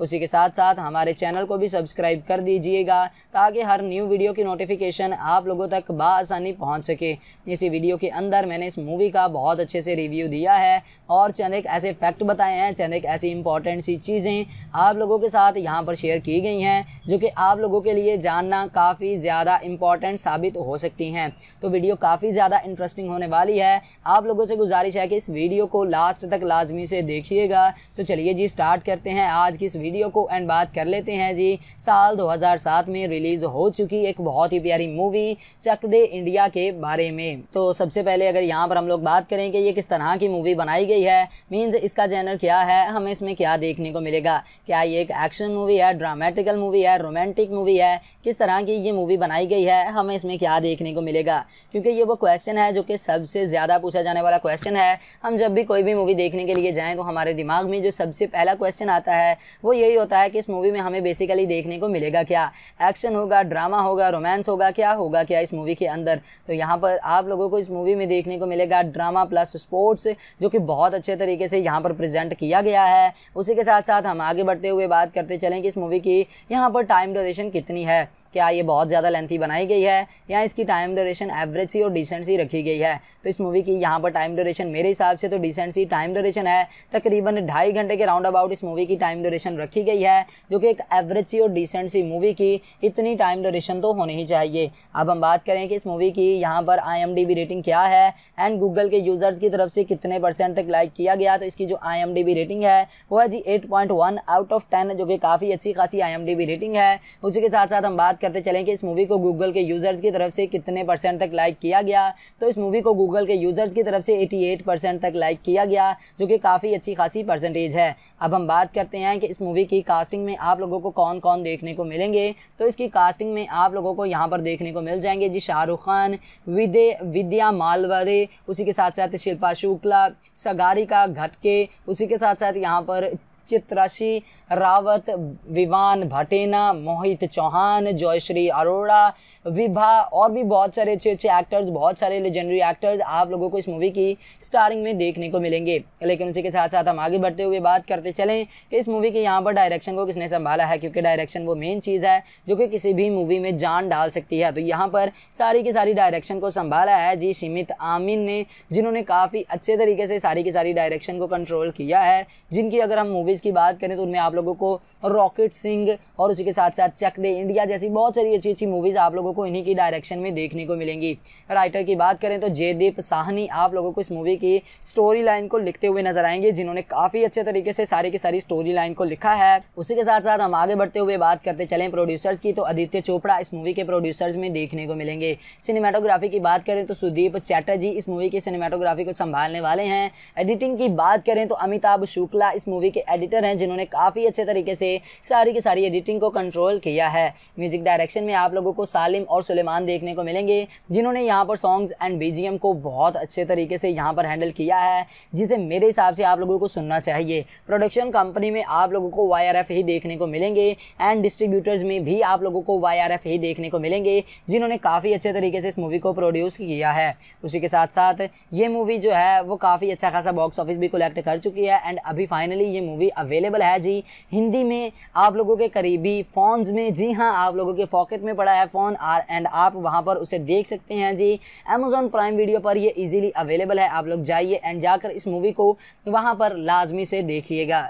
उसी के साथ साथ हमारे चैनल को भी सब्सक्राइब कर दीजिएगा ताकि हर न्यू वीडियो की नोटिफिकेशन आप लोगों तक बसानी पहुँच सके इसी वीडियो के अंदर मैंने इस मूवी का बहुत अच्छे से रिव्यू दिया है और चंद एक ऐसे फैक्ट बताए हैं चंद एक ऐसी इंपॉर्टेंट सी चीज़ें आप लोगों के साथ यहाँ पर शेयर की गई हैं जो कि आप लोगों के लिए जानना काफ़ी ज़्यादा इंपॉर्टेंट साबित हो सकती हैं तो वीडियो काफ़ी ज़्यादा इंटरेस्टिंग होने वाली है आप लोगों से गुजारिश है कि इस वीडियो को लास्ट तक लाजमी से देखिएगा तो चलिए जी स्टार्ट करते हैं आज की इस वीडियो को एंड बात कर लेते हैं जी साल 2007 में रिलीज हो चुकी एक बहुत ही प्यारी मूवी चक दे इंडिया के बारे में तो सबसे पहले अगर यहाँ पर हम लोग बात करें कि ये किस तरह की मूवी बनाई गई है मीन्स इसका जैनर क्या है हमें इसमें क्या देखने को मिलेगा क्या ये एक एक्शन मूवी है ड्रामेटिकल मूवी है रोमांटिक मूवी है किस तरह की ये मूवी बनाई गई है हमें इसमें क्या देखने को मिलेगा क्योंकि ये वो क्वेश्चन है जो कि सबसे ज़्यादा पूछा जाने वाला क्वेश्चन है हम जब भी कोई भी मूवी देखने के लिए जाएँ तो हमारे दिमाग में जो सबसे पहला क्वेश्चन आता है वो यही होता है कि इस मूवी में हमें बेसिकली देखने को मिलेगा क्या एक्शन होगा ड्रामा होगा रोमांस होगा क्या होगा क्या इस मूवी के अंदर तो यहाँ पर आप लोगों को इस मूवी में देखने को मिलेगा ड्रामा प्लस स्पोर्ट्स जो कि बहुत अच्छे तरीके से यहाँ पर प्रेजेंट किया गया है उसी के साथ साथ हम आगे बढ़ते हुए बात करते चलें कि इस मूवी की यहाँ पर टाइम डोरेशन कितनी है क्या ये बहुत ज़्यादा लेंथी बनाई गई है या इसकी टाइम ड्यूरेशन एवरेज सी और डिसेंट सी रखी गई है तो इस मूवी की यहाँ पर टाइम ड्यूरेशन मेरे हिसाब से तो डिसेंट सी टाइम ड्यूरेशन है तकरीबन ढाई घंटे के राउंड अबाउट इस मूवी की टाइम ड्यूरेशन रखी गई है जो कि एक एवरेज सी और डिसेंट सी मूवी की इतनी टाइम ड्यूरेशन तो होनी ही चाहिए अब हम बात करें कि इस मूवी की यहाँ पर आई रेटिंग क्या है एंड गूगल के यूज़र्स की तरफ से कितने परसेंट तक लाइक किया गया तो इसकी जो आई रेटिंग है वो है जी एट आउट ऑफ टेन जो कि काफ़ी अच्छी खासी आई रेटिंग है उसी के साथ साथ हम बात करते चलें कि इस मूवी को गूगल के यूज़र्स की तरफ से कितने परसेंट तक लाइक किया गया तो इस मूवी को गूगल के यूज़र्स की तरफ से 88 परसेंट तक लाइक किया गया जो कि काफ़ी अच्छी खासी परसेंटेज है अब हम बात करते हैं कि इस मूवी की कास्टिंग में आप लोगों को कौन कौन देखने को मिलेंगे तो इसकी कास्टिंग में आप लोगों को यहाँ पर देखने को मिल जाएंगे जी शाहरुख खान विदे विद्या मालवरे उसी के साथ साथ शिल्पा शुक्ला सगारिका घटके उसी के साथ साथ यहाँ पर चित्राशी रावत विवान भटेना मोहित चौहान जयश्री अरोड़ा विभा और भी बहुत सारे अच्छे अच्छे एक्टर्स बहुत सारे लेजेंडरी एक्टर्स आप लोगों को इस मूवी की स्टारिंग में देखने को मिलेंगे लेकिन उसी के साथ साथ हम आगे बढ़ते हुए बात करते चलें कि इस मूवी के यहाँ पर डायरेक्शन को किसने संभाला है क्योंकि डायरेक्शन वो मेन चीज़ है जो कि किसी भी मूवी में जान डाल सकती है तो यहाँ पर सारी की सारी डायरेक्शन को संभाला है जी सीमित आमिन ने जिन्होंने काफ़ी अच्छे तरीके से सारी की सारी डायरेक्शन को कंट्रोल किया है जिनकी अगर हम मूवीज़ की बात करें तो उनमें आप लोगों को रॉकेट सिंह और उसी के साथ साथ चक दे इंडिया जैसी बहुत सारी अच्छी अच्छी मूवीज़ आप लोगों को इन्हीं की डायरेक्शन में देखने को मिलेंगी राइटर की बात करें तो जयदीप साहनी आप लोगों को इस मूवी की स्टोरी लाइन को लिखते हुए नजर आएंगे जिन्होंने काफ़ी अच्छे तरीके से सारी की सारी स्टोरी लाइन को लिखा है उसी के साथ साथ हम आगे बढ़ते हुए बात करते चले प्रोड्यूसर्स की तो आदित्य चोपड़ा इस मूवी के प्रोड्यूसर्स में देखने को मिलेंगे सिनेमाटोग्राफी की बात करें तो सुदीप चैटर्जी इस मूवी की सिनेमाटोग्राफी को संभालने वाले हैं एडिटिंग की बात करें तो अमिताभ शुक्ला इस मूवी के एडिटर हैं जिन्होंने काफ़ी अच्छे तरीके से सारी की सारी एडिटिंग को कंट्रोल किया है म्यूजिक डायरेक्शन में आप लोगों को सालिम और सुलेमान देखने को मिलेंगे जिन्होंने यहाँ पर सॉन्ग्स एंड बीजीएम को बहुत अच्छे तरीके से यहाँ पर हैंडल किया है जिसे मेरे हिसाब से आप लोगों को सुनना चाहिए प्रोडक्शन कंपनी में आप लोगों को वाई ही देखने को मिलेंगे एंड डिस्ट्रीब्यूटर्स में भी आप लोगों को वाई ही देखने को मिलेंगे जिन्होंने काफ़ी अच्छे तरीके से इस मूवी को प्रोड्यूस किया है उसी के साथ साथ ये मूवी जो है वो काफ़ी अच्छा खासा बॉक्स ऑफिस भी कलेक्ट कर चुकी है एंड अभी फाइनली ये मूवी अवेलेबल है जी हिंदी में आप लोगों के करीबी फ़ोन्स में जी हाँ आप लोगों के पॉकेट में पड़ा है फ़ोन आर एंड आप वहाँ पर उसे देख सकते हैं जी अमेजोन प्राइम वीडियो पर ये इजीली अवेलेबल है आप लोग जाइए एंड जाकर इस मूवी को वहाँ पर लाजमी से देखिएगा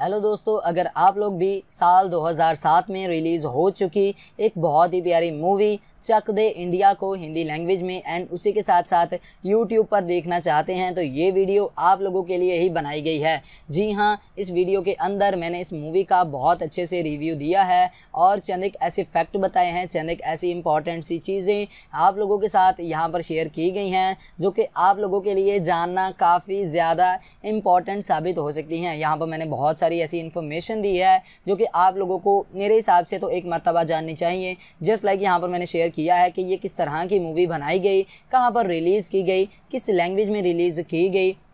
हेलो दोस्तों अगर आप लोग भी साल 2007 में रिलीज़ हो चुकी एक बहुत ही प्यारी मूवी चक दे इंडिया को हिंदी लैंग्वेज में एंड उसी के साथ साथ यूट्यूब पर देखना चाहते हैं तो ये वीडियो आप लोगों के लिए ही बनाई गई है जी हाँ इस वीडियो के अंदर मैंने इस मूवी का बहुत अच्छे से रिव्यू दिया है और चंद एक ऐसे फैक्ट बताए हैं चंद एक ऐसी इंपॉर्टेंट सी चीज़ें आप लोगों के साथ यहाँ पर शेयर की गई हैं जो कि आप लोगों के लिए जानना काफ़ी ज़्यादा इम्पॉर्टेंट साबित हो सकती हैं यहाँ पर मैंने बहुत सारी ऐसी इन्फॉर्मेशन दी है जो कि आप लोगों को मेरे हिसाब से तो एक मरतबा जाननी चाहिए जस्ट लाइक यहाँ पर मैंने शेयर किया है कि ये किस तरह की मूवी बनाई गई कहाँ पर रिलीज़ की गई किस लैंग्वेज में रिलीज़ की गई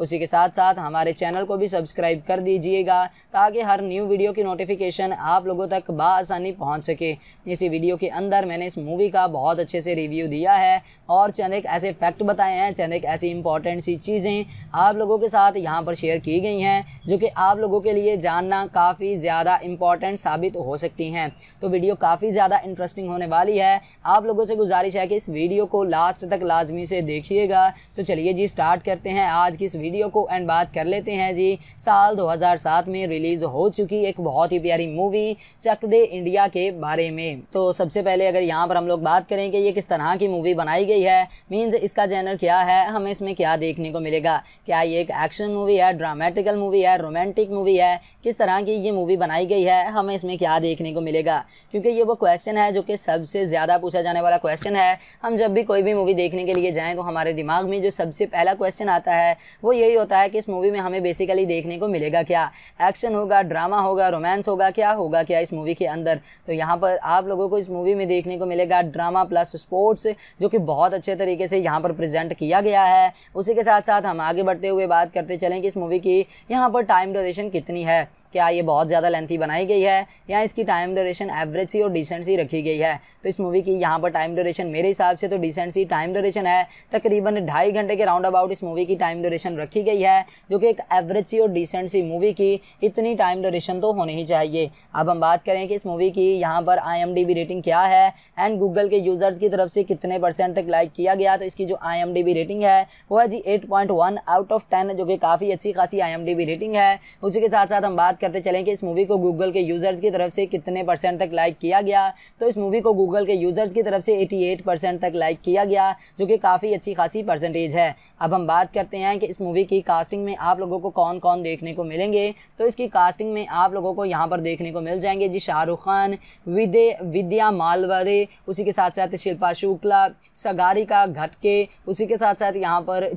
उसी के साथ साथ हमारे चैनल को भी सब्सक्राइब कर दीजिएगा ताकि हर न्यू वीडियो की नोटिफिकेशन आप लोगों तक बसानी पहुँच सके इसी वीडियो के अंदर मैंने इस मूवी का बहुत अच्छे से रिव्यू दिया है और चंद एक ऐसे फैक्ट बताए हैं चंद एक ऐसी इंपॉर्टेंट सी चीज़ें आप लोगों के साथ यहाँ पर शेयर की गई हैं जो कि आप लोगों के लिए जानना काफ़ी ज़्यादा इंपॉर्टेंट साबित हो सकती हैं तो वीडियो काफ़ी ज़्यादा इंटरेस्टिंग होने वाली है आप लोगों से गुजारिश है कि इस वीडियो को लास्ट तक लाजमी से देखिएगा तो चलिए जी स्टार्ट करते हैं आज की इस वीडियो को एंड बात कर लेते हैं जी साल 2007 में रिलीज हो चुकी एक बहुत ही प्यारी मूवी चक दे इंडिया के बारे में तो सबसे पहले अगर यहाँ पर हम लोग बात करें कि ये किस तरह की मूवी बनाई गई है मीन्स इसका जैनर क्या है हमें इसमें क्या देखने को मिलेगा क्या ये एक एक्शन मूवी है ड्रामेटिकल मूवी है रोमांटिक मूवी है किस तरह की ये मूवी बनाई गई है हमें इसमें क्या देखने को मिलेगा क्योंकि ये वो क्वेश्चन है जो कि सबसे ज़्यादा पूछा जाने वाला क्वेश्चन है हम जब भी कोई भी मूवी देखने के लिए जाएँ तो हमारे दिमाग में जो सबसे पहला क्वेश्चन आता है वो यही होता है कि इस मूवी में हमें बेसिकली देखने को मिलेगा क्या एक्शन होगा ड्रामा होगा रोमांस होगा क्या होगा क्या इस मूवी के अंदर तो यहाँ पर आप लोगों को इस मूवी में देखने को मिलेगा ड्रामा प्लस स्पोर्ट्स जो कि बहुत अच्छे तरीके से यहाँ पर प्रेजेंट किया गया है उसी के साथ साथ हम आगे बढ़ते हुए बात करते चलें कि इस मूवी की यहाँ पर टाइम डोरेशन कितनी है क्या ये बहुत ज़्यादा लेंथी बनाई गई है या इसकी टाइम डोरेशन एवरेज सी और डिसेंट सी रखी गई है तो इस मूवी की यहाँ पर टाइम डोरेशन मेरे हिसाब से तो डिसेंट सी टाइम डोरेशन है तकरीबन ढाई घंटे के राउंड अबाउट इस मूवी की टाइम डोरेशन ड्यूरेशन रखी गई है जो कि एक एवरेज सी और डिसेंट सी मूवी की इतनी टाइम ड्यूरेशन तो होनी ही चाहिए अब हम बात करें कि इस मूवी की यहाँ पर आई रेटिंग क्या है एंड गूगल के यूज़र्स की तरफ से कितने परसेंट तक लाइक किया गया तो इसकी जो आई रेटिंग है वो है जी एट आउट ऑफ टेन जो कि काफ़ी अच्छी खासी आई रेटिंग है उसी के साथ साथ हम बात करते चलें कि इस मूवी को गूगल के यूज़र्स की तरफ से कितने परसेंट तक लाइक किया गया तो इस मूवी को गूगल के यूज़र्स की तरफ से 88 परसेंट तक लाइक किया गया जो कि काफ़ी अच्छी खासी परसेंटेज है अब हम बात करते हैं कि इस मूवी की कास्टिंग में आप लोगों को कौन कौन देखने को मिलेंगे तो इसकी कास्टिंग में आप लोगों को यहाँ पर देखने को मिल जाएंगे जी शाहरुख खान विदे विद्या मालवरे उसी के साथ साथ शिल्पा शुक्ला सगारिका घटके उसी के साथ साथ यहाँ पर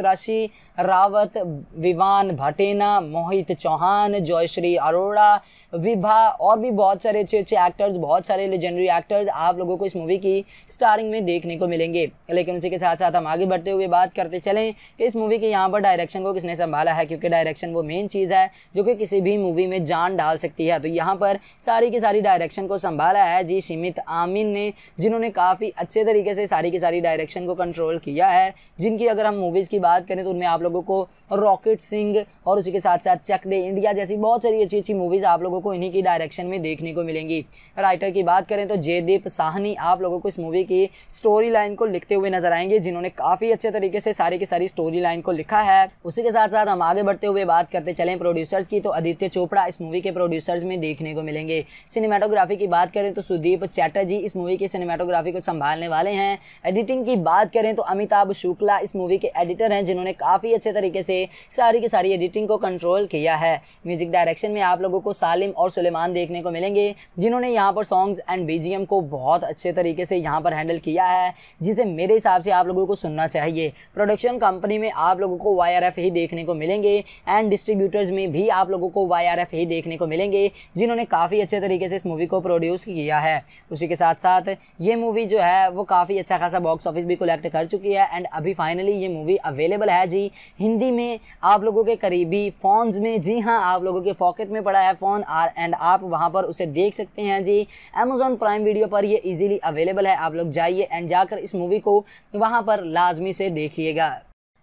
राशि रावत विवान भटेना मोहित चौहान जयश्री अरोड़ा विभा और भी बहुत सारे अच्छे अच्छे एक्टर्स बहुत सारे लेजेंडरी एक्टर्स आप लोगों को इस मूवी की स्टारिंग में देखने को मिलेंगे लेकिन उसी के साथ साथ हम आगे बढ़ते हुए बात करते चलें कि इस मूवी के यहाँ पर डायरेक्शन को किसने संभाला है क्योंकि डायरेक्शन वो मेन चीज़ है जो कि किसी भी मूवी में जान डाल सकती है तो यहाँ पर सारी की सारी डायरेक्शन को संभाला है जी सीमित आमिन ने जिन्होंने काफ़ी अच्छे तरीके से सारी की सारी डायरेक्शन को कंट्रोल किया है जिनकी अगर हम मूवीज़ मूवीज़ की बात करें तो उनमें आप लोगों को रॉकेट सिंह और उसी के साथ साथ चक दे इंडिया जैसी बहुत सारी अच्छी अच्छी मूवीज़ आप लोगों को इन्हीं की डायरेक्शन में देखने को मिलेंगी राइटर की बात करें तो जयदीप साहनी आप लोगों को इस मूवी की स्टोरी लाइन को लिखते हुए नजर आएंगे जिन्होंने काफ़ी अच्छे तरीके से सारी की सारी स्टोरी लाइन को लिखा है उसी के साथ साथ हम आगे बढ़ते हुए बात करते चलें प्रोड्यूसर्स की तो आदित्य चोपड़ा इस मूवी के प्रोड्यूसर्स में देखने को मिलेंगे सिनेमाटोग्राफी की बात करें तो सुदीप चैटर्जी इस मूवी की सिनेमाटोग्राफी को संभालने वाले हैं एडिटिंग की बात करें तो अमिताभ शुक्ला इस मूवी के एडिट एडिटर हैं जिन्होंने काफ़ी अच्छे तरीके से सारी की सारी एडिटिंग को कंट्रोल किया है म्यूजिक डायरेक्शन में आप लोगों को सालिम और सुलेमान देखने को मिलेंगे जिन्होंने यहाँ पर सॉन्ग्स एंड बीजीएम को बहुत अच्छे तरीके से यहाँ पर हैंडल किया है जिसे मेरे हिसाब से आप लोगों को सुनना चाहिए प्रोडक्शन कंपनी में आप लोगों को वाई ही देखने को मिलेंगे एंड डिस्ट्रीब्यूटर्स में भी आप लोगों को वाई ही देखने को मिलेंगे जिन्होंने काफ़ी अच्छे तरीके से इस मूवी को प्रोड्यूस किया है उसी के साथ साथ ये मूवी जो है वो काफ़ी अच्छा खासा बॉक्स ऑफिस भी कलेक्ट कर चुकी है एंड अभी फाइनली ये मूवी अवेलेबल है जी हिंदी में आप लोगों के करीबी फ़ोन्स में जी हाँ आप लोगों के पॉकेट में पड़ा है फ़ोन आर एंड आप वहाँ पर उसे देख सकते हैं जी अमेजोन प्राइम वीडियो पर ये ईजिली अवेलेबल है आप लोग जाइए एंड जाकर इस मूवी को वहाँ पर लाजमी से देखिएगा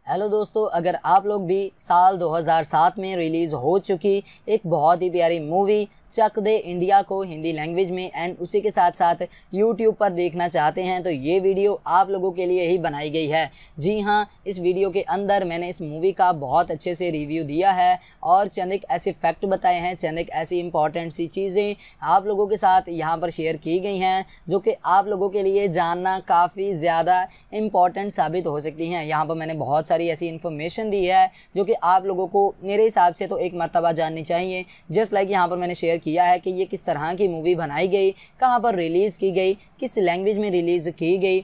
हेलो दोस्तों अगर आप लोग भी साल 2007 में रिलीज़ हो चुकी एक बहुत ही प्यारी मूवी चक दे इंडिया को हिंदी लैंग्वेज में एंड उसी के साथ साथ यूट्यूब पर देखना चाहते हैं तो ये वीडियो आप लोगों के लिए ही बनाई गई है जी हाँ इस वीडियो के अंदर मैंने इस मूवी का बहुत अच्छे से रिव्यू दिया है और चंद एक ऐसे फैक्ट बताए हैं चंद एक ऐसी इंपॉर्टेंट सी चीज़ें आप लोगों के साथ यहाँ पर शेयर की गई हैं जो कि आप लोगों के लिए जानना काफ़ी ज़्यादा इम्पॉर्टेंट साबित हो सकती हैं यहाँ पर मैंने बहुत सारी ऐसी इन्फॉर्मेशन दी है जो कि आप लोगों को मेरे हिसाब से तो एक मरतबा जाननी चाहिए जस्ट लाइक यहाँ पर मैंने शेयर किया है कि ये किस तरह की मूवी बनाई गई कहाँ पर रिलीज़ की गई किस लैंग्वेज में रिलीज़ की गई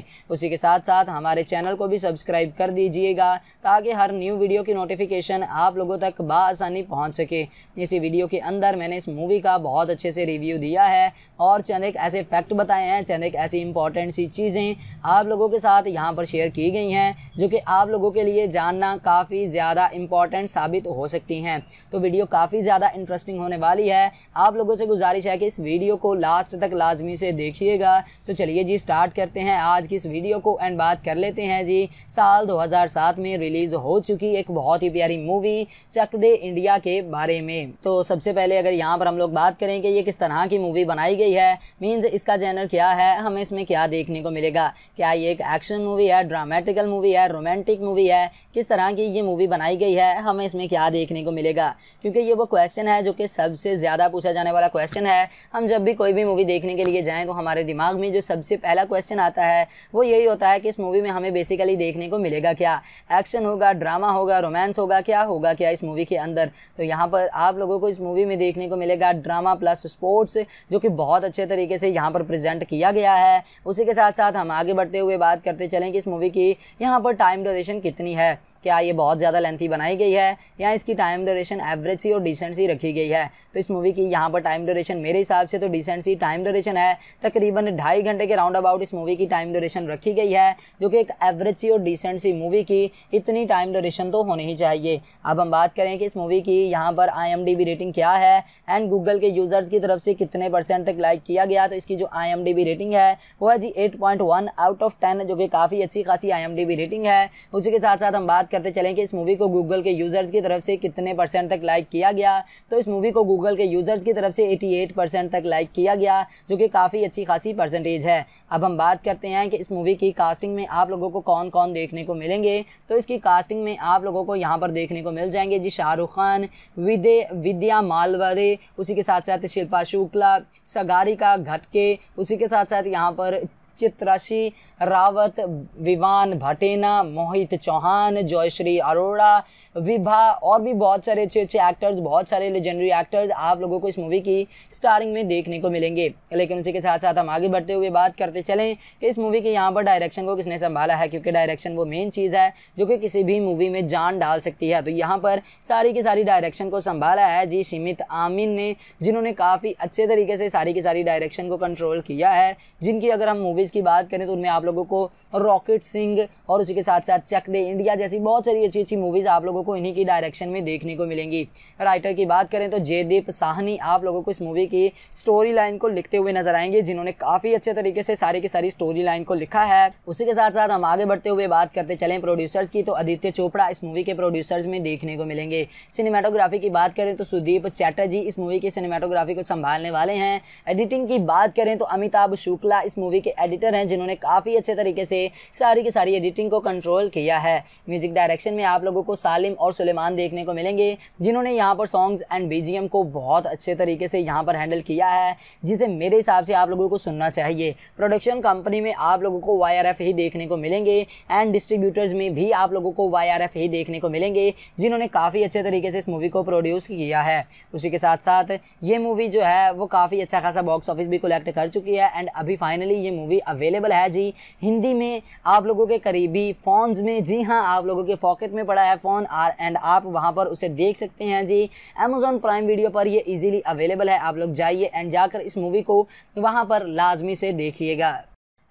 उसी के साथ साथ हमारे चैनल को भी सब्सक्राइब कर दीजिएगा ताकि हर न्यू वीडियो की नोटिफिकेशन आप लोगों तक बसानी पहुँच सके इसी वीडियो के अंदर मैंने इस मूवी का बहुत अच्छे से रिव्यू दिया है और चंद एक ऐसे फैक्ट बताए हैं चंद एक ऐसी इंपॉर्टेंट सी चीज़ें आप लोगों के साथ यहाँ पर शेयर की गई हैं जो कि आप लोगों के लिए जानना काफ़ी ज़्यादा इंपॉर्टेंट साबित हो सकती हैं तो वीडियो काफ़ी ज़्यादा इंटरेस्टिंग होने वाली है आप लोगों से गुजारिश है कि इस वीडियो को लास्ट तक लाजमी से देखिएगा तो चलिए जी स्टार्ट करते हैं आज की इस वीडियो को एंड बात कर लेते हैं जी साल 2007 में रिलीज हो चुकी एक बहुत ही प्यारी मूवी चक दे इंडिया के बारे में तो सबसे पहले अगर यहाँ पर हम लोग बात करें कि ये किस तरह की मूवी बनाई गई है मीन्स इसका जैनर क्या है हमें इसमें क्या देखने को मिलेगा क्या ये एक एक्शन मूवी है ड्रामेटिकल मूवी है रोमांटिक मूवी है किस तरह की ये मूवी बनाई गई है हमें इसमें क्या देखने को मिलेगा क्योंकि ये वो क्वेश्चन है जो कि सबसे ज़्यादा पूछा जाने वाला क्वेश्चन है हम जब भी कोई भी मूवी देखने के लिए जाएँ तो हमारे दिमाग में जो सबसे पहला क्वेश्चन आता है वो यही होता है कि इस मूवी में हमें बेसिकली देखने को मिलेगा क्या एक्शन होगा ड्रामा होगा रोमांस होगा क्या होगा क्या इस मूवी के अंदर तो यहाँ पर आप लोगों को इस मूवी में देखने को मिलेगा ड्रामा प्लस स्पोर्ट्स जो कि बहुत अच्छे तरीके से यहाँ पर प्रेजेंट किया गया है उसी के साथ साथ हम आगे बढ़ते हुए बात करते चलें कि इस मूवी की यहाँ पर टाइम डोरेशन कितनी है क्या ये बहुत ज़्यादा लेंथी बनाई गई है या इसकी टाइम डोरेशन एवरेज सी और डिसेंट सी रखी गई है तो इस मूवी की यहाँ पर टाइम डोरेशन मेरे हिसाब से तो डिसेंट सी टाइम डोरेशन है तकरीबन ढाई घंटे के राउंड अबाउट इस मूवी की टाइम ड्यूरेशन ड्यूरेशन रखी गई है जो कि एक एवरेज सी और डिसेंट सी मूवी की इतनी टाइम ड्यूरेशन तो होनी ही चाहिए अब हम बात करें कि इस मूवी की यहाँ पर आई रेटिंग क्या है एंड गूगल के यूज़र्स की तरफ से कितने परसेंट तक लाइक किया गया तो इसकी जो आई रेटिंग है वो है जी एट आउट ऑफ टेन जो कि काफ़ी अच्छी खासी आई रेटिंग है उसी के साथ साथ हम बात करते चलें कि इस मूवी को गूगल के यूज़र्स की तरफ से कितने परसेंट तक लाइक किया गया तो इस मूवी को गूगल के यूज़र्स की तरफ से 88 परसेंट तक लाइक किया गया जो कि काफ़ी अच्छी खासी परसेंटेज है अब हम बात करते हैं कि इस मूवी की कास्टिंग में आप लोगों को कौन कौन देखने को मिलेंगे तो इसकी कास्टिंग में आप लोगों को यहाँ पर देखने को मिल जाएंगे जी शाहरुख खान विदे विद्या मालवरे उसी के साथ साथ शिल्पा शुक्ला सगारिका घटके उसी के साथ साथ यहाँ पर चित्राशी रावत विवान भटेना मोहित चौहान जयश्री अरोड़ा विभा और भी बहुत सारे अच्छे अच्छे एक्टर्स बहुत सारे लेजेंडरी एक्टर्स आप लोगों को इस मूवी की स्टारिंग में देखने को मिलेंगे लेकिन उसी के साथ साथ हम आगे बढ़ते हुए बात करते चलें कि इस मूवी के यहाँ पर डायरेक्शन को किसने संभाला है क्योंकि डायरेक्शन वो मेन चीज़ है जो कि किसी भी मूवी में जान डाल सकती है तो यहाँ पर सारी की सारी डायरेक्शन को संभाला है जी सीमित आमिन ने जिन्होंने काफ़ी अच्छे तरीके से सारी की सारी डायरेक्शन को कंट्रोल किया है जिनकी अगर हम मूवीज़ की बात करें तो उनमें आप लोग लोगों को रॉकेट सिंह और उसके साथ साथ चक दे इंडिया जैसी बहुत सारी अच्छी अच्छी मूवीज़ आप लोगों को इन्हीं की डायरेक्शन में देखने को मिलेंगी राइटर की बात करें तो जयदीप साहनी आप लोगों को इस मूवी की स्टोरी लाइन को लिखते हुए नजर आएंगे जिन्होंने काफ़ी अच्छे तरीके से सारी की सारी स्टोरी लाइन को लिखा है उसी के साथ साथ हम आगे बढ़ते हुए बात करते चले प्रोड्यूसर्स की तो आदित्य चोपड़ा इस मूवी के प्रोड्यूसर्स में देखने को मिलेंगे सिनेमाटोग्राफी की बात करें तो सुदीप चैटर्जी इस मूवी की सिनेमाटोग्राफी को संभालने वाले हैं एडिटिंग की बात करें तो अमिताभ शुक्ला इस मूवी के एडिटर हैं जिन्होंने काफ़ी अच्छे तरीके से सारी की सारी एडिटिंग को कंट्रोल किया है म्यूजिक डायरेक्शन में आप लोगों को सालिम और सुलेमान देखने को मिलेंगे जिन्होंने यहाँ पर सॉन्ग्स एंड बीजीएम को बहुत अच्छे तरीके से यहाँ पर हैंडल किया है जिसे मेरे हिसाब से आप लोगों को सुनना चाहिए प्रोडक्शन कंपनी में आप लोगों को वाई ही देखने को मिलेंगे एंड डिस्ट्रीब्यूटर्स में भी आप लोगों को वाई ही देखने को मिलेंगे जिन्होंने काफ़ी अच्छे तरीके से इस मूवी को प्रोड्यूस किया है उसी के साथ साथ ये मूवी जो है वो काफ़ी अच्छा खासा बॉक्स ऑफिस भी कलेक्ट कर चुकी है एंड अभी फाइनली ये मूवी अवेलेबल है जी हिंदी में आप लोगों के करीबी फ़ोन्स में जी हाँ आप लोगों के पॉकेट में पड़ा है फ़ोन आर एंड आप वहाँ पर उसे देख सकते हैं जी अमेज़ोन प्राइम वीडियो पर ये इजीली अवेलेबल है आप लोग जाइए एंड जाकर इस मूवी को वहाँ पर लाजमी से देखिएगा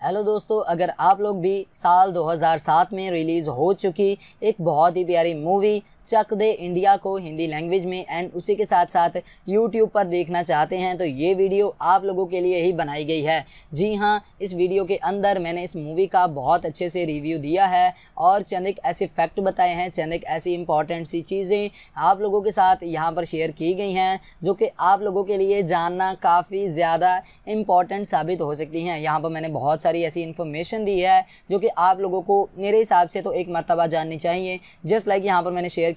हेलो दोस्तों अगर आप लोग भी साल 2007 में रिलीज़ हो चुकी एक बहुत ही प्यारी मूवी चक दे इंडिया को हिंदी लैंग्वेज में एंड उसी के साथ साथ यूट्यूब पर देखना चाहते हैं तो ये वीडियो आप लोगों के लिए ही बनाई गई है जी हाँ इस वीडियो के अंदर मैंने इस मूवी का बहुत अच्छे से रिव्यू दिया है और चंद एक ऐसे फैक्ट बताए हैं चंद एक ऐसी इंपॉर्टेंट सी चीज़ें आप लोगों के साथ यहाँ पर शेयर की गई हैं जो कि आप लोगों के लिए जानना काफ़ी ज़्यादा इम्पॉर्टेंट साबित हो सकती हैं यहाँ पर मैंने बहुत सारी ऐसी इन्फॉर्मेशन दी है जो कि आप लोगों को मेरे हिसाब से तो एक मरतबा जाननी चाहिए जस्ट लाइक यहाँ पर मैंने शेयर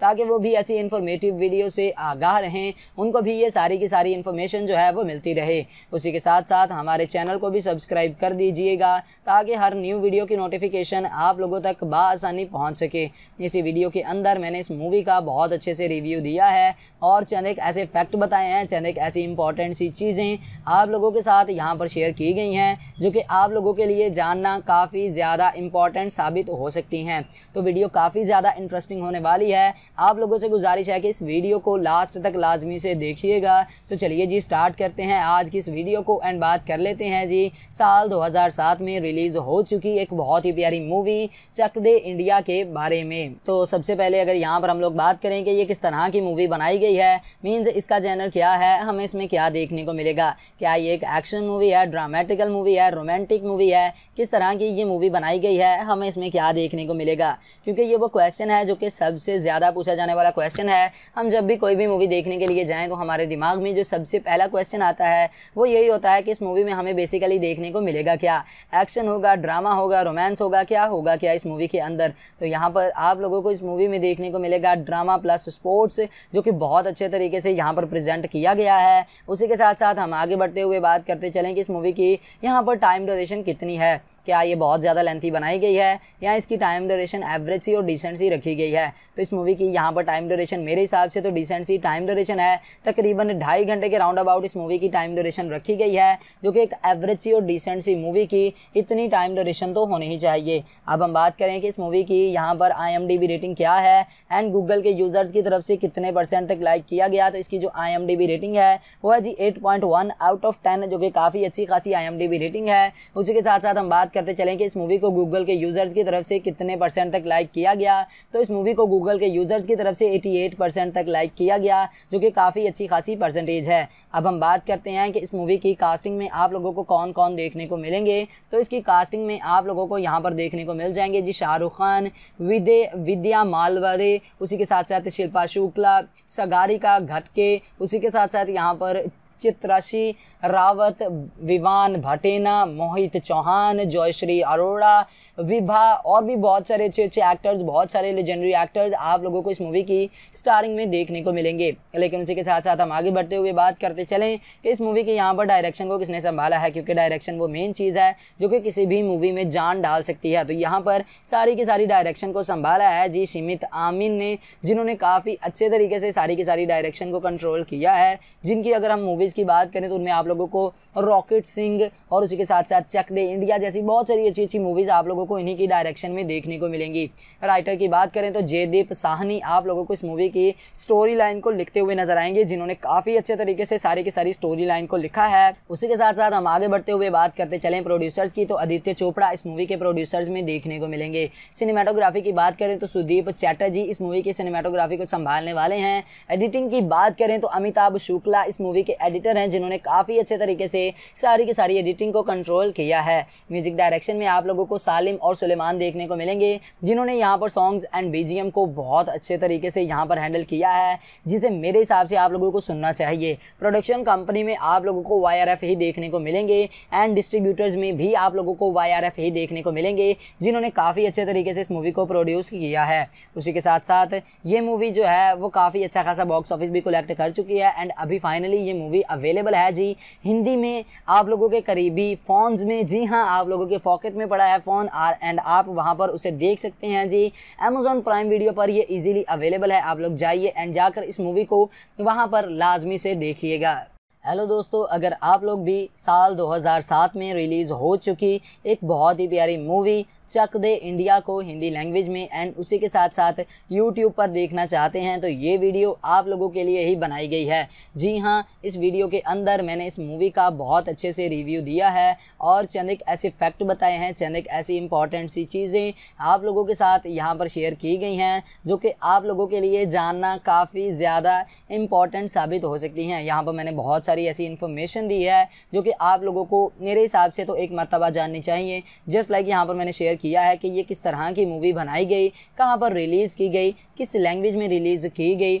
ताकि वो भी ऐसी इन्फॉर्मेटिव वीडियो से आगाह रहें उनको भी ये सारी की सारी इन्फॉर्मेशन जो है वो मिलती रहे उसी के साथ साथ हमारे चैनल को भी सब्सक्राइब कर दीजिएगा ताकि हर न्यू वीडियो की नोटिफिकेशन आप लोगों तक बसानी पहुँच सके इसी वीडियो के अंदर मैंने इस मूवी का बहुत अच्छे से रिव्यू दिया है और चंद एक ऐसे फैक्ट बताए हैं चंद एक ऐसी इंपॉर्टेंट सी चीज़ें आप लोगों के साथ यहाँ पर शेयर की गई हैं जो कि आप लोगों के लिए जानना काफ़ी ज़्यादा इंपॉर्टेंट साबित हो सकती हैं तो वीडियो काफ़ी ज़्यादा इंटरेस्टिंग होने वाली है आप लोगों से गुजारिश है कि इस वीडियो को लास्ट तक लाजमी से देखिएगा तो चलिए जी स्टार्ट करते हैं आज की इस वीडियो को एंड बात कर लेते हैं जी साल 2007 में रिलीज़ हो चुकी एक बहुत ही प्यारी मूवी चक दे इंडिया के बारे में तो सबसे पहले अगर यहाँ पर हम लोग बात करें कि ये किस तरह की मूवी बनाई गई है मीन्स इसका जैनर क्या है हमें इसमें क्या देखने को मिलेगा क्या ये एक एक्शन मूवी है ड्रामेटिकल मूवी है रोमांटिक मूवी है किस तरह की ये मूवी बनाई गई है हमें इसमें क्या देखने को मिलेगा क्योंकि ये वो क्वेश्चन है जो कि सबसे ज़्यादा पूछा जाने वाला क्वेश्चन है हम जब भी कोई भी मूवी देखने के लिए जाएँ तो हमारे दिमाग में जो सबसे पहला क्वेश्चन आता है वो यही होता है कि इस मूवी में हमें बेसिकली देखने को मिलेगा क्या एक्शन होगा ड्रामा होगा रोमांस होगा क्या होगा क्या इस मूवी के अंदर तो यहाँ पर आप लोगों को इस मूवी में देखने को मिलेगा ड्रामा प्लस स्पोर्ट्स जो कि बहुत अच्छे तरीके से यहाँ पर प्रेजेंट किया गया है उसी के साथ साथ हम आगे बढ़ते हुए बात करते चलें कि इस मूवी की यहाँ पर टाइम ड्यूरेशन कितनी है क्या ये बहुत ज़्यादा लेंथी बनाई गई है या इसकी टाइम ड्यूरेशन एवरेज सी और डिसेंट सी रखी गई है तो इस मूवी की कि यहाँ पर टाइम ड्यूरेशन मेरे हिसाब से तो डिसेंट सी टाइम ड्यूरेशन है तकरीबन ढाई घंटे के राउंड अबाउट इस मूवी की टाइम ड्यूरेशन रखी गई है जो कि एक एवरेज सी और डिसेंट सी मूवी की इतनी टाइम ड्यूरेशन तो होनी ही चाहिए अब हम बात करें कि इस मूवी की यहाँ पर आई रेटिंग क्या है एंड गूगल के यूज़र्स की तरफ से कितने परसेंट तक लाइक किया गया तो इसकी जो आई रेटिंग है वो है जी एट आउट ऑफ टेन जो कि काफ़ी अच्छी खासी आई रेटिंग है उसी के साथ साथ हम बात करते चलें कि इस मूवी को गूगल के यूज़र्स की तरफ से कितने परसेंट तक लाइक किया गया तो इस मूवी को गूगल के यूज़र यूज़र्स की तरफ से 88 परसेंट तक लाइक किया गया जो कि काफ़ी अच्छी खासी परसेंटेज है अब हम बात करते हैं कि इस मूवी की कास्टिंग में आप लोगों को कौन कौन देखने को मिलेंगे तो इसकी कास्टिंग में आप लोगों को यहाँ पर देखने को मिल जाएंगे जी शाहरुख खान विदे विद्या मालवरे उसी के साथ साथ शिल्पा शुक्ला सगारिका घटके उसी के साथ साथ यहाँ पर चित्राशी रावत विवान भटेना मोहित चौहान जयश्री अरोड़ा विभा और भी बहुत सारे अच्छे अच्छे एक्टर्स बहुत सारे लेजेंडरी एक्टर्स आप लोगों को इस मूवी की स्टारिंग में देखने को मिलेंगे लेकिन उसी के साथ साथ हम आगे बढ़ते हुए बात करते चलें कि इस मूवी के यहाँ पर डायरेक्शन को किसने संभाला है क्योंकि डायरेक्शन वो मेन चीज़ है जो कि किसी भी मूवी में जान डाल सकती है तो यहाँ पर सारी की सारी डायरेक्शन को संभाला है जी सीमित आमिन ने जिन्होंने काफ़ी अच्छे तरीके से सारी की सारी डायरेक्शन को कंट्रोल किया है जिनकी अगर हम मूवीज़ की बात करें तो उनमें आप लोग लोगों को रॉकेट सिंह और उसके साथ साथ चक दे इंडिया जैसी बहुत सारी अच्छी अच्छी मूवीज़ आप लोगों को इन्हीं की डायरेक्शन में देखने को मिलेंगी राइटर की बात करें तो जयदीप साहनी आप लोगों को इस मूवी की स्टोरी लाइन को लिखते हुए नजर आएंगे जिन्होंने काफ़ी अच्छे तरीके से सारी की सारी स्टोरी लाइन को लिखा है उसी के साथ साथ हम आगे बढ़ते हुए बात करते चले प्रोड्यूसर्स की तो आदित्य चोपड़ा इस मूवी के प्रोड्यूसर्स में देखने को मिलेंगे सिनेमाटोग्राफी की बात करें तो सुदीप चैटर्जी इस मूवी की सिनेमाटोग्राफी को संभालने वाले हैं एडिटिंग की बात करें तो अमिताभ शुक्ला इस मूवी के एडिटर हैं जिन्होंने काफ़ी अच्छे तरीके से सारी की सारी एडिटिंग को कंट्रोल किया है म्यूजिक डायरेक्शन में आप लोगों को सालिम और सुलेमान देखने को मिलेंगे जिन्होंने यहाँ पर सॉन्ग्स एंड बीजीएम को बहुत अच्छे तरीके से यहाँ पर हैंडल किया है जिसे मेरे हिसाब से आप लोगों को सुनना चाहिए प्रोडक्शन कंपनी में आप लोगों को वाई ही देखने को मिलेंगे एंड डिस्ट्रीब्यूटर्स में भी आप लोगों को वाई ही देखने को मिलेंगे जिन्होंने काफ़ी अच्छे तरीके से इस मूवी को प्रोड्यूस किया है उसी के साथ साथ ये मूवी जो है वो काफ़ी अच्छा खासा बॉक्स ऑफिस भी कलेक्ट कर चुकी है एंड अभी फाइनली ये मूवी अवेलेबल है जी हिंदी में आप लोगों के करीबी फ़ोन्स में जी हाँ आप लोगों के पॉकेट में पड़ा है फ़ोन आर एंड आप वहाँ पर उसे देख सकते हैं जी अमेज़ोन प्राइम वीडियो पर ये इजीली अवेलेबल है आप लोग जाइए एंड जाकर इस मूवी को वहाँ पर लाजमी से देखिएगा हेलो दोस्तों अगर आप लोग भी साल 2007 में रिलीज़ हो चुकी एक बहुत ही प्यारी मूवी चक दे इंडिया को हिंदी लैंग्वेज में एंड उसी के साथ साथ यूट्यूब पर देखना चाहते हैं तो ये वीडियो आप लोगों के लिए ही बनाई गई है जी हाँ इस वीडियो के अंदर मैंने इस मूवी का बहुत अच्छे से रिव्यू दिया है और चंद एक ऐसे फैक्ट बताए हैं चंद एक ऐसी इंपॉर्टेंट सी चीज़ें आप लोगों के साथ यहाँ पर शेयर की गई हैं जो कि आप लोगों के लिए जानना काफ़ी ज़्यादा इम्पॉर्टेंट साबित हो सकती हैं यहाँ पर मैंने बहुत सारी ऐसी इन्फॉर्मेशन दी है जो कि आप लोगों को मेरे हिसाब से तो एक मरतबा जाननी चाहिए जस्ट लाइक यहाँ पर मैंने शेयर किया है कि ये किस तरह की मूवी बनाई गई कहाँ पर रिलीज़ की गई किस लैंग्वेज में रिलीज़ की गई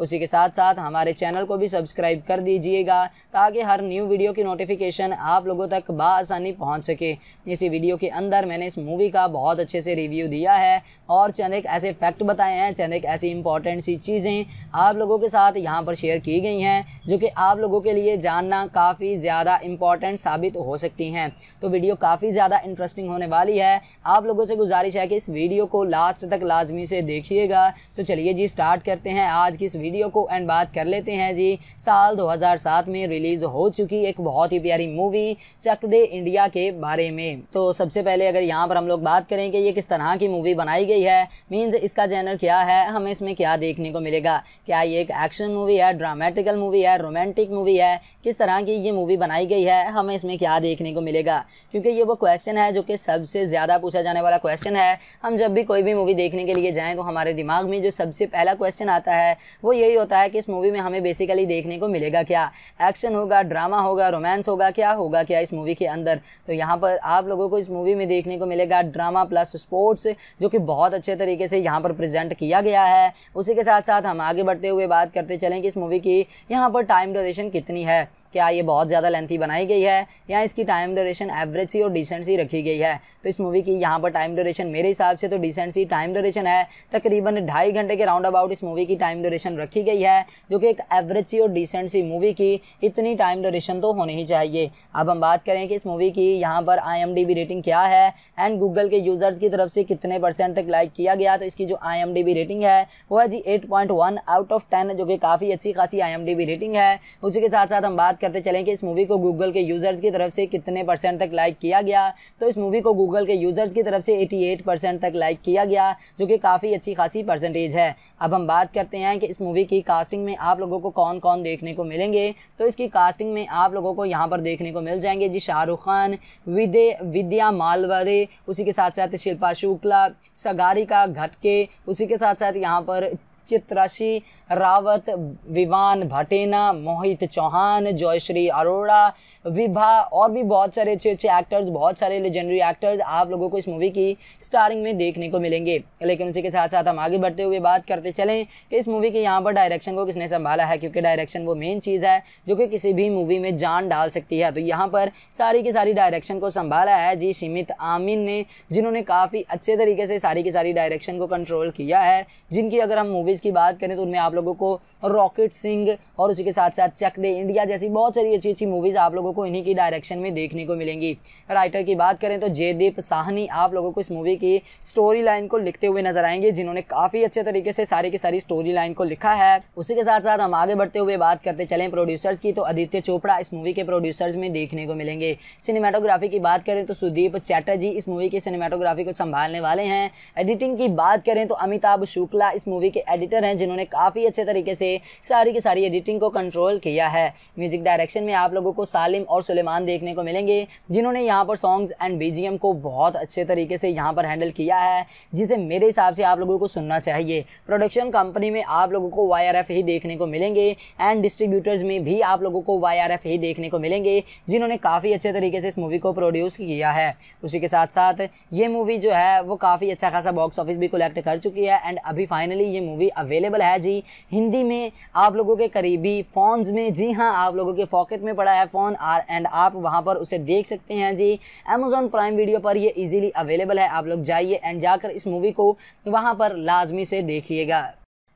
उसी के साथ साथ हमारे चैनल को भी सब्सक्राइब कर दीजिएगा ताकि हर न्यू वीडियो की नोटिफिकेशन आप लोगों तक बसानी पहुँच सके इसी वीडियो के अंदर मैंने इस मूवी का बहुत अच्छे से रिव्यू दिया है और चंद एक ऐसे फैक्ट बताए हैं चंद एक ऐसी इंपॉर्टेंट सी चीज़ें आप लोगों के साथ यहाँ पर शेयर की गई हैं जो कि आप लोगों के लिए जानना काफ़ी ज़्यादा इंपॉर्टेंट साबित हो सकती हैं तो वीडियो काफ़ी ज़्यादा इंटरेस्टिंग होने वाली है आप लोगों से गुजारिश है कि इस वीडियो को लास्ट तक लाजमी से देखिएगा तो चलिए जी स्टार्ट करते हैं आज की इस वीडियो को एंड बात कर लेते हैं जी साल 2007 में रिलीज़ हो चुकी एक बहुत ही प्यारी मूवी चक दे इंडिया के बारे में तो सबसे पहले अगर यहाँ पर हम लोग बात करें कि ये किस तरह की मूवी बनाई गई है मीन्स इसका जैनर क्या है हमें इसमें क्या देखने को मिलेगा क्या ये एक एक्शन मूवी है ड्रामेटिकल मूवी है रोमांटिक मूवी है किस तरह की ये मूवी बनाई गई है हमें इसमें क्या देखने को मिलेगा क्योंकि ये वो क्वेश्चन है जो कि सबसे ज़्यादा पूछा जाने वाला क्वेश्चन है हम जब भी कोई भी मूवी देखने के लिए जाएं तो हमारे दिमाग में जो सबसे पहला क्वेश्चन आता है वो यही होता है कि इस मूवी में हमें बेसिकली देखने को मिलेगा क्या एक्शन होगा ड्रामा होगा रोमांस होगा क्या होगा क्या इस मूवी के अंदर तो यहाँ पर आप लोगों को इस मूवी में देखने को मिलेगा ड्रामा प्लस स्पोर्ट्स जो कि बहुत अच्छे तरीके से यहाँ पर प्रेजेंट किया गया है उसी के साथ साथ हम आगे बढ़ते हुए बात करते चलें कि इस मूवी की यहाँ पर टाइम डोरेशन कितनी है क्या ये बहुत ज़्यादा लेंथी बनाई गई है या इसकी टाइम डोरेशन एवरेज सी और डिसेंट सी रखी गई है तो इस मूवी की यहाँ पर टाइम डोरेशन मेरे हिसाब से तो डिसेंट सी टाइम डोरेशन है तकरीबन ढाई घंटे के राउंड अबाउट इस मूवी की टाइम डोरेशन ड्यूरेशन रखी गई है जो कि एक एवरेज सी और डिसेंट सी मूवी की इतनी टाइम ड्यूरेशन तो होनी ही चाहिए अब हम बात करें कि इस मूवी की यहाँ पर आई रेटिंग क्या है एंड गूगल के यूज़र्स की तरफ से कितने परसेंट तक लाइक किया गया तो इसकी जो आई रेटिंग है वो है जी एट आउट ऑफ टेन जो कि काफ़ी अच्छी खासी आई रेटिंग है उसी के साथ साथ हम बात करते चलें कि इस मूवी को गूगल के यूज़र्स की तरफ से कितने परसेंट तक लाइक किया गया तो इस मूवी को गूगल के यूज़र्स की तरफ से 88 परसेंट तक लाइक किया गया जो कि काफ़ी अच्छी खासी परसेंटेज है अब हम बात करते हैं कि इस मूवी की कास्टिंग में आप लोगों को कौन कौन देखने को मिलेंगे तो इसकी कास्टिंग में आप लोगों को यहाँ पर देखने को मिल जाएंगे जी शाहरुख खान विदे विद्या मालवरे उसी के साथ साथ शिल्पा शुक्ला सगारिका घटके उसी के साथ साथ यहाँ पर चित्राशी रावत विवान भटेना मोहित चौहान जयश्री अरोड़ा विभा और भी बहुत सारे अच्छे अच्छे एक्टर्स बहुत सारे लेजेंडरी एक्टर्स आप लोगों को इस मूवी की स्टारिंग में देखने को मिलेंगे लेकिन उसी के साथ साथ हम आगे बढ़ते हुए बात करते चलें कि इस मूवी के यहाँ पर डायरेक्शन को किसने संभाला है क्योंकि डायरेक्शन वो मेन चीज़ है जो कि किसी भी मूवी में जान डाल सकती है तो यहाँ पर सारी की सारी डायरेक्शन को संभाला है जी सीमित आमिन ने जिन्होंने काफ़ी अच्छे तरीके से सारी की सारी डायरेक्शन को कंट्रोल किया है जिनकी अगर हम मूवीज़ की बात करें तो उनमें आप लोगों को रॉकेट सिंह और उसी के साथ साथ चक दे इंडिया जैसी बहुत सारी अच्छी अच्छी मूवीज़ आप लोगों लोगों को इन्हीं की डायरेक्शन में देखने को मिलेंगी राइटर की बात करें तो जयदीप साहनी आप लोगों को इस मूवी की स्टोरी लाइन को लिखते हुए नजर आएंगे जिन्होंने काफ़ी अच्छे तरीके से सारी की सारी स्टोरी लाइन को लिखा है उसी के साथ साथ हम आगे बढ़ते हुए बात करते चले प्रोड्यूसर्स की तो आदित्य चोपड़ा इस मूवी के प्रोड्यूसर्स में देखने को मिलेंगे सिनेमाटोग्राफी की बात करें तो सुदीप चैटर्जी इस मूवी के सिनेमाटोग्राफी को संभालने वाले हैं एडिटिंग की बात करें तो अमिताभ शुक्ला इस मूवी के एडिटर हैं जिन्होंने काफ़ी अच्छे तरीके से सारी की सारी एडिटिंग को कंट्रोल किया है म्यूजिक डायरेक्शन में आप लोगों को सालिम सिंह और सुलेमान देखने को मिलेंगे जिन्होंने यहाँ पर सॉन्ग्स एंड बीजीएम को बहुत अच्छे तरीके से यहाँ पर हैंडल किया है जिसे मेरे हिसाब से आप लोगों को सुनना चाहिए प्रोडक्शन कंपनी में आप लोगों को वाई ही देखने को मिलेंगे एंड डिस्ट्रीब्यूटर्स में भी आप लोगों को वाई ही देखने को मिलेंगे जिन्होंने काफ़ी अच्छे तरीके से इस मूवी को प्रोड्यूस किया है उसी के साथ साथ ये मूवी जो है वो काफ़ी अच्छा खासा बॉक्स ऑफिस भी कलेक्ट कर चुकी है एंड अभी फाइनली ये मूवी अवेलेबल है जी हिंदी में आप लोगों के करीबी फ़ोन्स में जी हाँ आप लोगों के पॉकेट में पड़ा है फ़ोन आ आर एंड आप वहाँ पर उसे देख सकते हैं जी अमेजोन प्राइम वीडियो पर ये इजीली अवेलेबल है आप लोग जाइए एंड जाकर इस मूवी को वहाँ पर लाजमी से देखिएगा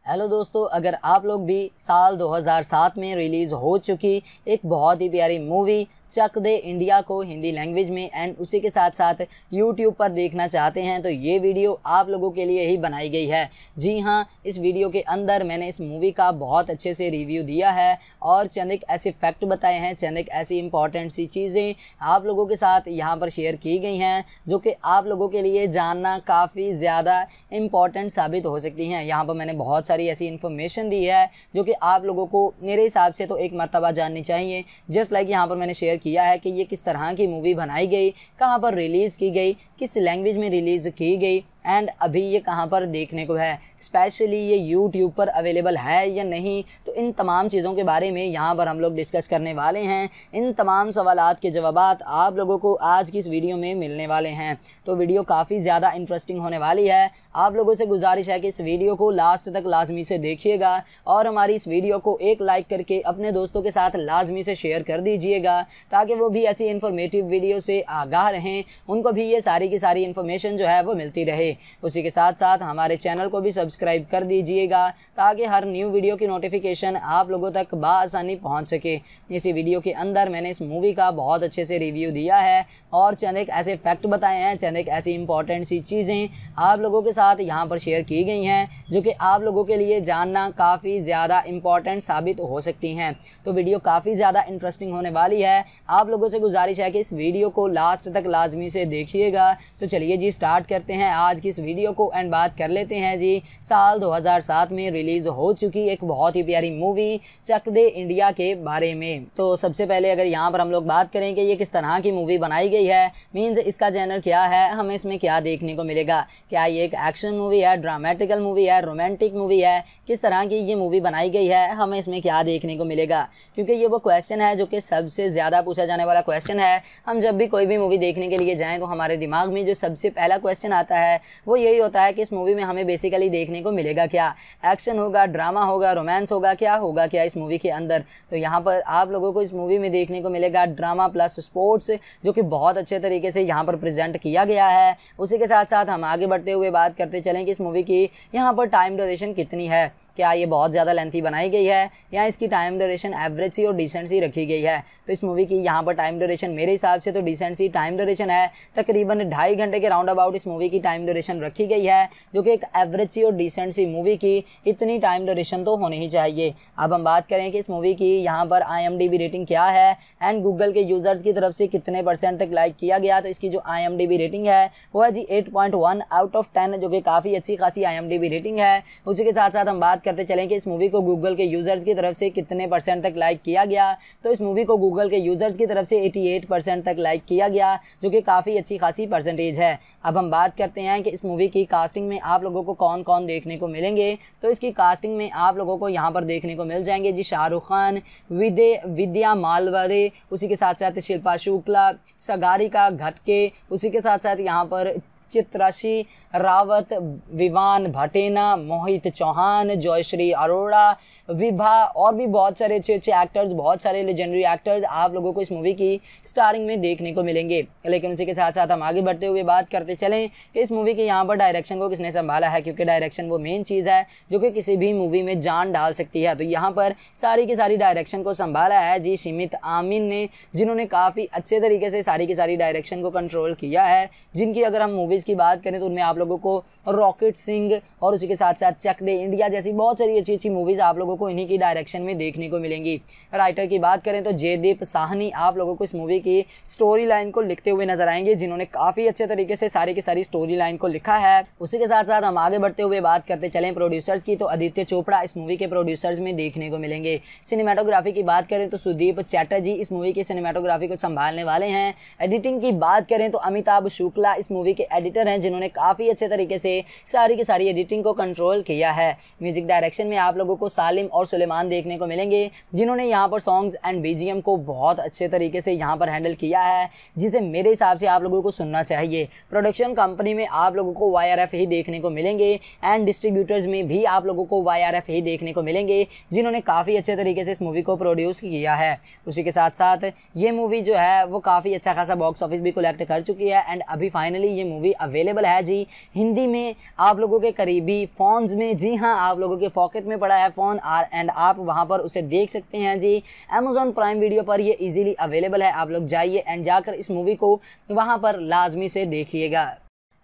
हेलो दोस्तों अगर आप लोग भी साल 2007 में रिलीज़ हो चुकी एक बहुत ही प्यारी मूवी चक दे इंडिया को हिंदी लैंग्वेज में एंड उसी के साथ साथ यूट्यूब पर देखना चाहते हैं तो ये वीडियो आप लोगों के लिए ही बनाई गई है जी हाँ इस वीडियो के अंदर मैंने इस मूवी का बहुत अच्छे से रिव्यू दिया है और चंद एक ऐसे फैक्ट बताए हैं चंद एक ऐसी इंपॉर्टेंट सी चीज़ें आप लोगों के साथ यहाँ पर शेयर की गई हैं जो कि आप लोगों के लिए जानना काफ़ी ज़्यादा इम्पॉर्टेंट साबित हो सकती हैं यहाँ पर मैंने बहुत सारी ऐसी इन्फॉर्मेशन दी है जो कि आप लोगों को मेरे हिसाब से तो एक मरतबा जाननी चाहिए जस्ट लाइक यहाँ पर मैंने शेयर शेयर किया है कि ये किस तरह की मूवी बनाई गई कहाँ पर रिलीज़ की गई किस लैंग्वेज में रिलीज़ की गई एंड अभी ये कहाँ पर देखने को है स्पेशली ये यूट्यूब पर अवेलेबल है या नहीं तो इन तमाम चीज़ों के बारे में यहाँ पर हम लोग डिस्कस करने वाले हैं इन तमाम सवाल के जवाब आप लोगों को आज की इस वीडियो में मिलने वाले हैं तो वीडियो काफ़ी ज़्यादा इंटरेस्टिंग होने वाली है आप लोगों से गुजारिश है कि इस वीडियो को लास्ट तक लाजमी से देखिएगा और हमारी इस वीडियो को एक लाइक करके अपने दोस्तों के साथ लाजमी से शेयर कर दीजिएगा ताकि वो भी ऐसी इन्फॉर्मेटिव वीडियो से आगाह रहें उनको भी ये सारी की सारी इन्फॉर्मेशन जो है वो मिलती रहे उसी के साथ साथ हमारे चैनल को भी सब्सक्राइब कर दीजिएगा ताकि हर न्यू वीडियो की नोटिफिकेशन आप लोगों तक बसानी पहुँच सके इसी वीडियो के अंदर मैंने इस मूवी का बहुत अच्छे से रिव्यू दिया है और चंद एक ऐसे फैक्ट बताए हैं चंद एक ऐसी इंपॉर्टेंट सी चीज़ें आप लोगों के साथ यहाँ पर शेयर की गई हैं जो कि आप लोगों के लिए जानना काफ़ी ज़्यादा इंपॉर्टेंट साबित हो सकती हैं तो वीडियो काफ़ी ज़्यादा इंटरेस्टिंग होने वाली है आप लोगों से गुजारिश है कि इस वीडियो को लास्ट तक लाजमी से देखिएगा तो चलिए जी स्टार्ट करते हैं आज की इस वीडियो को एंड बात कर लेते हैं जी साल 2007 में रिलीज़ हो चुकी एक बहुत ही प्यारी मूवी चक दे इंडिया के बारे में तो सबसे पहले अगर यहाँ पर हम लोग बात करें कि ये किस तरह की मूवी बनाई गई है मीन्स इसका जैनर क्या है हमें इसमें क्या देखने को मिलेगा क्या ये एक एक्शन मूवी है ड्रामेटिकल मूवी है रोमांटिक मूवी है किस तरह की ये मूवी बनाई गई है हमें इसमें क्या देखने को मिलेगा क्योंकि ये वो क्वेश्चन है जो कि सबसे ज़्यादा पूछा जाने वाला क्वेश्चन है हम जब भी कोई भी मूवी देखने के लिए जाएँ तो हमारे दिमाग में जो सबसे पहला क्वेश्चन आता है वो यही होता है कि इस मूवी में हमें बेसिकली देखने को मिलेगा क्या एक्शन होगा ड्रामा होगा रोमांस होगा क्या होगा क्या इस मूवी के अंदर तो यहाँ पर आप लोगों को इस मूवी में देखने को मिलेगा ड्रामा प्लस स्पोर्ट्स जो कि बहुत अच्छे तरीके से यहाँ पर प्रेजेंट किया गया है उसी के साथ साथ हम आगे बढ़ते हुए बात करते चलें कि इस मूवी की यहाँ पर टाइम ड्यूरेशन कितनी है क्या ये बहुत ज़्यादा लेंथी बनाई गई है या इसकी टाइम ड्यूरेशन एवरेज सी और डिसेंट सी रखी गई है तो इस मूवी की यहाँ पर टाइम ड्यूरेशन मेरे हिसाब से तो डिसेंट सी टाइम ड्यूरेशन है तकरीबन ढाई घंटे के राउंड अबाउट इस मूवी की टाइम ड्यूरेशन रखी गई है जो कि एक एवरेज सी और डिसेंट सी मूवी की इतनी टाइम ड्यूरेशन तो होनी ही चाहिए अब हम बात करें कि इस मूवी की यहाँ पर आई रेटिंग क्या है एंड गूगल के यूज़र्स की तरफ से कितने परसेंट तक लाइक किया गया तो इसकी जो आई रेटिंग है वो है जी एट आउट ऑफ टेन जो कि काफ़ी अच्छी खासी आई रेटिंग है उसी के साथ साथ हम बात करते चलें कि इस मूवी को गूगल के यूज़र्स की तरफ से कितने परसेंट तक लाइक किया गया तो इस मूवी को गूगल के यूज़र्स ऑडियंस की तरफ से 88 परसेंट तक लाइक किया गया जो कि काफ़ी अच्छी खासी परसेंटेज है अब हम बात करते हैं कि इस मूवी की कास्टिंग में आप लोगों को कौन कौन देखने को मिलेंगे तो इसकी कास्टिंग में आप लोगों को यहाँ पर देखने को मिल जाएंगे जी शाहरुख खान विदे विद्या मालवरे उसी के साथ साथ शिल्पा शुक्ला सगारिका घटके उसी के साथ साथ यहाँ पर चित्राशी रावत विवान भटेना मोहित चौहान जयश्री अरोड़ा विभा और भी बहुत सारे अच्छे अच्छे एक्टर्स बहुत सारे लेजेंडरी एक्टर्स आप लोगों को इस मूवी की स्टारिंग में देखने को मिलेंगे लेकिन उसी के साथ साथ हम आगे बढ़ते हुए बात करते चलें कि इस मूवी के यहाँ पर डायरेक्शन को किसने संभाला है क्योंकि डायरेक्शन वो मेन चीज़ है जो कि किसी भी मूवी में जान डाल सकती है तो यहाँ पर सारी की सारी डायरेक्शन को संभाला है जी सीमित आमिन ने जिन्होंने काफ़ी अच्छे तरीके से सारी की सारी डायरेक्शन को कंट्रोल किया है जिनकी अगर हम मूवी मूवीज़ की बात करें तो उनमें आप लोगों को रॉकेट सिंह और उसी के साथ साथ चक दे इंडिया जैसी बहुत सारी अच्छी अच्छी मूवीज़ आप लोगों को इन्हीं की डायरेक्शन में देखने को मिलेंगी राइटर की बात करें तो जयदीप साहनी आप लोगों को इस मूवी की स्टोरी लाइन को लिखते हुए नजर आएंगे जिन्होंने काफ़ी अच्छे तरीके से सारी की सारी स्टोरी लाइन को लिखा है उसी के साथ साथ हम आगे बढ़ते हुए बात करते चले प्रोड्यूसर्स की तो आदित्य चोपड़ा इस मूवी के प्रोड्यूसर्स में देखने को मिलेंगे सिनेमाटोग्राफी की बात करें तो सुदीप चैटर्जी इस मूवी के सिनेमाटोग्राफी को संभालने वाले हैं एडिटिंग की बात करें तो अमिताभ शुक्ला इस मूवी के एडिट एडिटर हैं जिन्होंने काफ़ी अच्छे तरीके से सारी की सारी एडिटिंग को कंट्रोल किया है म्यूजिक डायरेक्शन में आप लोगों को सालिम और सुलेमान देखने को मिलेंगे जिन्होंने यहाँ पर सॉन्ग्स एंड बी को बहुत अच्छे तरीके से यहाँ पर हैंडल किया है जिसे मेरे हिसाब से आप लोगों को सुनना चाहिए प्रोडक्शन कंपनी में आप लोगों को वाई ही देखने को मिलेंगे एंड डिस्ट्रीब्यूटर्स में भी आप लोगों को वाई ही देखने को मिलेंगे जिन्होंने काफ़ी अच्छे तरीके से इस मूवी को प्रोड्यूस किया है उसी के साथ साथ ये मूवी जो है वो काफ़ी अच्छा खासा बॉक्स ऑफिस भी कलेक्ट कर चुकी है एंड अभी फाइनली ये मूवी अवेलेबल है जी हिंदी में आप लोगों के करीबी फ़ोन्स में जी हाँ आप लोगों के पॉकेट में पड़ा है फ़ोन आर एंड आप वहाँ पर उसे देख सकते हैं जी अमेजोन प्राइम वीडियो पर ये इजीली अवेलेबल है आप लोग जाइए एंड जाकर इस मूवी को वहाँ पर लाजमी से देखिएगा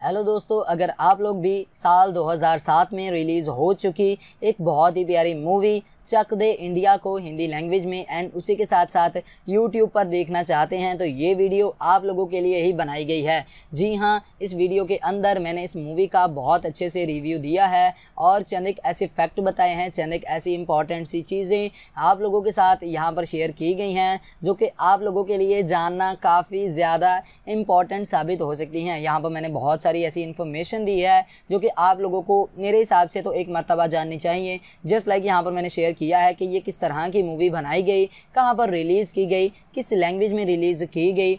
हेलो दोस्तों अगर आप लोग भी साल 2007 में रिलीज़ हो चुकी एक बहुत ही प्यारी मूवी चक दे इंडिया को हिंदी लैंग्वेज में एंड उसी के साथ साथ यूट्यूब पर देखना चाहते हैं तो ये वीडियो आप लोगों के लिए ही बनाई गई है जी हाँ इस वीडियो के अंदर मैंने इस मूवी का बहुत अच्छे से रिव्यू दिया है और चंद एक ऐसे फैक्ट बताए हैं चंद एक ऐसी इंपॉर्टेंट सी चीज़ें आप लोगों के साथ यहाँ पर शेयर की गई हैं जो कि आप लोगों के लिए जानना काफ़ी ज़्यादा इम्पॉर्टेंट साबित हो सकती हैं यहाँ पर मैंने बहुत सारी ऐसी इन्फॉर्मेशन दी है जो कि आप लोगों को मेरे हिसाब से तो एक मरतबा जाननी चाहिए जस्ट लाइक यहाँ पर मैंने शेयर किया है कि ये किस तरह की मूवी बनाई गई कहाँ पर रिलीज़ की गई किस लैंग्वेज में रिलीज़ की गई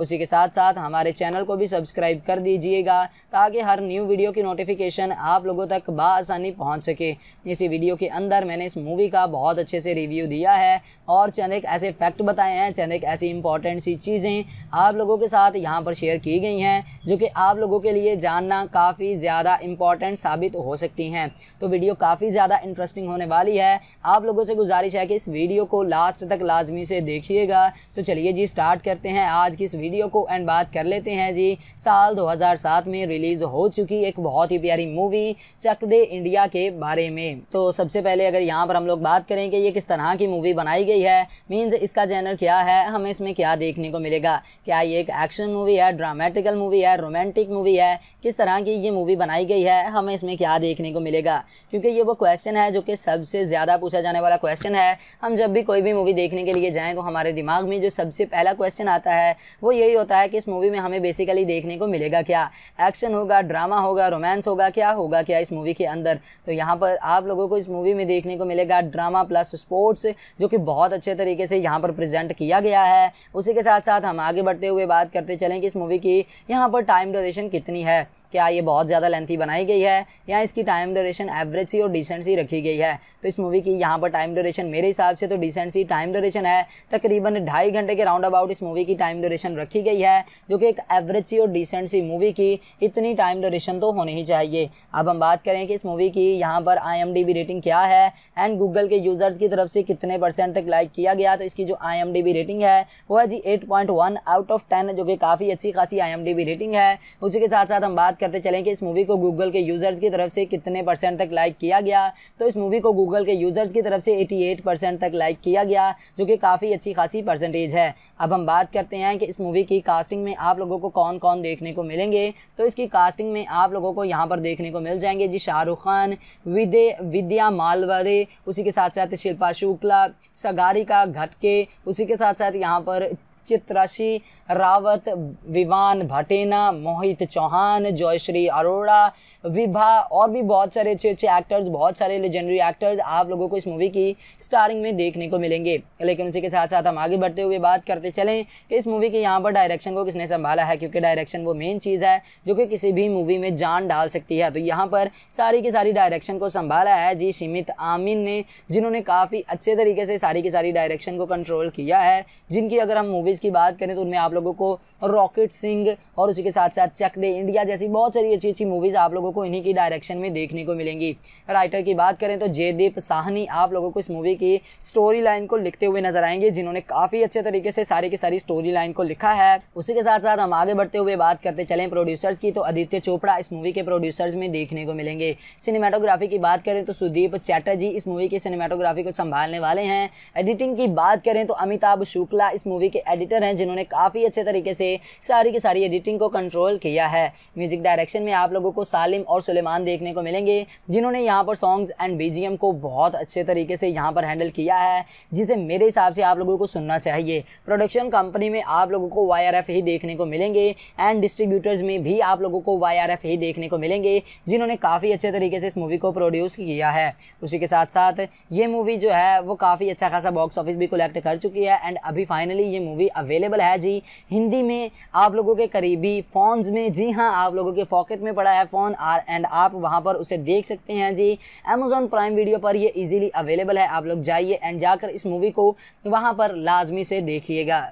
उसी के साथ साथ हमारे चैनल को भी सब्सक्राइब कर दीजिएगा ताकि हर न्यू वीडियो की नोटिफिकेशन आप लोगों तक बसानी पहुँच सके इसी वीडियो के अंदर मैंने इस मूवी का बहुत अच्छे से रिव्यू दिया है और चंद एक ऐसे फैक्ट बताए हैं चंद एक ऐसी इंपॉर्टेंट सी चीज़ें आप लोगों के साथ यहाँ पर शेयर की गई हैं जो कि आप लोगों के लिए जानना काफ़ी ज़्यादा इंपॉर्टेंट साबित हो सकती हैं तो वीडियो काफ़ी ज़्यादा इंटरेस्टिंग होने वाली है आप लोगों से गुजारिश है कि इस वीडियो को लास्ट तक लाजमी से देखिएगा तो चलिए जी स्टार्ट करते हैं आज की इस वीडियो को एंड बात कर लेते हैं जी साल 2007 में रिलीज़ हो चुकी एक बहुत ही प्यारी मूवी चक दे इंडिया के बारे में तो सबसे पहले अगर यहाँ पर हम लोग बात करें कि ये किस तरह की मूवी बनाई गई है मीन्स इसका जैनर क्या है हमें इसमें क्या देखने को मिलेगा क्या ये एक एक्शन मूवी है ड्रामेटिकल मूवी है रोमांटिक मूवी है किस तरह की ये मूवी बनाई गई है हमें इसमें क्या देखने को मिलेगा क्योंकि ये वो क्वेश्चन है जो कि सबसे ज़्यादा पूछा जाने वाला क्वेश्चन है हम जब भी कोई भी मूवी देखने के लिए जाएं तो हमारे दिमाग में जो सबसे पहला क्वेश्चन आता है वो यही होता है कि इस मूवी में हमें बेसिकली देखने को मिलेगा क्या एक्शन होगा ड्रामा होगा रोमांस होगा क्या होगा क्या इस मूवी के अंदर तो यहाँ पर आप लोगों को इस मूवी में देखने को मिलेगा ड्रामा प्लस स्पोर्ट्स जो कि बहुत अच्छे तरीके से यहाँ पर प्रेजेंट किया गया है उसी के साथ साथ हम आगे बढ़ते हुए बात करते चलें कि इस मूवी की यहाँ पर टाइम ड्यूरेशन कितनी है क्या ये बहुत ज़्यादा लेंथी बनाई गई है या इसकी टाइम डोरेशन एवरेज सी और डिसेंट सी रखी गई है तो इस मूवी की यहाँ पर टाइम डोरेशन मेरे हिसाब से तो डिसेंट सी टाइम डोरेशन है तकरीबन ढाई घंटे के राउंड अबाउट इस मूवी की टाइम डोरे ड्यूरेशन रखी गई है जो कि एक एवरेज सी और डिसेंट सी मूवी की इतनी टाइम ड्यूरेशन तो होनी ही चाहिए अब हम बात करें कि इस मूवी की यहाँ पर आई रेटिंग क्या है एंड गूगल के यूज़र्स की तरफ से कितने परसेंट तक लाइक किया गया तो इसकी जो आई रेटिंग है वो है जी एट आउट ऑफ टेन जो कि काफ़ी अच्छी खासी आई रेटिंग है उसी के साथ साथ हम बात करते चलें कि इस मूवी को गूगल के यूज़र्स की तरफ से कितने परसेंट तक लाइक किया गया तो इस मूवी को गूगल के यूज़र्स की तरफ से 88 परसेंट तक लाइक किया गया जो कि काफ़ी अच्छी खासी परसेंटेज है अब हम बात करते हैं कि इस मूवी की कास्टिंग में आप लोगों को कौन कौन देखने को मिलेंगे तो इसकी कास्टिंग में आप लोगों को यहाँ पर देखने को मिल जाएंगे जी शाहरुख खान विदे विद्या मालवरे उसी के साथ साथ शिल्पा शुक्ला सगारिका घटके उसी के साथ साथ यहाँ पर चित्राशी रावत विवान भटेना मोहित चौहान जयश्री अरोड़ा विभा और भी बहुत सारे अच्छे अच्छे एक्टर्स बहुत सारे लेजेंडरी एक्टर्स आप लोगों को इस मूवी की स्टारिंग में देखने को मिलेंगे लेकिन उसी के साथ साथ हम आगे बढ़ते हुए बात करते चलें कि इस मूवी के यहाँ पर डायरेक्शन को किसने संभाला है क्योंकि डायरेक्शन वो मेन चीज़ है जो कि किसी भी मूवी में जान डाल सकती है तो यहाँ पर सारी की सारी डायरेक्शन को संभाला है जी सीमित आमिन ने जिन्होंने काफ़ी अच्छे तरीके से सारी की सारी डायरेक्शन को कंट्रोल किया है जिनकी अगर हम मूवीज़ की बात करें तो उनमें आप आप लोगों को रॉकेट सिंह और उसी के साथ साथ चक दे इंडिया जैसी बहुत सारी अच्छी अच्छी मूवीज़ आप लोगों को इन्हीं की डायरेक्शन में देखने को मिलेंगी राइटर की बात करें तो जयदीप साहनी आप लोगों को इस मूवी की स्टोरी लाइन को लिखते हुए नजर आएंगे जिन्होंने काफ़ी अच्छे तरीके से सारी की सारी स्टोरी लाइन को लिखा है उसी के साथ साथ हम आगे बढ़ते हुए बात करते चले प्रोड्यूसर्स की तो आदित्य चोपड़ा इस मूवी के प्रोड्यूसर्स में देखने को मिलेंगे सिनेमाटोग्राफी की बात करें तो सुदीप चैटर्जी इस मूवी के सिनेमाटोग्राफी को संभालने वाले हैं एडिटिंग की बात करें तो अमिताभ शुक्ला इस मूवी के एडिटर हैं जिन्होंने काफ़ी काफ़ी अच्छे तरीके से सारी की सारी एडिटिंग को कंट्रोल किया है म्यूजिक डायरेक्शन में आप लोगों को सालिम और सुलेमान देखने को मिलेंगे जिन्होंने यहाँ पर सॉन्ग्स एंड बी को बहुत अच्छे तरीके से यहाँ पर हैंडल किया है जिसे मेरे हिसाब से आप लोगों को सुनना चाहिए प्रोडक्शन कंपनी में आप लोगों को वाई ही देखने को मिलेंगे एंड डिस्ट्रीब्यूटर्स में भी आप लोगों को वाई ही देखने को मिलेंगे जिन्होंने काफ़ी अच्छे तरीके से इस मूवी को प्रोड्यूस किया है उसी के साथ साथ ये मूवी जो है वो काफ़ी अच्छा खासा बॉक्स ऑफिस भी कलेक्ट कर चुकी है एंड अभी फाइनली ये मूवी अवेलेबल है जी हिंदी में आप लोगों के करीबी फ़ोन्स में जी हाँ आप लोगों के पॉकेट में पड़ा है फ़ोन आर एंड आप वहाँ पर उसे देख सकते हैं जी अमेजोन प्राइम वीडियो पर ये इजीली अवेलेबल है आप लोग जाइए एंड जाकर इस मूवी को वहाँ पर लाजमी से देखिएगा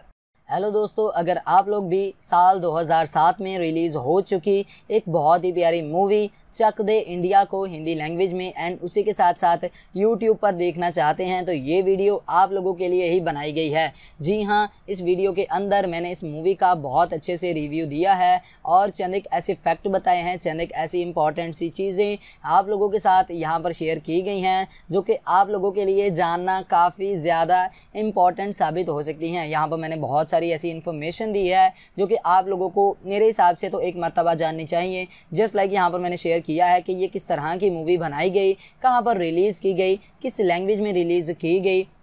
हेलो दोस्तों अगर आप लोग भी साल 2007 में रिलीज़ हो चुकी एक बहुत ही प्यारी मूवी चक दे इंडिया को हिंदी लैंग्वेज में एंड उसी के साथ साथ यूट्यूब पर देखना चाहते हैं तो ये वीडियो आप लोगों के लिए ही बनाई गई है जी हाँ इस वीडियो के अंदर मैंने इस मूवी का बहुत अच्छे से रिव्यू दिया है और चंद एक ऐसे फैक्ट बताए हैं चंद एक ऐसी इंपॉर्टेंट सी चीज़ें आप लोगों के साथ यहाँ पर शेयर की गई हैं जो कि आप लोगों के लिए जानना काफ़ी ज़्यादा इम्पॉर्टेंट साबित हो सकती हैं यहाँ पर मैंने बहुत सारी ऐसी इन्फॉर्मेशन दी है जो कि आप लोगों को मेरे हिसाब से तो एक मरतबा जाननी चाहिए जस्ट लाइक यहाँ पर मैंने शेयर किया है कि ये किस तरह की मूवी बनाई गई कहाँ पर रिलीज़ की गई किस लैंग्वेज में रिलीज़ की गई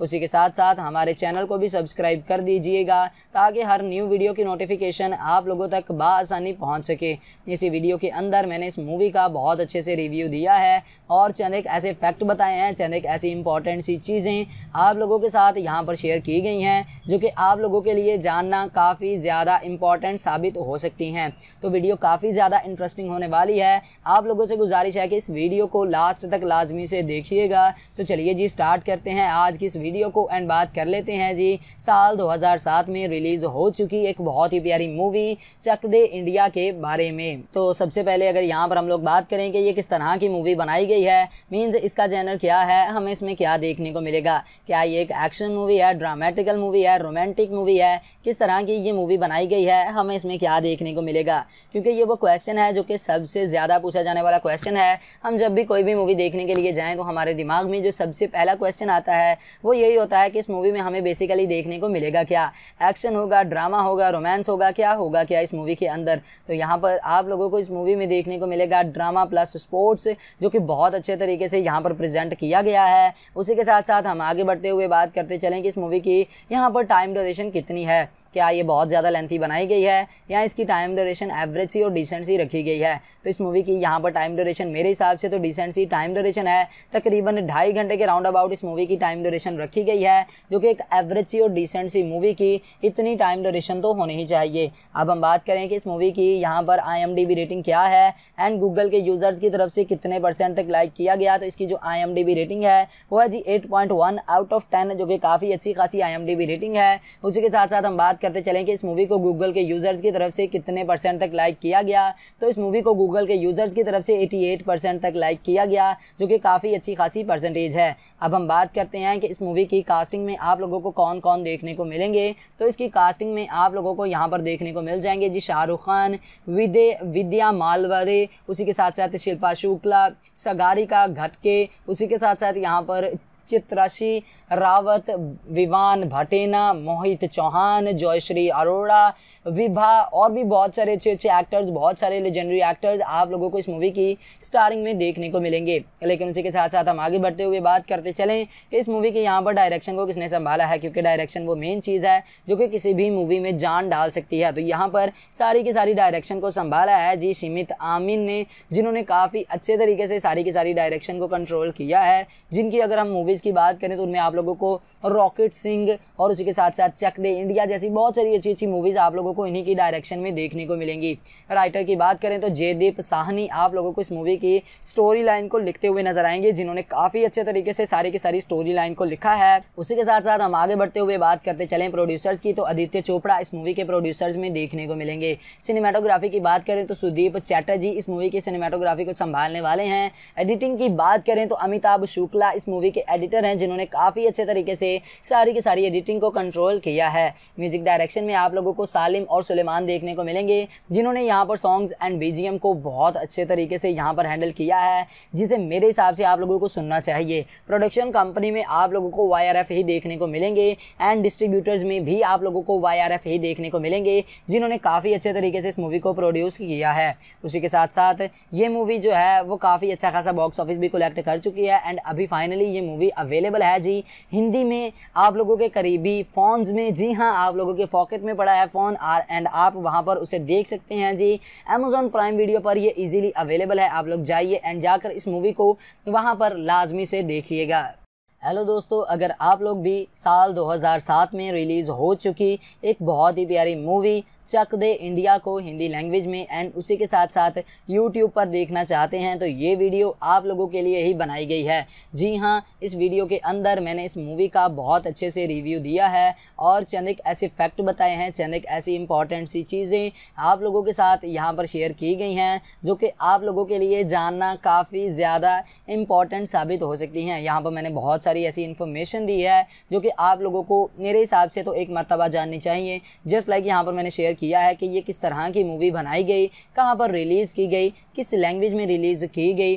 उसी के साथ साथ हमारे चैनल को भी सब्सक्राइब कर दीजिएगा ताकि हर न्यू वीडियो की नोटिफिकेशन आप लोगों तक बसानी पहुँच सके इसी वीडियो के अंदर मैंने इस मूवी का बहुत अच्छे से रिव्यू दिया है और चंद एक ऐसे फैक्ट बताए हैं चंद एक ऐसी इंपॉर्टेंट सी चीज़ें आप लोगों के साथ यहाँ पर शेयर की गई हैं जो कि आप लोगों के लिए जानना काफ़ी ज़्यादा इंपॉर्टेंट साबित हो सकती हैं तो वीडियो काफ़ी ज़्यादा इंटरेस्टिंग होने वाली है आप लोगों से गुजारिश है कि इस वीडियो को लास्ट तक लाजमी से देखिएगा तो चलिए जी स्टार्ट करते हैं आज की इस वीडियो को एंड बात कर लेते हैं जी साल 2007 में रिलीज़ हो चुकी एक बहुत ही प्यारी मूवी चक दे इंडिया के बारे में तो सबसे पहले अगर यहाँ पर हम लोग बात करें कि ये किस तरह की मूवी बनाई गई है मीन्स इसका जैनर क्या है हमें इसमें क्या देखने को मिलेगा क्या ये एक एक्शन मूवी है ड्रामेटिकल मूवी है रोमांटिक मूवी है किस तरह की ये मूवी बनाई गई है हमें इसमें क्या देखने को मिलेगा क्योंकि ये वो क्वेश्चन है जो कि सबसे ज़्यादा पूछा जाने वाला क्वेश्चन है हम जब भी कोई भी मूवी देखने के लिए जाएं तो हमारे दिमाग में जो सबसे पहला क्वेश्चन आता है वो यही होता है कि इस मूवी में हमें बेसिकली देखने को मिलेगा क्या एक्शन होगा ड्रामा होगा रोमांस होगा क्या होगा क्या इस मूवी के अंदर तो यहाँ पर आप लोगों को इस मूवी में देखने को मिलेगा ड्रामा प्लस स्पोर्ट्स जो कि बहुत अच्छे तरीके से यहाँ पर प्रेजेंट किया गया है उसी के साथ साथ हम आगे बढ़ते हुए बात करते चलें कि इस मूवी की यहाँ पर टाइम डोरेशन कितनी है क्या ये बहुत ज़्यादा लेंथी बनाई गई है या इसकी टाइम ड्यूरेशन एवरेज सी और डिसेंट सी रखी गई है तो इस मूवी की यहाँ पर टाइम ड्यूरेशन मेरे हिसाब से तो डिसेंट सी टाइम ड्यूरेशन है तकरीबन ढाई घंटे के राउंड अबाउट इस मूवी की टाइम ड्यूरेशन रखी गई है जो कि एक एवरेज सी और डिसेंट सी मूवी की इतनी टाइम ड्यूरेशन तो होनी ही चाहिए अब हम बात करें कि इस मूवी की यहाँ पर आई रेटिंग क्या है एंड गूगल के यूज़र्स की तरफ से कितने परसेंट तक लाइक किया गया तो इसकी जो आई रेटिंग है वो है जी एट आउट ऑफ टेन जो कि काफ़ी अच्छी खासी आई रेटिंग है उसी के साथ साथ हम बात करते चलें कि इस मूवी को गूगल के यूज़र्स की तरफ से कितने परसेंट तक लाइक किया गया तो इस मूवी को गूगल के यूज़र्स की तरफ से 88 परसेंट तक लाइक किया गया जो कि काफ़ी अच्छी खासी परसेंटेज है अब हम बात करते हैं कि इस मूवी की कास्टिंग में आप लोगों को कौन कौन देखने को मिलेंगे तो इसकी कास्टिंग में आप लोगों को यहाँ पर देखने को मिल जाएंगे जी शाहरुख खान विदे विद्या मालवरे उसी के साथ साथ शिल्पा शुक्ला सगारिका घटके उसी के साथ साथ यहाँ पर चित्राशी रावत विवान भटेना मोहित चौहान जयश्री अरोड़ा विभा और भी बहुत सारे अच्छे अच्छे एक्टर्स बहुत सारे लेजेंडरी एक्टर्स आप लोगों को इस मूवी की स्टारिंग में देखने को मिलेंगे लेकिन उसी के साथ साथ हम आगे बढ़ते हुए बात करते चलें कि इस मूवी के यहाँ पर डायरेक्शन को किसने संभाला है क्योंकि डायरेक्शन वो मेन चीज़ है जो कि किसी भी मूवी में जान डाल सकती है तो यहाँ पर सारी की सारी डायरेक्शन को संभाला है जी सीमित आमिन ने जिन्होंने काफ़ी अच्छे तरीके से सारी की सारी डायरेक्शन को कंट्रोल किया है जिनकी अगर हम मूवीज़ की बात करें तो उनमें आप लोग लोगों को रॉकेट सिंह और उसी के साथ साथ चक दे इंडिया जैसी बहुत सारी अच्छी अच्छी मूवीज़ आप लोगों को इन्हीं की डायरेक्शन में देखने को मिलेंगी राइटर की बात करें तो जयदीप साहनी आप लोगों को इस मूवी की स्टोरी लाइन को लिखते हुए नजर आएंगे जिन्होंने काफ़ी अच्छे तरीके से सारी की सारी स्टोरी लाइन को लिखा है उसी के साथ साथ हम आगे बढ़ते हुए बात करते चले प्रोड्यूसर्स की तो आदित्य चोपड़ा इस मूवी के प्रोड्यूसर्स में देखने को मिलेंगे सिनेमाटोग्राफी की बात करें तो सुदीप चैटर्जी इस मूवी के सिनेमाटोग्राफी को संभालने वाले हैं एडिटिंग की बात करें तो अमिताभ शुक्ला इस मूवी के एडिटर हैं जिन्होंने काफ़ी काफ़ी अच्छे तरीके से सारी की सारी एडिटिंग को कंट्रोल किया है म्यूजिक डायरेक्शन में आप लोगों को सालिम और सुलेमान देखने को मिलेंगे जिन्होंने यहाँ पर सॉन्ग्स एंड बीजीएम को बहुत अच्छे तरीके से यहाँ पर हैंडल किया है जिसे मेरे हिसाब से आप लोगों को सुनना चाहिए प्रोडक्शन कंपनी में आप लोगों को वाई ही देखने को मिलेंगे एंड डिस्ट्रीब्यूटर्स में भी आप लोगों को वाई ही देखने को मिलेंगे जिन्होंने काफ़ी अच्छे तरीके से इस मूवी को प्रोड्यूस किया है उसी के साथ साथ ये मूवी जो है वो काफ़ी अच्छा खासा बॉक्स ऑफिस भी कलेक्ट कर चुकी है एंड अभी फाइनली ये मूवी अवेलेबल है जी हिंदी में आप लोगों के करीबी फ़ोन्स में जी हाँ आप लोगों के पॉकेट में पड़ा है फ़ोन आर एंड आप वहाँ पर उसे देख सकते हैं जी अमेजोन प्राइम वीडियो पर ये इजीली अवेलेबल है आप लोग जाइए एंड जाकर इस मूवी को वहाँ पर लाजमी से देखिएगा हेलो दोस्तों अगर आप लोग भी साल 2007 में रिलीज़ हो चुकी एक बहुत ही प्यारी मूवी चक दे इंडिया को हिंदी लैंग्वेज में एंड उसी के साथ साथ यूट्यूब पर देखना चाहते हैं तो ये वीडियो आप लोगों के लिए ही बनाई गई है जी हाँ इस वीडियो के अंदर मैंने इस मूवी का बहुत अच्छे से रिव्यू दिया है और चंद एक ऐसे फैक्ट बताए हैं चंद एक ऐसी इंपॉर्टेंट सी चीज़ें आप लोगों के साथ यहाँ पर शेयर की गई हैं जो कि आप लोगों के लिए जानना काफ़ी ज़्यादा इम्पॉर्टेंट साबित हो सकती हैं यहाँ पर मैंने बहुत सारी ऐसी इन्फॉर्मेशन दी है जो कि आप लोगों को मेरे हिसाब से तो एक मरतबा जाननी चाहिए जस्ट लाइक यहाँ पर मैंने शेयर किया है कि ये किस तरह की मूवी बनाई गई कहाँ पर रिलीज़ की गई किस लैंग्वेज में रिलीज़ की गई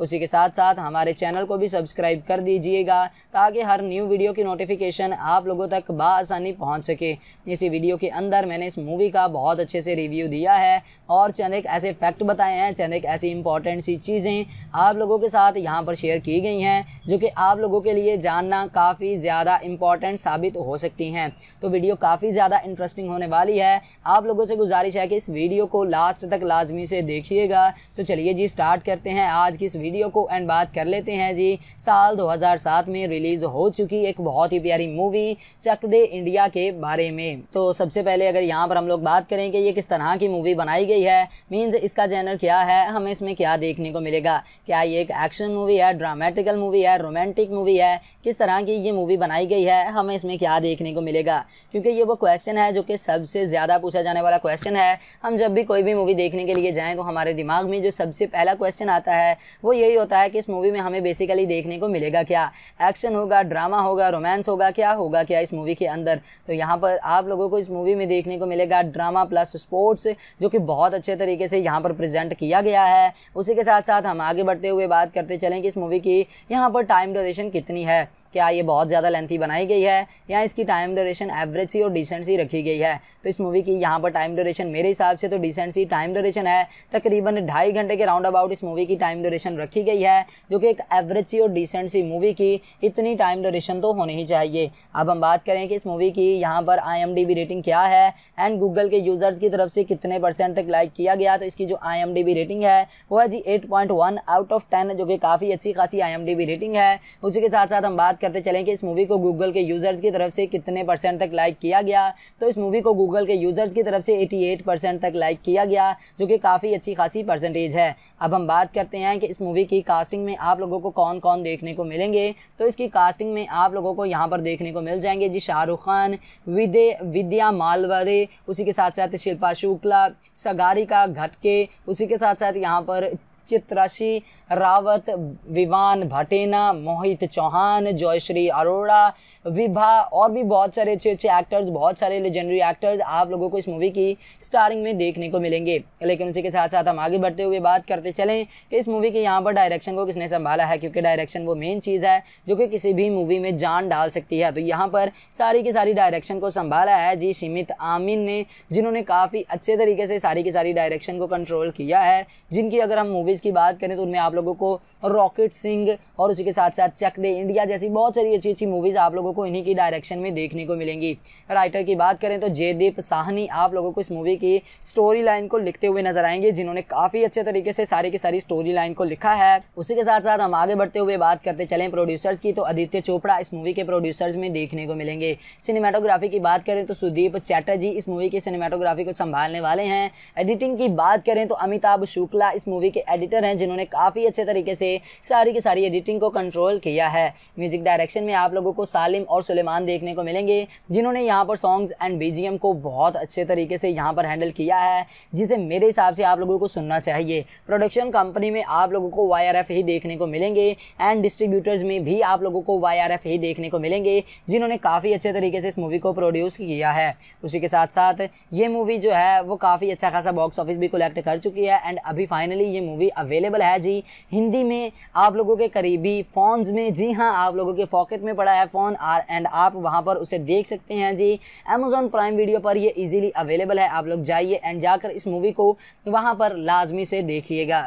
उसी के साथ साथ हमारे चैनल को भी सब्सक्राइब कर दीजिएगा ताकि हर न्यू वीडियो की नोटिफिकेशन आप लोगों तक बसानी पहुँच सके इसी वीडियो के अंदर मैंने इस मूवी का बहुत अच्छे से रिव्यू दिया है और चंद एक ऐसे फैक्ट बताए हैं चंद एक ऐसी इंपॉर्टेंट सी चीज़ें आप लोगों के साथ यहाँ पर शेयर की गई हैं जो कि आप लोगों के लिए जानना काफ़ी ज़्यादा इंपॉर्टेंट साबित हो सकती हैं तो वीडियो काफ़ी ज़्यादा इंटरेस्टिंग होने वाली है आप लोगों से गुजारिश है कि इस वीडियो को लास्ट तक लाजमी से देखिएगा तो चलिए जी स्टार्ट करते हैं आज आज की इस वीडियो को एंड बात कर लेते हैं जी साल 2007 में रिलीज़ हो चुकी एक बहुत ही प्यारी मूवी चक दे इंडिया के बारे में तो सबसे पहले अगर यहाँ पर हम लोग बात करें कि ये किस तरह की मूवी बनाई गई है मीन्स इसका जैनर क्या है हमें इसमें क्या देखने को मिलेगा क्या ये एक एक्शन मूवी है ड्रामेटिकल मूवी है रोमांटिक मूवी है किस तरह की ये मूवी बनाई गई है हमें इसमें क्या देखने को मिलेगा क्योंकि ये वो क्वेश्चन है जो कि सबसे ज़्यादा पूछा जाने वाला क्वेश्चन है हम जब भी कोई भी मूवी देखने के लिए जाए तो हमारे दिमाग में जो सबसे पहला क्वेश्चन आता है वो यही होता है कि इस मूवी में हमें बेसिकली देखने को मिलेगा क्या एक्शन होगा ड्रामा होगा रोमांस होगा क्या होगा क्या इस मूवी के अंदर तो यहाँ पर आप लोगों को इस मूवी में देखने को मिलेगा ड्रामा प्लस स्पोर्ट्स जो कि बहुत अच्छे तरीके से यहाँ पर प्रेजेंट किया गया है उसी के साथ साथ हम आगे बढ़ते हुए बात करते चलें कि इस मूवी की यहाँ पर टाइम ड्यूरेशन कितनी है क्या ये बहुत ज़्यादा लेंथी बनाई गई है या इसकी टाइम ड्यूरेशन एवरेज सी और डिसेंट सी रखी गई है तो इस मूवी की यहाँ पर टाइम ड्यूरेशन मेरे हिसाब से तो डिसेंट सी टाइम ड्यूरेशन है तकरीबन ढाई घंटे के राउंड अबाउट इस मूवी की टाइम ड्यूरेशन ड्यूरेशन रखी गई है जो कि एक एवरेज सी और डिसेंट सी मूवी की इतनी टाइम ड्यूरेशन तो होनी ही चाहिए अब हम बात करें कि इस मूवी की यहाँ पर आई रेटिंग क्या है एंड गूगल के यूज़र्स की तरफ से कितने परसेंट तक लाइक किया गया तो इसकी जो आई रेटिंग है वो है जी एट आउट ऑफ टेन जो कि काफ़ी अच्छी खासी आई रेटिंग है उसी के साथ साथ हम बात करते चलें कि इस मूवी को गूगल के यूज़र्स की तरफ से कितने परसेंट तक लाइक किया गया तो इस मूवी को गूगल के यूज़र्स की तरफ से 88 परसेंट तक लाइक किया गया जो कि काफ़ी अच्छी खासी परसेंटेज है अब हम बात करते हैं कि कि इस मूवी की कास्टिंग में आप लोगों को कौन कौन देखने को मिलेंगे तो इसकी कास्टिंग में आप लोगों को यहाँ पर देखने को मिल जाएंगे जी शाहरुख खान विदे विद्या मालवरे उसी के साथ साथ शिल्पा शुक्ला सगारी का घटके उसी के साथ साथ यहाँ पर चित्राशी रावत विवान भटेना मोहित चौहान जयश्री अरोड़ा विभा और भी बहुत सारे अच्छे अच्छे एक्टर्स बहुत सारे लेजेंडरी एक्टर्स आप लोगों को इस मूवी की स्टारिंग में देखने को मिलेंगे लेकिन उसी के साथ साथ हम आगे बढ़ते हुए बात करते चलें कि इस मूवी के यहाँ पर डायरेक्शन को किसने संभाला है क्योंकि डायरेक्शन वो मेन चीज़ है जो कि किसी भी मूवी में जान डाल सकती है तो यहाँ पर सारी की सारी डायरेक्शन को संभाला है जी सीमित आमिन ने जिन्होंने काफ़ी अच्छे तरीके से सारी की सारी डायरेक्शन को कंट्रोल किया है जिनकी अगर हम मूवी मूवीज़ की बात करें तो उनमें आप लोगों को रॉकेट सिंह और उसी के साथ साथ चक दे इंडिया जैसी बहुत सारी अच्छी अच्छी मूवीज़ आप लोगों को इन्हीं की डायरेक्शन में देखने को मिलेंगी राइटर की बात करें तो जयदीप साहनी आप लोगों को इस मूवी की स्टोरी लाइन को लिखते हुए नजर आएंगे जिन्होंने काफ़ी अच्छे तरीके से सारी की सारी स्टोरी लाइन को लिखा है उसी के साथ साथ हम आगे बढ़ते हुए बात करते चले प्रोड्यूसर्स की तो आदित्य चोपड़ा इस मूवी के प्रोड्यूसर्स में देखने को मिलेंगे सिनेमाटोग्राफी की बात करें तो सुदीप चैटर्जी इस मूवी के सिनेमाटोग्राफी को संभालने वाले हैं एडिटिंग की बात करें तो अमिताभ शुक्ला इस मूवी के एडिट एडिटर हैं जिन्होंने काफ़ी अच्छे तरीके से सारी की सारी एडिटिंग को कंट्रोल किया है म्यूजिक डायरेक्शन में आप लोगों को सालिम और सुलेमान देखने को मिलेंगे जिन्होंने यहाँ पर सॉन्ग्स एंड बी को बहुत अच्छे तरीके से यहाँ पर हैंडल किया है जिसे मेरे हिसाब से आप लोगों को सुनना चाहिए प्रोडक्शन कंपनी में आप लोगों को वाई ही देखने को मिलेंगे एंड डिस्ट्रीब्यूटर्स में भी आप लोगों को वाई ही देखने को मिलेंगे जिन्होंने काफ़ी अच्छे तरीके से इस मूवी को प्रोड्यूस किया है उसी के साथ साथ ये मूवी जो है वो काफ़ी अच्छा खासा बॉक्स ऑफिस भी कलेक्ट कर चुकी है एंड अभी फाइनली ये मूवी अवेलेबल है जी हिंदी में आप लोगों के करीबी फ़ोन्स में जी हाँ आप लोगों के पॉकेट में पड़ा है फ़ोन आर एंड आप वहाँ पर उसे देख सकते हैं जी अमेजोन प्राइम वीडियो पर ये ईजिली अवेलेबल है आप लोग जाइए एंड जाकर इस मूवी को वहाँ पर लाजमी से देखिएगा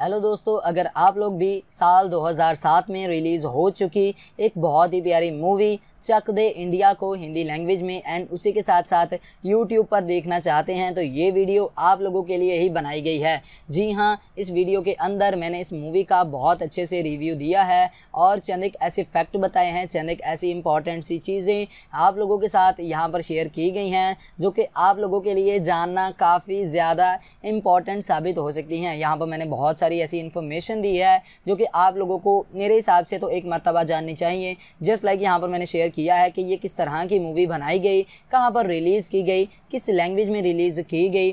हेलो दोस्तों अगर आप लोग भी साल 2007 में रिलीज़ हो चुकी एक बहुत ही प्यारी मूवी चक दे इंडिया को हिंदी लैंग्वेज में एंड उसी के साथ साथ यूट्यूब पर देखना चाहते हैं तो ये वीडियो आप लोगों के लिए ही बनाई गई है जी हाँ इस वीडियो के अंदर मैंने इस मूवी का बहुत अच्छे से रिव्यू दिया है और चंद एक ऐसे फैक्ट बताए हैं चंद एक ऐसी इंपॉर्टेंट सी चीज़ें आप लोगों के साथ यहाँ पर शेयर की गई हैं जो कि आप लोगों के लिए जानना काफ़ी ज़्यादा इम्पॉर्टेंट साबित हो सकती हैं यहाँ पर मैंने बहुत सारी ऐसी इन्फॉर्मेशन दी है जो कि आप लोगों को मेरे हिसाब से तो एक मरतबा जाननी चाहिए जस्ट लाइक यहाँ पर मैंने शेयर किया है कि ये किस तरह की मूवी बनाई गई कहाँ पर रिलीज़ की गई किस लैंग्वेज में रिलीज़ की गई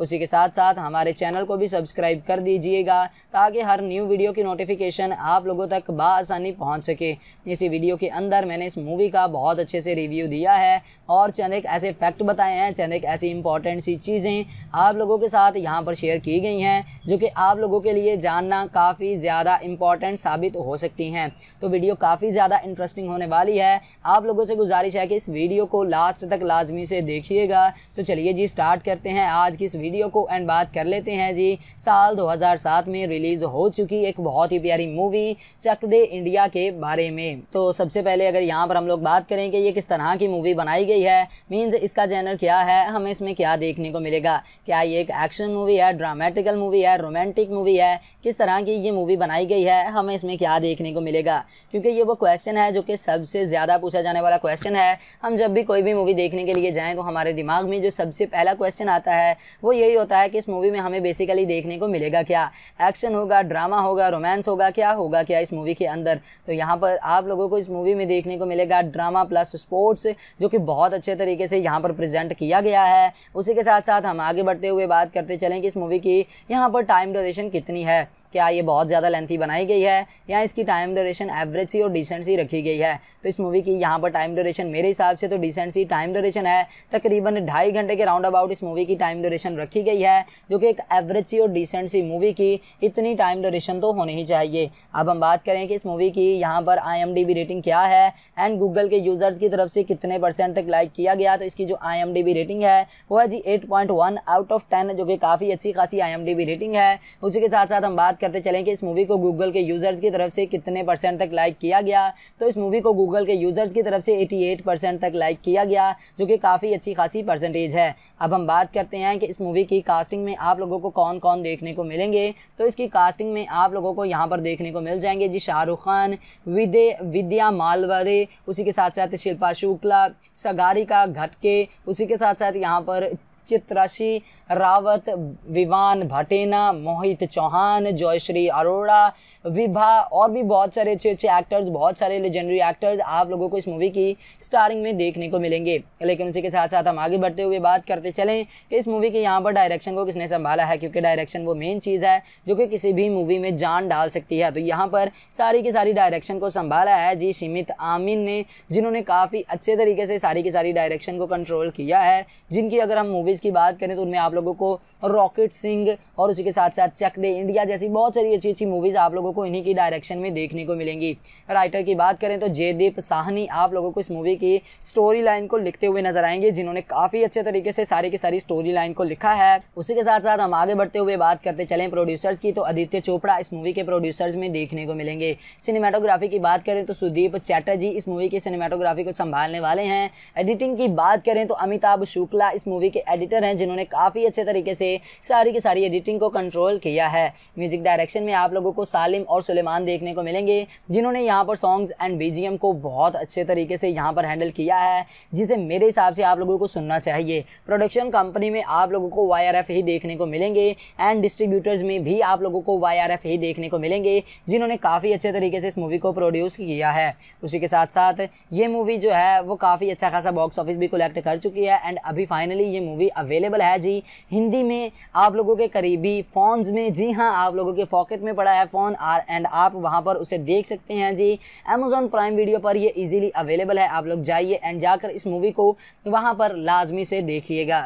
उसी के साथ साथ हमारे चैनल को भी सब्सक्राइब कर दीजिएगा ताकि हर न्यू वीडियो की नोटिफिकेशन आप लोगों तक बसानी पहुँच सके इसी वीडियो के अंदर मैंने इस मूवी का बहुत अच्छे से रिव्यू दिया है और चंद एक ऐसे फैक्ट बताए हैं चंद एक ऐसी इंपॉर्टेंट सी चीज़ें आप लोगों के साथ यहाँ पर शेयर की गई हैं जो कि आप लोगों के लिए जानना काफ़ी ज़्यादा इंपॉर्टेंट साबित हो सकती हैं तो वीडियो काफ़ी ज़्यादा इंटरेस्टिंग होने वाली है आप लोगों से गुजारिश है कि इस वीडियो को लास्ट तक लाजमी से देखिएगा तो चलिए जी स्टार्ट करते हैं आज की की इस वीडियो को एंड बात कर लेते हैं जी साल 2007 में रिलीज़ हो चुकी एक बहुत ही प्यारी मूवी चक दे इंडिया के बारे में तो सबसे पहले अगर यहाँ पर हम लोग बात करें कि ये किस तरह की मूवी बनाई गई है मीन्स इसका जैनर क्या है हमें इसमें क्या देखने को मिलेगा क्या ये एक एक्शन मूवी है ड्रामेटिकल मूवी है रोमांटिक मूवी है किस तरह की ये मूवी बनाई गई है हमें इसमें क्या देखने को मिलेगा क्योंकि ये वो क्वेश्चन है जो कि सबसे ज़्यादा पूछा जाने वाला क्वेश्चन है हम जब भी कोई भी मूवी देखने के लिए जाएं तो हमारे दिमाग में जो सबसे पहला क्वेश्चन आता है वो यही होता है कि इस मूवी में हमें बेसिकली देखने को मिलेगा क्या एक्शन होगा ड्रामा होगा रोमांस होगा क्या होगा क्या इस मूवी के अंदर तो यहाँ पर आप लोगों को इस मूवी में देखने को मिलेगा ड्रामा प्लस स्पोर्ट्स जो कि बहुत अच्छे तरीके से यहाँ पर प्रेजेंट किया गया है उसी के साथ साथ हम आगे बढ़ते हुए बात करते चलें कि इस मूवी की यहाँ पर टाइम ड्यूरेशन कितनी है क्या ये बहुत ज़्यादा लेंथी बनाई गई है या इसकी टाइम ड्यूरेशन एवरेज सी और डिसेंट सी रखी गई है तो इस मूवी की यहाँ पर टाइम ड्यूरेशन मेरे हिसाब से तो डिसेंट सी टाइम ड्यूरेशन है तकरीबन ढाई घंटे के राउंड अबाउट इस मूवी की टाइम ड्यूरेशन ड्यूरेशन रखी गई है जो कि एक एवरेज सी और डिसेंट सी मूवी की इतनी टाइम ड्यूरेशन तो होनी ही चाहिए अब हम बात करें कि इस मूवी की यहाँ पर आई रेटिंग क्या है एंड गूगल के यूज़र्स की तरफ से कितने परसेंट तक लाइक किया गया तो इसकी जो आई रेटिंग है वो है जी एट आउट ऑफ टेन जो कि काफ़ी अच्छी खासी आई रेटिंग है उसी के साथ साथ हम बात करते चलें कि इस मूवी को गूगल के यूज़र्स की तरफ से कितने परसेंट तक लाइक किया गया तो इस मूवी को गूगल के यूज़र्स की तरफ से 88 परसेंट तक लाइक किया गया जो कि काफ़ी अच्छी खासी परसेंटेज है अब हम बात करते हैं कि कि इस मूवी की कास्टिंग में आप लोगों को कौन कौन देखने को मिलेंगे तो इसकी कास्टिंग में आप लोगों को यहाँ पर देखने को मिल जाएंगे जी शाहरुख खान विदे विद्या मालवरे उसी के साथ साथ शिल्पा शुक्ला सगारी का घटके उसी के साथ साथ यहाँ पर चित्राशी रावत विवान भटेना मोहित चौहान जयश्री अरोड़ा विभा और भी बहुत सारे अच्छे अच्छे एक्टर्स बहुत सारे लेजेंडरी एक्टर्स आप लोगों को इस मूवी की स्टारिंग में देखने को मिलेंगे लेकिन उसी के साथ साथ हम आगे बढ़ते हुए बात करते चलें कि इस मूवी के यहाँ पर डायरेक्शन को किसने संभाला है क्योंकि डायरेक्शन वो मेन चीज़ है जो कि किसी भी मूवी में जान डाल सकती है तो यहाँ पर सारी की सारी डायरेक्शन को संभाला है जी शिमित आमिन ने जिन्होंने काफ़ी अच्छे तरीके से सारी की सारी डायरेक्शन को कंट्रोल किया है जिनकी अगर हम मूवीज़ की बात करें तो उनमें आप लोगों को रॉकेट सिंह और उसी के साथ साथ चक दे इंडिया जैसी बहुत सारी अच्छी अच्छी मूवीज़ आप लोगों को इन्हीं की डायरेक्शन में देखने को मिलेंगी राइटर की बात करें तो जयदीप साहनी आप लोगों को इस मूवी की स्टोरी लाइन को लिखते हुए नजर आएंगे जिन्होंने काफ़ी अच्छे तरीके से सारी की सारी स्टोरी लाइन को लिखा है उसी के साथ साथ हम आगे बढ़ते हुए बात करते चलें प्रोड्यूसर्स की तो आदित्य चोपड़ा इस मूवी के प्रोड्यूसर्स में देखने को मिलेंगे सिनेमाटोग्राफी की बात करें तो सुदीप चैटर्जी इस मूवी के सिनेमाटोग्राफी को संभालने वाले हैं एडिटिंग की बात करें तो अमिताभ शुक्ला इस मूवी के एडिटर हैं जिन्होंने काफ़ी ही अच्छे तरीके से सारी की सारी एडिटिंग को कंट्रोल किया है म्यूजिक डायरेक्शन में आप लोगों को सालिम और सुलेमान देखने को मिलेंगे जिन्होंने यहाँ पर सॉन्ग्स एंड बीजीएम को बहुत अच्छे तरीके से यहाँ पर हैंडल किया है जिसे मेरे हिसाब से आप लोगों को सुनना चाहिए प्रोडक्शन कंपनी में आप लोगों को वाई ही देखने को मिलेंगे एंड डिस्ट्रीब्यूटर्स में भी आप लोगों को वाई ही देखने को मिलेंगे जिन्होंने काफ़ी अच्छे तरीके से इस मूवी को प्रोड्यूस किया है उसी के साथ साथ ये मूवी जो है वो काफ़ी अच्छा खासा बॉक्स ऑफिस भी कलेक्ट कर चुकी है एंड अभी फाइनली ये मूवी अवेलेबल है जी हिंदी में आप लोगों के करीबी फ़ोन्स में जी हाँ आप लोगों के पॉकेट में पड़ा है फ़ोन आर एंड आप वहाँ पर उसे देख सकते हैं जी अमेजोन प्राइम वीडियो पर ये इजीली अवेलेबल है आप लोग जाइए एंड जाकर इस मूवी को वहाँ पर लाजमी से देखिएगा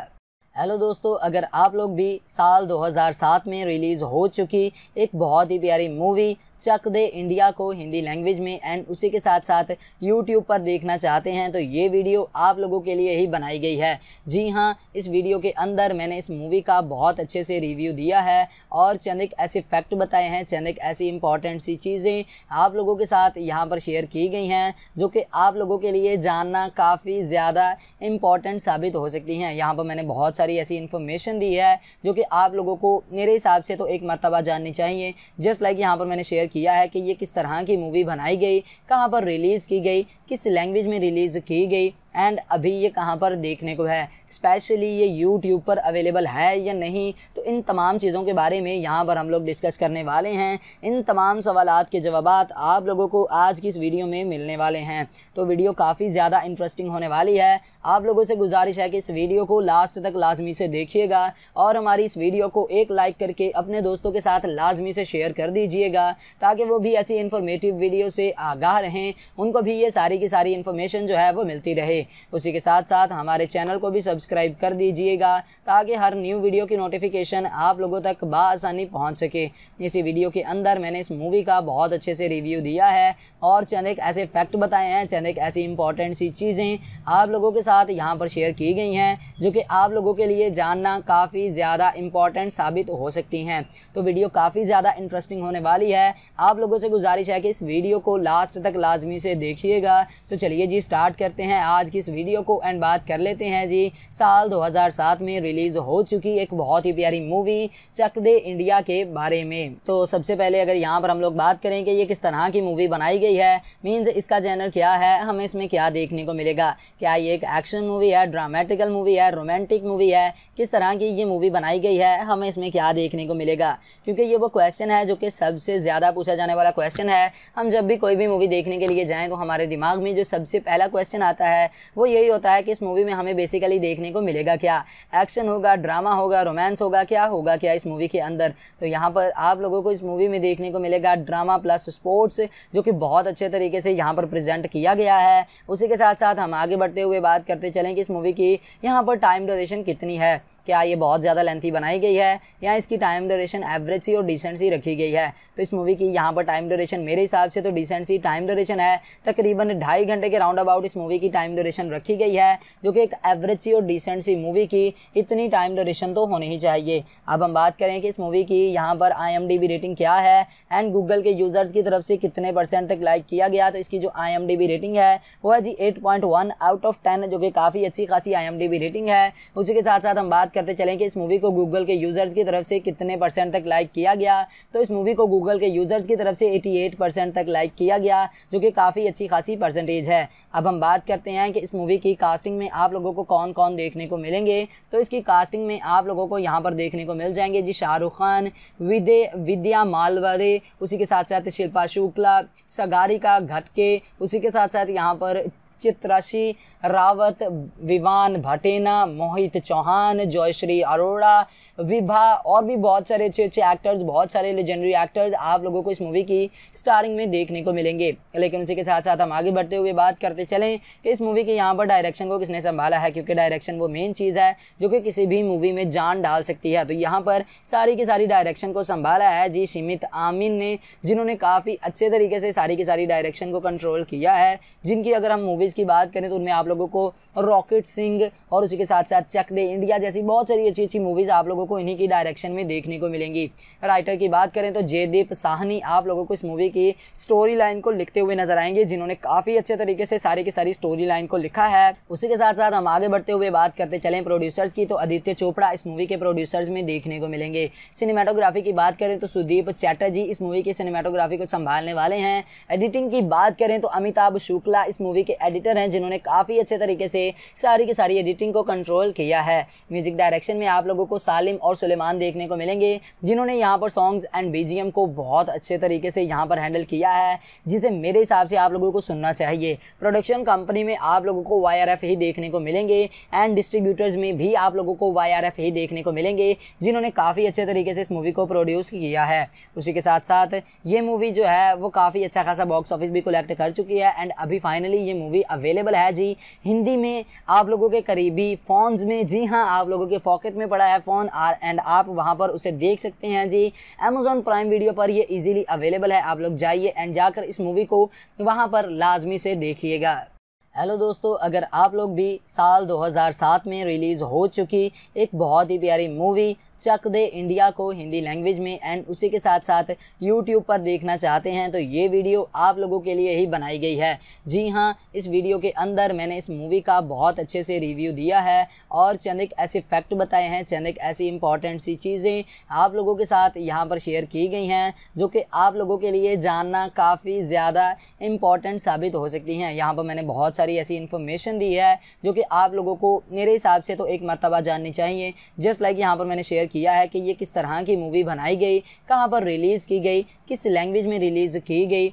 हेलो दोस्तों अगर आप लोग भी साल 2007 में रिलीज़ हो चुकी एक बहुत ही प्यारी मूवी चक दे इंडिया को हिंदी लैंग्वेज में एंड उसी के साथ साथ यूट्यूब पर देखना चाहते हैं तो ये वीडियो आप लोगों के लिए ही बनाई गई है जी हाँ इस वीडियो के अंदर मैंने इस मूवी का बहुत अच्छे से रिव्यू दिया है और चंद एक ऐसे फैक्ट बताए हैं चंद एक ऐसी इंपॉर्टेंट सी चीज़ें आप लोगों के साथ यहाँ पर शेयर की गई हैं जो कि आप लोगों के लिए जानना काफ़ी ज़्यादा इम्पॉर्टेंट साबित हो सकती हैं यहाँ पर मैंने बहुत सारी ऐसी इन्फॉर्मेशन दी है जो कि आप लोगों को मेरे हिसाब से तो एक मरतबा जाननी चाहिए जस्ट लाइक यहाँ पर मैंने शेयर किया है कि ये किस तरह की मूवी बनाई गई कहाँ पर रिलीज़ की गई किस लैंग्वेज में रिलीज़ की गई एंड अभी ये कहाँ पर देखने को है स्पेशली ये यूट्यूब पर अवेलेबल है या नहीं तो इन तमाम चीज़ों के बारे में यहाँ पर हम लोग डिस्कस करने वाले हैं इन तमाम सवाल के जवाब आप लोगों को आज की इस वीडियो में मिलने वाले हैं तो वीडियो काफ़ी ज़्यादा इंटरेस्टिंग होने वाली है आप लोगों से गुजारिश है कि इस वीडियो को लास्ट तक लाजमी से देखिएगा और हमारी इस वीडियो को एक लाइक करके अपने दोस्तों के साथ लाजमी से शेयर कर दीजिएगा ताकि वो भी ऐसी इन्फॉर्मेटिव वीडियो से आगाह रहें उनको भी ये सारी की सारी इन्फॉर्मेशन जो है वो मिलती रहे उसी के साथ साथ हमारे चैनल को भी सब्सक्राइब कर दीजिएगा ताकि हर न्यू वीडियो की नोटिफिकेशन आप लोगों तक बसानी पहुँच सके इसी वीडियो के अंदर मैंने इस मूवी का बहुत अच्छे से रिव्यू दिया है और चंद एक ऐसे फैक्ट बताए हैं चंद एक ऐसी इंपॉर्टेंट सी चीज़ें आप लोगों के साथ यहाँ पर शेयर की गई हैं जो कि आप लोगों के लिए जानना काफ़ी ज़्यादा इंपॉर्टेंट साबित हो सकती हैं तो वीडियो काफ़ी ज़्यादा इंटरेस्टिंग होने वाली है आप लोगों से गुजारिश है कि इस वीडियो को लास्ट तक लाजमी से देखिएगा तो चलिए जी स्टार्ट करते हैं आज की इस वीडियो को एंड बात कर लेते हैं जी साल 2007 में रिलीज़ हो चुकी एक बहुत ही प्यारी मूवी चक दे इंडिया के बारे में तो सबसे पहले अगर यहाँ पर हम लोग बात करें कि ये किस तरह की मूवी बनाई गई है मीन्स इसका जैनर क्या है हमें इसमें क्या देखने को मिलेगा क्या ये एक एक्शन मूवी है ड्रामेटिकल मूवी है रोमांटिक मूवी है किस तरह की ये मूवी बनाई गई है हमें इसमें क्या देखने को मिलेगा क्योंकि ये वो क्वेश्चन है जो कि सबसे ज़्यादा पूछा जाने वाला क्वेश्चन है हम जब भी कोई भी मूवी देखने के लिए जाएँ तो हमारे दिमाग में जो सबसे पहला क्वेश्चन आता है वो यही होता है कि इस मूवी में हमें बेसिकली देखने को मिलेगा क्या एक्शन होगा ड्रामा होगा रोमांस होगा क्या होगा क्या इस मूवी के अंदर तो यहाँ पर आप लोगों को इस मूवी में देखने को मिलेगा ड्रामा प्लस स्पोर्ट्स जो कि बहुत अच्छे तरीके से यहाँ पर प्रेजेंट किया गया है उसी के साथ साथ हम आगे बढ़ते हुए बात करते चलें कि इस मूवी की यहाँ पर टाइम ड्यूरेशन कितनी है क्या ये बहुत ज़्यादा लेंथी बनाई गई है या इसकी टाइम ड्यूरेशन एवरेज सी और डिसेंट सी रखी गई है तो इस मूवी की यहाँ पर टाइम ड्यूरेशन मेरे हिसाब से तो डिसेंट सी टाइम ड्यूरेशन है तकरीबन ढाई घंटे के राउंड अबाउट इस मूवी की टाइम ड्यूरेशन रखी गई है जो कि एक एवरेज सी और डिसेंट सी मूवी की इतनी टाइम ड्यूरेशन तो होनी ही चाहिए अब हम बात करें कि इस मूवी की यहाँ पर आई रेटिंग क्या है एंड गूगल के यूज़र्स की तरफ से कितने परसेंट तक लाइक किया गया तो इसकी जो आई रेटिंग है वो है जी एट आउट ऑफ टेन जो कि काफ़ी अच्छी खासी आई रेटिंग है उसी के साथ साथ हम बात करते चलें कि इस मूवी को गूगल के यूज़र्स की तरफ से कितने परसेंट तक लाइक किया गया तो इस मूवी को गूगल के यूज़र्स की तरफ से 88 परसेंट तक लाइक किया गया जो कि काफ़ी अच्छी खासी परसेंटेज है अब हम बात करते हैं कि इस मूवी की कास्टिंग में आप लोगों को कौन कौन देखने को मिलेंगे तो इसकी कास्टिंग में आप लोगों को यहाँ पर देखने को मिल जाएंगे जी शाहरुख खान विदे विद्या मालवरे उसी के साथ साथ शिल्पा शुक्ला सगारी का घटके उसी के साथ साथ यहाँ पर चित्राशी रावत विवान भटेना मोहित चौहान जयश्री अरोड़ा विभा और भी बहुत सारे अच्छे अच्छे एक्टर्स बहुत सारे लेजेंडरी एक्टर्स आप लोगों को इस मूवी की स्टारिंग में देखने को मिलेंगे लेकिन उसी के साथ साथ हम आगे बढ़ते हुए बात करते चलें कि इस मूवी के यहाँ पर डायरेक्शन को किसने संभाला है क्योंकि डायरेक्शन वो मेन चीज़ है जो कि किसी भी मूवी में जान डाल सकती है तो यहाँ पर सारी की सारी डायरेक्शन को संभाला है जी शिमित आमिन ने जिन्होंने काफ़ी अच्छे तरीके से सारी की सारी डायरेक्शन को कंट्रोल किया है जिनकी अगर हम मूवी मूवीज़ की बात करें तो उनमें आप लोगों को रॉकेट सिंह और उसी के साथ साथ चक दे इंडिया जैसी बहुत सारी अच्छी अच्छी मूवीज़ आप लोगों को इन्हीं की डायरेक्शन में देखने को मिलेंगी राइटर की बात करें तो जयदीप साहनी आप लोगों को इस मूवी की स्टोरी लाइन को लिखते हुए नजर आएंगे जिन्होंने काफ़ी अच्छे तरीके से सारी की सारी स्टोरी लाइन को लिखा है उसी के साथ साथ हम आगे बढ़ते हुए बात करते चलें प्रोड्यूसर्स की तो आदित्य चोपड़ा इस मूवी के प्रोड्यूसर्स में देखने को मिलेंगे सिनेमाटोग्राफी की बात करें तो सुदीप चैटर्जी इस मूवी के सिनेमाटोग्राफी को संभालने वाले हैं एडिटिंग की बात करें तो अमिताभ शुक्ला इस मूवी के एडिट एडिटर हैं जिन्होंने काफ़ी अच्छे तरीके से सारी की सारी एडिटिंग को कंट्रोल किया है म्यूजिक डायरेक्शन में आप लोगों को सालिम और सुलेमान देखने को मिलेंगे जिन्होंने यहाँ पर सॉन्ग्स एंड बी को बहुत अच्छे तरीके से यहाँ पर हैंडल किया है जिसे मेरे हिसाब से आप लोगों को सुनना चाहिए प्रोडक्शन कंपनी में आप लोगों को वाई ही देखने को मिलेंगे एंड डिस्ट्रीब्यूटर्स में भी आप लोगों को वाई ही देखने को मिलेंगे जिन्होंने काफ़ी अच्छे तरीके से इस मूवी को प्रोड्यूस किया है उसी के साथ साथ ये मूवी जो है वो काफ़ी अच्छा खासा बॉक्स ऑफिस भी कलेक्ट कर चुकी है एंड अभी फाइनली ये मूवी अवेलेबल है जी हिंदी में आप लोगों के करीबी फ़ोन्स में जी हाँ आप लोगों के पॉकेट में पड़ा है फ़ोन आर एंड आप वहाँ पर उसे देख सकते हैं जी अमेजोन प्राइम वीडियो पर ये ईजिली अवेलेबल है आप लोग जाइए एंड जाकर इस मूवी को वहाँ पर लाजमी से देखिएगा हेलो दोस्तों अगर आप लोग भी साल 2007 में रिलीज़ हो चुकी एक बहुत ही प्यारी मूवी चक दे इंडिया को हिंदी लैंग्वेज में एंड उसी के साथ साथ यूट्यूब पर देखना चाहते हैं तो ये वीडियो आप लोगों के लिए ही बनाई गई है जी हाँ इस वीडियो के अंदर मैंने इस मूवी का बहुत अच्छे से रिव्यू दिया है और चंद एक ऐसे फैक्ट बताए हैं चंद एक ऐसी इंपॉर्टेंट सी चीज़ें आप लोगों के साथ यहाँ पर शेयर की गई हैं जो कि आप लोगों के लिए जानना काफ़ी ज़्यादा इम्पॉर्टेंट साबित हो सकती हैं यहाँ पर मैंने बहुत सारी ऐसी इन्फॉर्मेशन दी है जो कि आप लोगों को मेरे हिसाब से तो एक मरतबा जाननी चाहिए जस्ट लाइक यहाँ पर मैंने शेयर किया है कि ये किस तरह की मूवी बनाई गई कहाँ पर रिलीज़ की गई किस लैंग्वेज में रिलीज़ की गई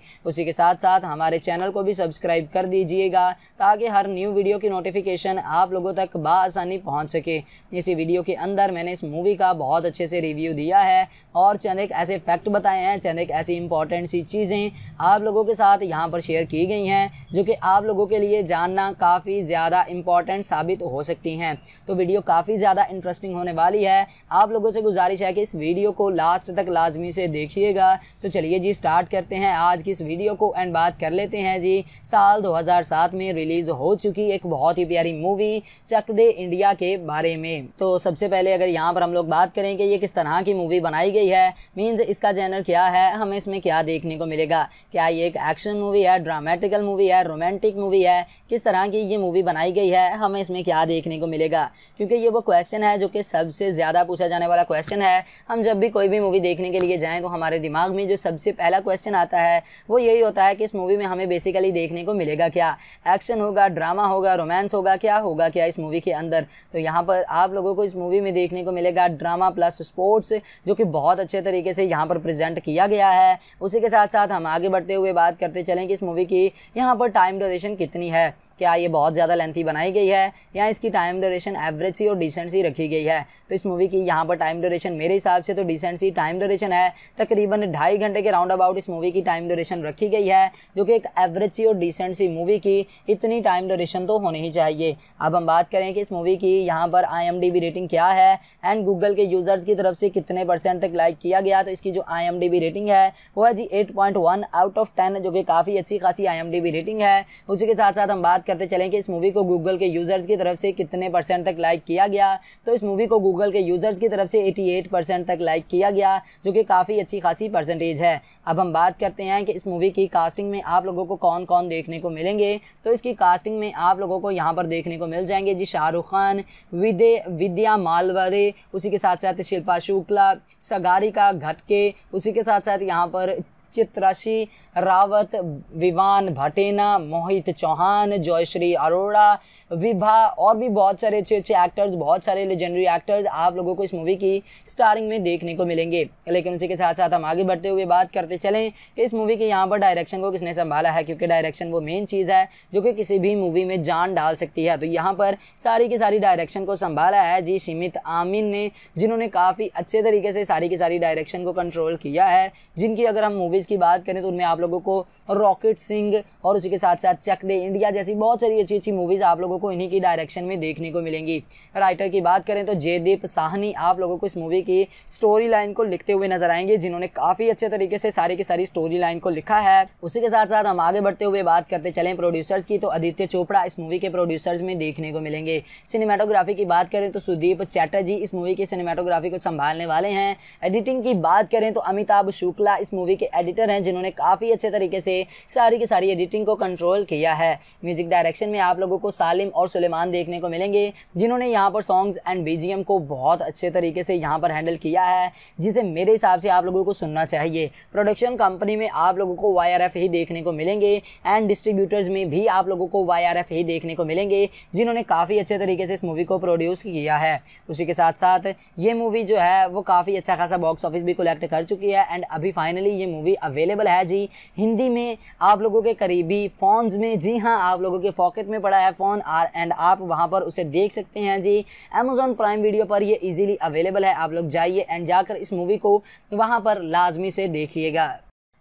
उसी के साथ साथ हमारे चैनल को भी सब्सक्राइब कर दीजिएगा ताकि हर न्यू वीडियो की नोटिफिकेशन आप लोगों तक बसानी पहुँच सके इसी वीडियो के अंदर मैंने इस मूवी का बहुत अच्छे से रिव्यू दिया है और चंद एक ऐसे फैक्ट बताए हैं चंद एक ऐसी इंपॉर्टेंट सी चीज़ें आप लोगों के साथ यहाँ पर शेयर की गई हैं जो कि आप लोगों के लिए जानना काफ़ी ज़्यादा इंपॉर्टेंट साबित हो सकती हैं तो वीडियो काफ़ी ज़्यादा इंटरेस्टिंग होने वाली है आप लोगों से गुजारिश है कि इस वीडियो को लास्ट तक लाजमी से देखिएगा तो चलिए जी स्टार्ट करते हैं आज आज की इस वीडियो को एंड बात कर लेते हैं जी साल 2007 में रिलीज हो चुकी एक बहुत ही प्यारी मूवी चक दे इंडिया के बारे में तो सबसे पहले अगर यहाँ पर हम लोग बात करें कि ये किस तरह की मूवी बनाई गई है मीन्स इसका जैनर क्या है हमें इसमें क्या देखने को मिलेगा क्या ये एक एक्शन मूवी है ड्रामेटिकल मूवी है रोमांटिक मूवी है किस तरह की ये मूवी बनाई गई है हमें इसमें क्या देखने को मिलेगा क्योंकि ये वो क्वेश्चन है जो कि सबसे ज़्यादा पूछा जाने वाला क्वेश्चन है हम जब भी कोई भी मूवी देखने के लिए जाएं तो हमारे दिमाग में जो सबसे पहला क्वेश्चन आता है वो यही होता है कि इस मूवी में हमें बेसिकली देखने को मिलेगा क्या एक्शन होगा ड्रामा होगा रोमांस होगा क्या होगा क्या इस मूवी के अंदर तो यहाँ पर आप लोगों को इस मूवी में देखने को मिलेगा ड्रामा प्लस स्पोर्ट्स जो कि बहुत अच्छे तरीके से यहाँ पर प्रेजेंट किया गया है उसी के साथ साथ हम आगे बढ़ते हुए बात करते चलें कि इस मूवी की यहाँ पर टाइम ड्यूरेशन कितनी है क्या ये बहुत ज़्यादा लेंथी बनाई गई है या इसकी टाइम ड्यूरेशन एवरेज सी और डिसेंट सी रखी गई है तो इस मूवी की यहाँ पर टाइम ड्यूरेशन मेरे हिसाब से तो डिसेंट सी टाइम ड्यूरेशन है तकरीबन ढाई घंटे के राउंड अबाउट इस मूवी की टाइम ड्यूरेशन ड्यूरेशन रखी गई है जो कि एक एवरेज सी और डिसेंट सी मूवी की इतनी टाइम ड्यूरेशन तो होनी ही चाहिए अब हम बात करें कि इस मूवी की यहाँ पर आई रेटिंग क्या है एंड गूगल के यूज़र्स की तरफ से कितने परसेंट तक लाइक किया गया तो इसकी जो आई रेटिंग है वो है जी एट आउट ऑफ टेन जो कि काफ़ी अच्छी खासी आई रेटिंग है उसी के साथ साथ हम बात करते चलें कि इस मूवी को गूगल के यूज़र्स की तरफ से कितने परसेंट तक लाइक किया गया तो इस मूवी को गूगल के यूज़र्स की तरफ से 88 परसेंट तक लाइक किया गया जो कि काफ़ी अच्छी खासी परसेंटेज है अब हम बात करते हैं कि कि इस मूवी की कास्टिंग में आप लोगों को कौन कौन देखने को मिलेंगे तो इसकी कास्टिंग में आप लोगों को यहाँ पर देखने को मिल जाएंगे जी शाहरुख खान विदे विद्या मालवरे उसी के साथ साथ शिल्पा शुक्ला सगारिका घटके उसी के साथ साथ यहाँ पर चित्राशी रावत विवान भटेना मोहित चौहान जयश्री अरोड़ा विभा और भी बहुत सारे अच्छे अच्छे एक्टर्स बहुत सारे लेजेंडरी एक्टर्स आप लोगों को इस मूवी की स्टारिंग में देखने को मिलेंगे लेकिन उसी के साथ साथ हम आगे बढ़ते हुए बात करते चलें कि इस मूवी के यहाँ पर डायरेक्शन को किसने संभाला है क्योंकि डायरेक्शन वो मेन चीज़ है जो कि किसी भी मूवी में जान डाल सकती है तो यहाँ पर सारी की सारी डायरेक्शन को संभाला है जी शिमित आमिन ने जिन्होंने काफ़ी अच्छे तरीके से सारी की सारी डायरेक्शन को कंट्रोल किया है जिनकी अगर हम मूवीज़ की बात करें तो उनमें आप लोगों को रॉकेट सिंह और उसी के साथ साथ चक दे इंडिया जैसी बहुत सारी अच्छी अच्छी मूवीज़ आप लोगों को इन्हीं की डायरेक्शन में देखने को मिलेंगी राइटर की बात करें तो जयदीप साहनी आप लोगों को इस मूवी की स्टोरी लाइन को लिखते हुए नजर आएंगे जिन्होंने काफ़ी अच्छे तरीके से सारी की सारी स्टोरी लाइन को लिखा है उसी के साथ साथ हम आगे बढ़ते हुए बात करते चलें प्रोड्यूसर्स की तो आदित्य चोपड़ा इस मूवी के प्रोड्यूसर्स में देखने को मिलेंगे सिनेमाटोग्राफी की बात करें तो सुदीप चैटर्जी इस मूवी के सिनेमाटोग्राफी को संभालने वाले हैं एडिटिंग की बात करें तो अमिताभ शुक्ला इस मूवी के एडिटर हैं जिन्होंने काफ़ी ही अच्छे तरीके से सारी की सारी एडिटिंग को कंट्रोल किया है म्यूजिक डायरेक्शन में आप लोगों को सालिम और सुलेमान देखने को मिलेंगे जिन्होंने यहाँ पर सॉन्ग्स एंड बीजीएम को बहुत अच्छे तरीके से यहाँ पर हैंडल किया है जिसे मेरे हिसाब से आप लोगों को सुनना चाहिए प्रोडक्शन कंपनी में आप लोगों को वाई ही देखने को मिलेंगे एंड डिस्ट्रीब्यूटर्स में भी आप लोगों को वाई ही देखने को मिलेंगे जिन्होंने काफ़ी अच्छे तरीके से इस मूवी को प्रोड्यूस किया है उसी के साथ साथ ये मूवी जो है वो काफ़ी अच्छा खासा बॉक्स ऑफिस भी कलेक्ट कर चुकी है एंड अभी फाइनली ये मूवी अवेलेबल है जी हिंदी में आप लोगों के करीबी फ़ोन्स में जी हाँ आप लोगों के पॉकेट में पड़ा है फ़ोन आर एंड आप वहाँ पर उसे देख सकते हैं जी अमेजोन प्राइम वीडियो पर ये ईजिली अवेलेबल है आप लोग जाइए एंड जाकर इस मूवी को वहाँ पर लाजमी से देखिएगा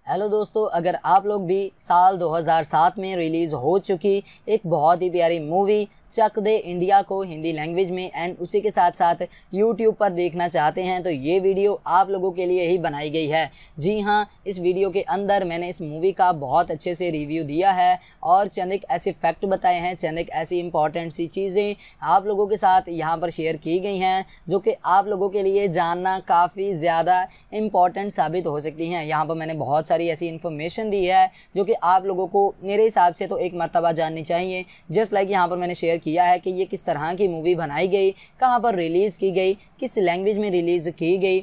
हेलो दोस्तों अगर आप लोग भी साल 2007 में रिलीज़ हो चुकी एक बहुत ही प्यारी मूवी चक दे इंडिया को हिंदी लैंग्वेज में एंड उसी के साथ साथ यूट्यूब पर देखना चाहते हैं तो ये वीडियो आप लोगों के लिए ही बनाई गई है जी हाँ इस वीडियो के अंदर मैंने इस मूवी का बहुत अच्छे से रिव्यू दिया है और चंद एक ऐसे फैक्ट बताए हैं चंद एक ऐसी इंपॉर्टेंट सी चीज़ें आप लोगों के साथ यहाँ पर शेयर की गई हैं जो कि आप लोगों के लिए जानना काफ़ी ज़्यादा इम्पॉर्टेंट साबित हो सकती हैं यहाँ पर मैंने बहुत सारी ऐसी इन्फॉर्मेशन दी है जो कि आप लोगों को मेरे हिसाब से तो एक मरतबा जाननी चाहिए जस्ट लाइक यहाँ पर मैंने शेयर किया है कि ये किस तरह की मूवी बनाई गई कहाँ पर रिलीज़ की गई किस लैंग्वेज में रिलीज़ की गई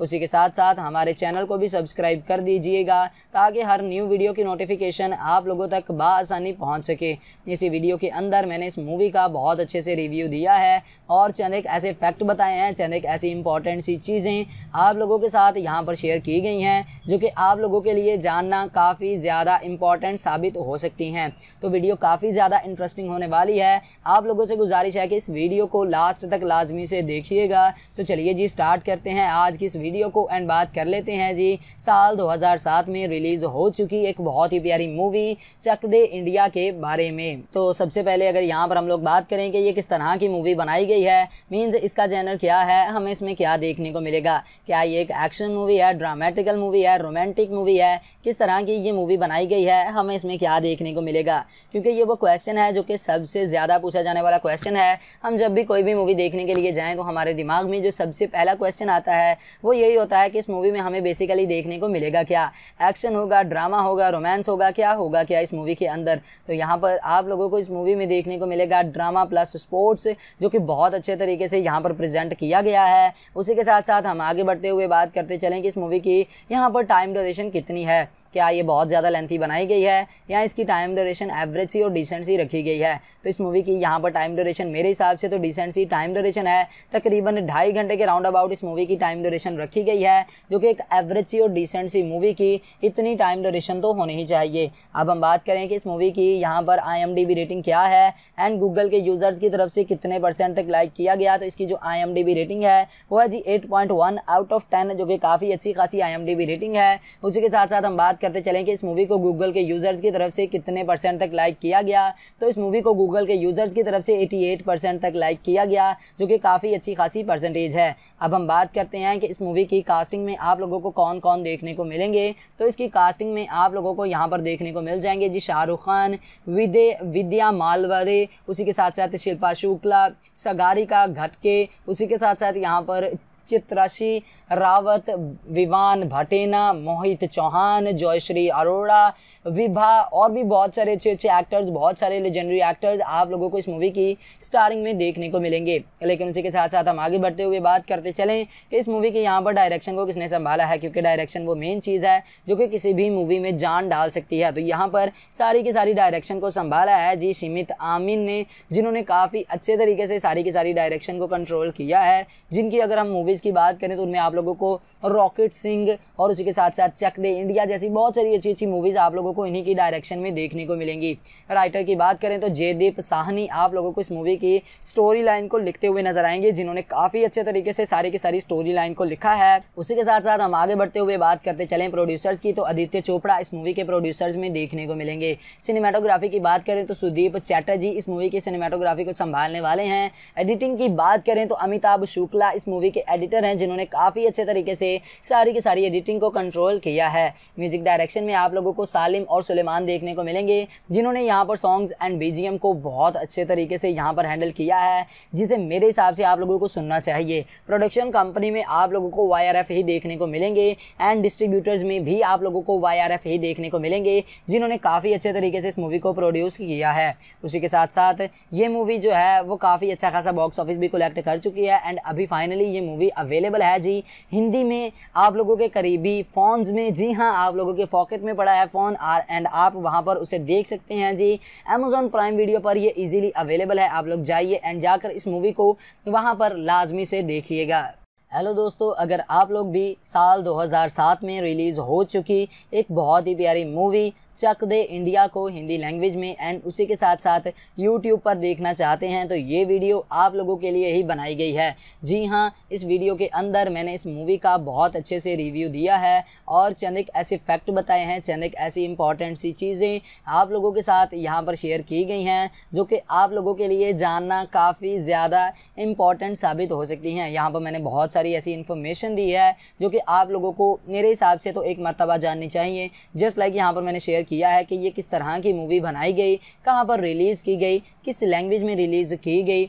उसी के साथ साथ हमारे चैनल को भी सब्सक्राइब कर दीजिएगा ताकि हर न्यू वीडियो की नोटिफिकेशन आप लोगों तक बसानी पहुँच सके इसी वीडियो के अंदर मैंने इस मूवी का बहुत अच्छे से रिव्यू दिया है और चंद एक ऐसे फैक्ट बताए हैं चंद एक ऐसी इंपॉर्टेंट सी चीज़ें आप लोगों के साथ यहाँ पर शेयर की गई हैं जो कि आप लोगों के लिए जानना काफ़ी ज़्यादा इंपॉर्टेंट साबित हो सकती हैं तो वीडियो काफ़ी ज़्यादा इंटरेस्टिंग होने वाली है आप लोगों से गुजारिश है कि इस वीडियो को लास्ट तक लाजमी से देखिएगा तो चलिए जी स्टार्ट करते हैं आज की इस वीडियो को एंड बात कर लेते हैं जी साल 2007 में रिलीज हो चुकी एक बहुत ही प्यारी मूवी चक दे इंडिया के बारे में तो सबसे पहले अगर यहाँ पर हम लोग बात करें कि ये किस तरह की मूवी बनाई गई है मीन्स इसका जैनर क्या है हमें इसमें क्या देखने को मिलेगा क्या ये एक एक्शन मूवी है ड्रामेटिकल मूवी है रोमांटिक मूवी है किस तरह की ये मूवी बनाई गई है हमें इसमें क्या देखने को मिलेगा क्योंकि ये वो क्वेश्चन है जो कि सबसे ज़्यादा पूछा जाने वाला क्वेश्चन है हम जब भी कोई भी मूवी देखने के लिए जाएं तो हमारे दिमाग में जो सबसे पहला क्वेश्चन आता है वो यही होता है कि इस मूवी में हमें बेसिकली देखने को मिलेगा क्या एक्शन होगा ड्रामा होगा रोमांस होगा क्या होगा क्या इस मूवी के अंदर तो यहाँ पर आप लोगों को इस मूवी में देखने को मिलेगा ड्रामा प्लस स्पोर्ट्स जो कि बहुत अच्छे तरीके से यहाँ पर प्रेजेंट किया गया है उसी के साथ साथ हम आगे बढ़ते हुए बात करते चलें कि इस मूवी की यहाँ पर टाइम ड्यूरेशन कितनी है क्या ये बहुत ज़्यादा लेंथी बनाई गई है या इसकी टाइम ड्यूरेशन एवरेज सी और डिसेंट सी रखी गई है तो इस मूवी की यहाँ पर टाइम ड्यूरेशन मेरे हिसाब से तो डिसेंट सी टाइम ड्यूरेशन है तकरीबन ढाई घंटे के राउंड अबाउट इस मूवी की टाइम ड्यूरेशन रखी गई है जो कि एक एवरेज सी और डिसेंट सी मूवी की इतनी टाइम ड्यूरेशन तो होनी ही चाहिए अब हम बात करें कि इस मूवी की यहाँ पर आई रेटिंग क्या है एंड गूगल के यूज़र्स की तरफ से कितने परसेंट तक लाइक किया गया तो इसकी जो आई रेटिंग है वो है जी एट आउट ऑफ टेन जो कि काफ़ी अच्छी खासी आई रेटिंग है उसी के साथ साथ हम बात करते चले कि इस मूवी को गूगल के यूज़र्स की तरफ से कितने परसेंट तक लाइक किया गया तो इस मूवी को गूगल के यूज़र्स की तरफ से 88 परसेंट तक लाइक किया गया जो कि काफ़ी अच्छी खासी परसेंटेज है अब हम बात करते हैं कि इस मूवी की कास्टिंग में आप लोगों को कौन कौन देखने को मिलेंगे तो इसकी कास्टिंग में आप लोगों को यहाँ पर देखने को मिल जाएंगे जी शाहरुख खान विदे विद्या मालवरे उसी के साथ साथ शिल्पा शुक्ला सगारिका घटके उसी के साथ साथ यहाँ पर चित्राशी रावत विवान भटेना मोहित चौहान जयश्री अरोड़ा विभा और भी बहुत सारे अच्छे अच्छे एक्टर्स बहुत सारे लेजेंडरी एक्टर्स आप लोगों को इस मूवी की स्टारिंग में देखने को मिलेंगे लेकिन उसी के साथ साथ हम आगे बढ़ते हुए बात करते चलें कि इस मूवी के यहाँ पर डायरेक्शन को किसने संभाला है क्योंकि डायरेक्शन वो मेन चीज़ है जो कि किसी भी मूवी में जान डाल सकती है तो यहाँ पर सारी की सारी डायरेक्शन को संभाला है जी शिमित आमिन ने जिन्होंने काफ़ी अच्छे तरीके से सारी की सारी डायरेक्शन को कंट्रोल किया है जिनकी अगर हम मूवीज़ की बात करें तो उनमें आप लोगों को रॉकेट सिंह और उसी के साथ साथ चक दे इंडिया जैसी बहुत सारी अच्छी अच्छी मूवीज़ आप लोगों को इन्हीं की डायरेक्शन में देखने को मिलेंगी राइटर की बात करें तो जयदीप साहनी आप लोगों को इस मूवी की स्टोरी लाइन को लिखते हुए नजर आएंगे जिन्होंने काफ़ी अच्छे तरीके से सारी की सारी स्टोरी लाइन को लिखा है उसी के साथ साथ हम आगे बढ़ते हुए बात करते चले प्रोड्यूसर्स की तो आदित्य चोपड़ा इस मूवी के प्रोड्यूसर्स में देखने को मिलेंगे सिनेमाटोग्राफी की बात करें तो सुदीप चैटर्जी इस मूवी की सिनेमाटोग्राफी को संभालने वाले हैं एडिटिंग की बात करें तो अमिताभ शुक्ला इस मूवी के एडिटर हैं जिन्होंने काफ़ी ही अच्छे तरीके से सारी की सारी एडिटिंग को कंट्रोल किया है म्यूजिक डायरेक्शन में आप लोगों को सालिम और सुलेमान देखने को मिलेंगे जिन्होंने यहाँ पर सॉन्ग्स एंड बी को बहुत अच्छे तरीके से यहाँ पर हैंडल किया है जिसे मेरे हिसाब से आप लोगों को सुनना चाहिए प्रोडक्शन कंपनी में आप लोगों को वाई ही देखने को मिलेंगे एंड डिस्ट्रीब्यूटर्स में भी आप लोगों को वाई ही देखने को मिलेंगे जिन्होंने काफ़ी अच्छे तरीके से इस मूवी को प्रोड्यूस किया है उसी के साथ साथ ये मूवी जो है वो काफ़ी अच्छा खासा बॉक्स ऑफिस भी कलेक्ट कर चुकी है एंड अभी फाइनली ये मूवी अवेलेबल है जी हिंदी में आप लोगों के करीबी फ़ोन्स में जी हाँ आप लोगों के पॉकेट में पड़ा है फ़ोन आर एंड आप वहाँ पर उसे देख सकते हैं जी अमेजोन प्राइम वीडियो पर ये ईजिली अवेलेबल है आप लोग जाइए एंड जाकर इस मूवी को वहाँ पर लाजमी से देखिएगा हेलो दोस्तों अगर आप लोग भी साल 2007 में रिलीज़ हो चुकी एक बहुत ही प्यारी मूवी चक दे इंडिया को हिंदी लैंग्वेज में एंड उसी के साथ साथ यूट्यूब पर देखना चाहते हैं तो ये वीडियो आप लोगों के लिए ही बनाई गई है जी हाँ इस वीडियो के अंदर मैंने इस मूवी का बहुत अच्छे से रिव्यू दिया है और चंद एक ऐसे फैक्ट बताए हैं चंद एक ऐसी इंपॉर्टेंट सी चीज़ें आप लोगों के साथ यहाँ पर शेयर की गई हैं जो कि आप लोगों के लिए जानना काफ़ी ज़्यादा इम्पॉर्टेंट साबित हो सकती हैं यहाँ पर मैंने बहुत सारी ऐसी इन्फॉर्मेशन दी है जो कि आप लोगों को मेरे हिसाब से तो एक मरतबा जाननी चाहिए जस्ट लाइक यहाँ पर मैंने शेयर किया है कि ये किस तरह की मूवी बनाई गई कहाँ पर रिलीज़ की गई किस लैंग्वेज में रिलीज़ की गई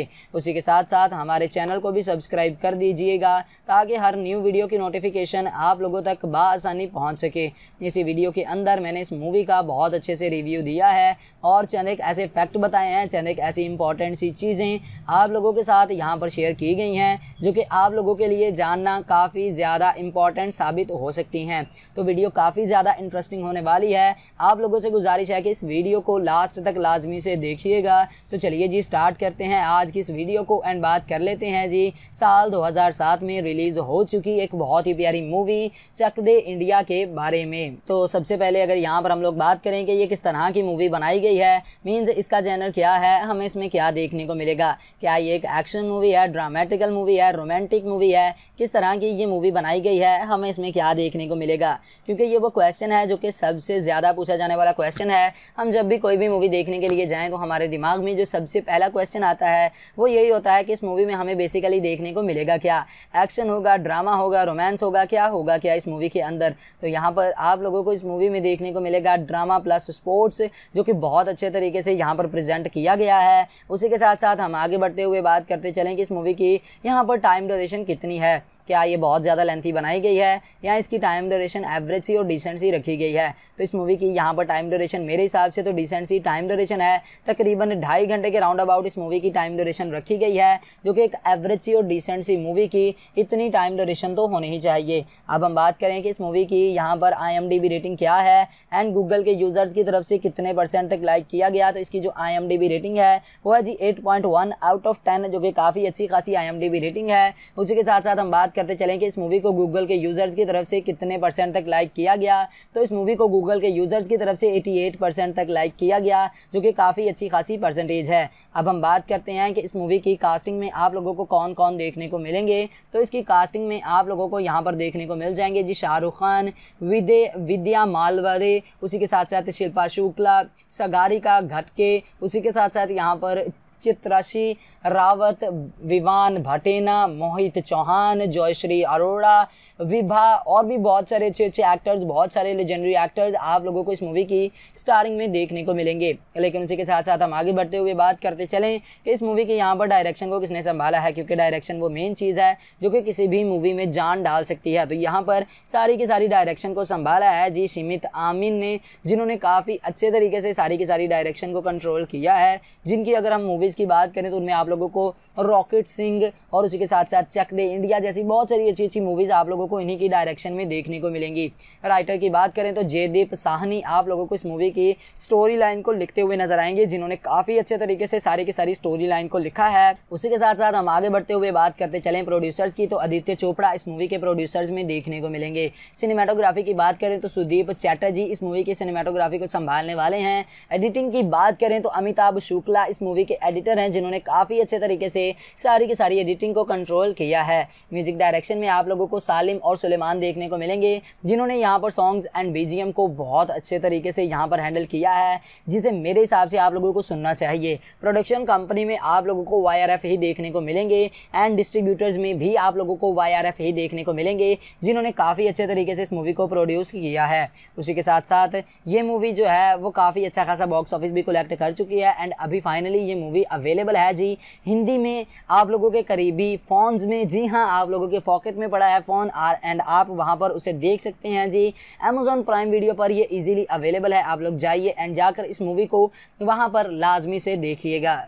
उसी के साथ साथ हमारे चैनल को भी सब्सक्राइब कर दीजिएगा ताकि हर न्यू वीडियो की नोटिफिकेशन आप लोगों तक बसानी पहुँच सके इसी वीडियो के अंदर मैंने इस मूवी का बहुत अच्छे से रिव्यू दिया है और चंद एक ऐसे फैक्ट बताए हैं चंद एक ऐसी इंपॉर्टेंट सी चीज़ें आप लोगों के साथ यहाँ पर शेयर की गई हैं जो कि आप लोगों के लिए जानना काफ़ी ज़्यादा इंपॉर्टेंट साबित हो सकती हैं तो वीडियो काफ़ी ज़्यादा इंटरेस्टिंग होने वाली है आप लोगों से गुजारिश है कि इस वीडियो को लास्ट तक लाजमी से देखिएगा तो चलिए जी स्टार्ट करते हैं आज की इस वीडियो को एंड बात कर लेते हैं जी साल 2007 में रिलीज हो चुकी एक बहुत ही प्यारी मूवी चक दे इंडिया के बारे में तो सबसे पहले अगर यहाँ पर हम लोग बात करें कि ये किस तरह की मूवी बनाई गई है मीन्स इसका जैनर क्या है हमें इसमें क्या देखने को मिलेगा क्या ये एक एक्शन मूवी है ड्रामेटिकल मूवी है रोमांटिक मूवी है किस तरह की ये मूवी बनाई गई है हमें इसमें क्या देखने को मिलेगा क्योंकि ये वो क्वेश्चन है जो कि सबसे ज़्यादा पूछा जाने वाला क्वेश्चन है हम जब भी कोई भी मूवी देखने के लिए जाएं तो हमारे दिमाग में जो सबसे पहला क्वेश्चन आता है वो यही होता है कि इस मूवी में हमें बेसिकली देखने को मिलेगा क्या एक्शन होगा ड्रामा होगा रोमांस होगा क्या होगा क्या इस मूवी के अंदर तो यहाँ पर आप लोगों को इस मूवी में देखने को मिलेगा ड्रामा प्लस स्पोर्ट्स जो कि बहुत अच्छे तरीके से यहाँ पर प्रेजेंट किया गया है उसी के साथ साथ हम आगे बढ़ते हुए बात करते चलें कि इस मूवी की यहाँ पर टाइम डोरेशन कितनी है क्या ये बहुत ज़्यादा लेंथी बनाई गई है या इसकी टाइम डोरेशन एवरेज सी और डिसेंट सी रखी गई है तो इस मूवी की यहाँ पर टाइम डोरेशन मेरे हिसाब से तो डिसेंट सी टाइम डोरेशन है तकरीबन ढाई घंटे के राउंड अबाउट इस मूवी की टाइम ड्यूरेशन ड्यूरेशन रखी गई है जो कि एक एवरेज सी और डिसेंट सी मूवी की इतनी टाइम ड्यूरेशन तो होनी ही चाहिए अब हम बात करें कि इस मूवी की यहाँ पर आई रेटिंग क्या है एंड गूगल के यूज़र्स की तरफ से कितने परसेंट तक लाइक किया गया तो इसकी जो आई रेटिंग है वो है जी एट आउट ऑफ टेन जो कि काफ़ी अच्छी खासी आई रेटिंग है उसी के साथ साथ हम बात करते चलें कि इस मूवी को गूगल के यूज़र्स की तरफ से कितने परसेंट तक लाइक किया गया तो इस मूवी को गूगल के यूज़र्स की तरफ से 88 परसेंट तक लाइक किया गया जो कि काफ़ी अच्छी खासी परसेंटेज है अब हम बात करते हैं कि इस मूवी की कास्टिंग में आप लोगों को कौन कौन देखने को मिलेंगे तो इसकी कास्टिंग में आप लोगों को यहाँ पर देखने को मिल जाएंगे जी शाहरुख खान विदे विद्या मालवरे उसी के साथ साथ शिल्पा शुक्ला सगारिका घटके उसी के साथ साथ यहाँ पर चित्राशी रावत विवान भटेना मोहित चौहान जयश्री अरोड़ा विभा और भी बहुत सारे अच्छे अच्छे एक्टर्स बहुत सारे लेजेंडरी एक्टर्स आप लोगों को इस मूवी की स्टारिंग में देखने को मिलेंगे लेकिन उसी के साथ साथ हम आगे बढ़ते हुए बात करते चलें कि इस मूवी के यहाँ पर डायरेक्शन को किसने संभाला है क्योंकि डायरेक्शन वो मेन चीज़ है जो कि किसी भी मूवी में जान डाल सकती है तो यहाँ पर सारी की सारी डायरेक्शन को संभाला है जी शिमित आमिन ने जिन्होंने काफ़ी अच्छे तरीके से सारी की सारी डायरेक्शन को कंट्रोल किया है जिनकी अगर हम मूवीज़ की बात करें तो उनमें आप लोगों को रॉकेट सिंह और उसी के साथ साथ चक दे इंडिया जैसी बहुत सारी अच्छी अच्छी मूवीज़ आप लोगों को इन्हीं की डायरेक्शन में देखने को मिलेंगी राइटर की बात करें तो जयदीप साहनी आप लोगों को इस मूवी की स्टोरी लाइन को लिखते हुए नजर आएंगे जिन्होंने काफ़ी अच्छे तरीके से सारी की सारी स्टोरी लाइन को लिखा है उसी के साथ साथ हम आगे बढ़ते हुए बात करते चले प्रोड्यूसर्स की तो आदित्य चोपड़ा इस मूवी के प्रोड्यूसर्स में देखने को मिलेंगे सिनेमाटोग्राफी की बात करें तो सुदीप चैटर्जी इस मूवी की सिनेमाटोग्राफी को संभालने वाले हैं एडिटिंग की बात करें तो अमिताभ शुक्ला इस मूवी के एडिटर हैं जिन्होंने काफ़ी ही अच्छे तरीके से सारी की सारी एडिटिंग को कंट्रोल किया है म्यूजिक डायरेक्शन में आप लोगों को सालिम और सुलेमान देखने को मिलेंगे जिन्होंने यहाँ पर सॉन्ग्स एंड बी को बहुत अच्छे तरीके से यहाँ पर हैंडल किया है जिसे मेरे हिसाब से आप लोगों को सुनना चाहिए प्रोडक्शन कंपनी में आप लोगों को वाई ही देखने को मिलेंगे एंड डिस्ट्रीब्यूटर्स में भी आप लोगों को वाई ही देखने को मिलेंगे जिन्होंने काफ़ी अच्छे तरीके से इस मूवी को प्रोड्यूस किया है उसी के साथ साथ ये मूवी जो है वो काफ़ी अच्छा खासा बॉक्स ऑफिस भी कलेक्ट कर चुकी है एंड अभी फाइनली ये मूवी अवेलेबल है जी हिंदी में आप लोगों के करीबी फ़ोन्स में जी हाँ आप लोगों के पॉकेट में पड़ा है फ़ोन आर एंड आप वहाँ पर उसे देख सकते हैं जी अमेजोन प्राइम वीडियो पर ये ईजिली अवेलेबल है आप लोग जाइए एंड जाकर इस मूवी को वहाँ पर लाजमी से देखिएगा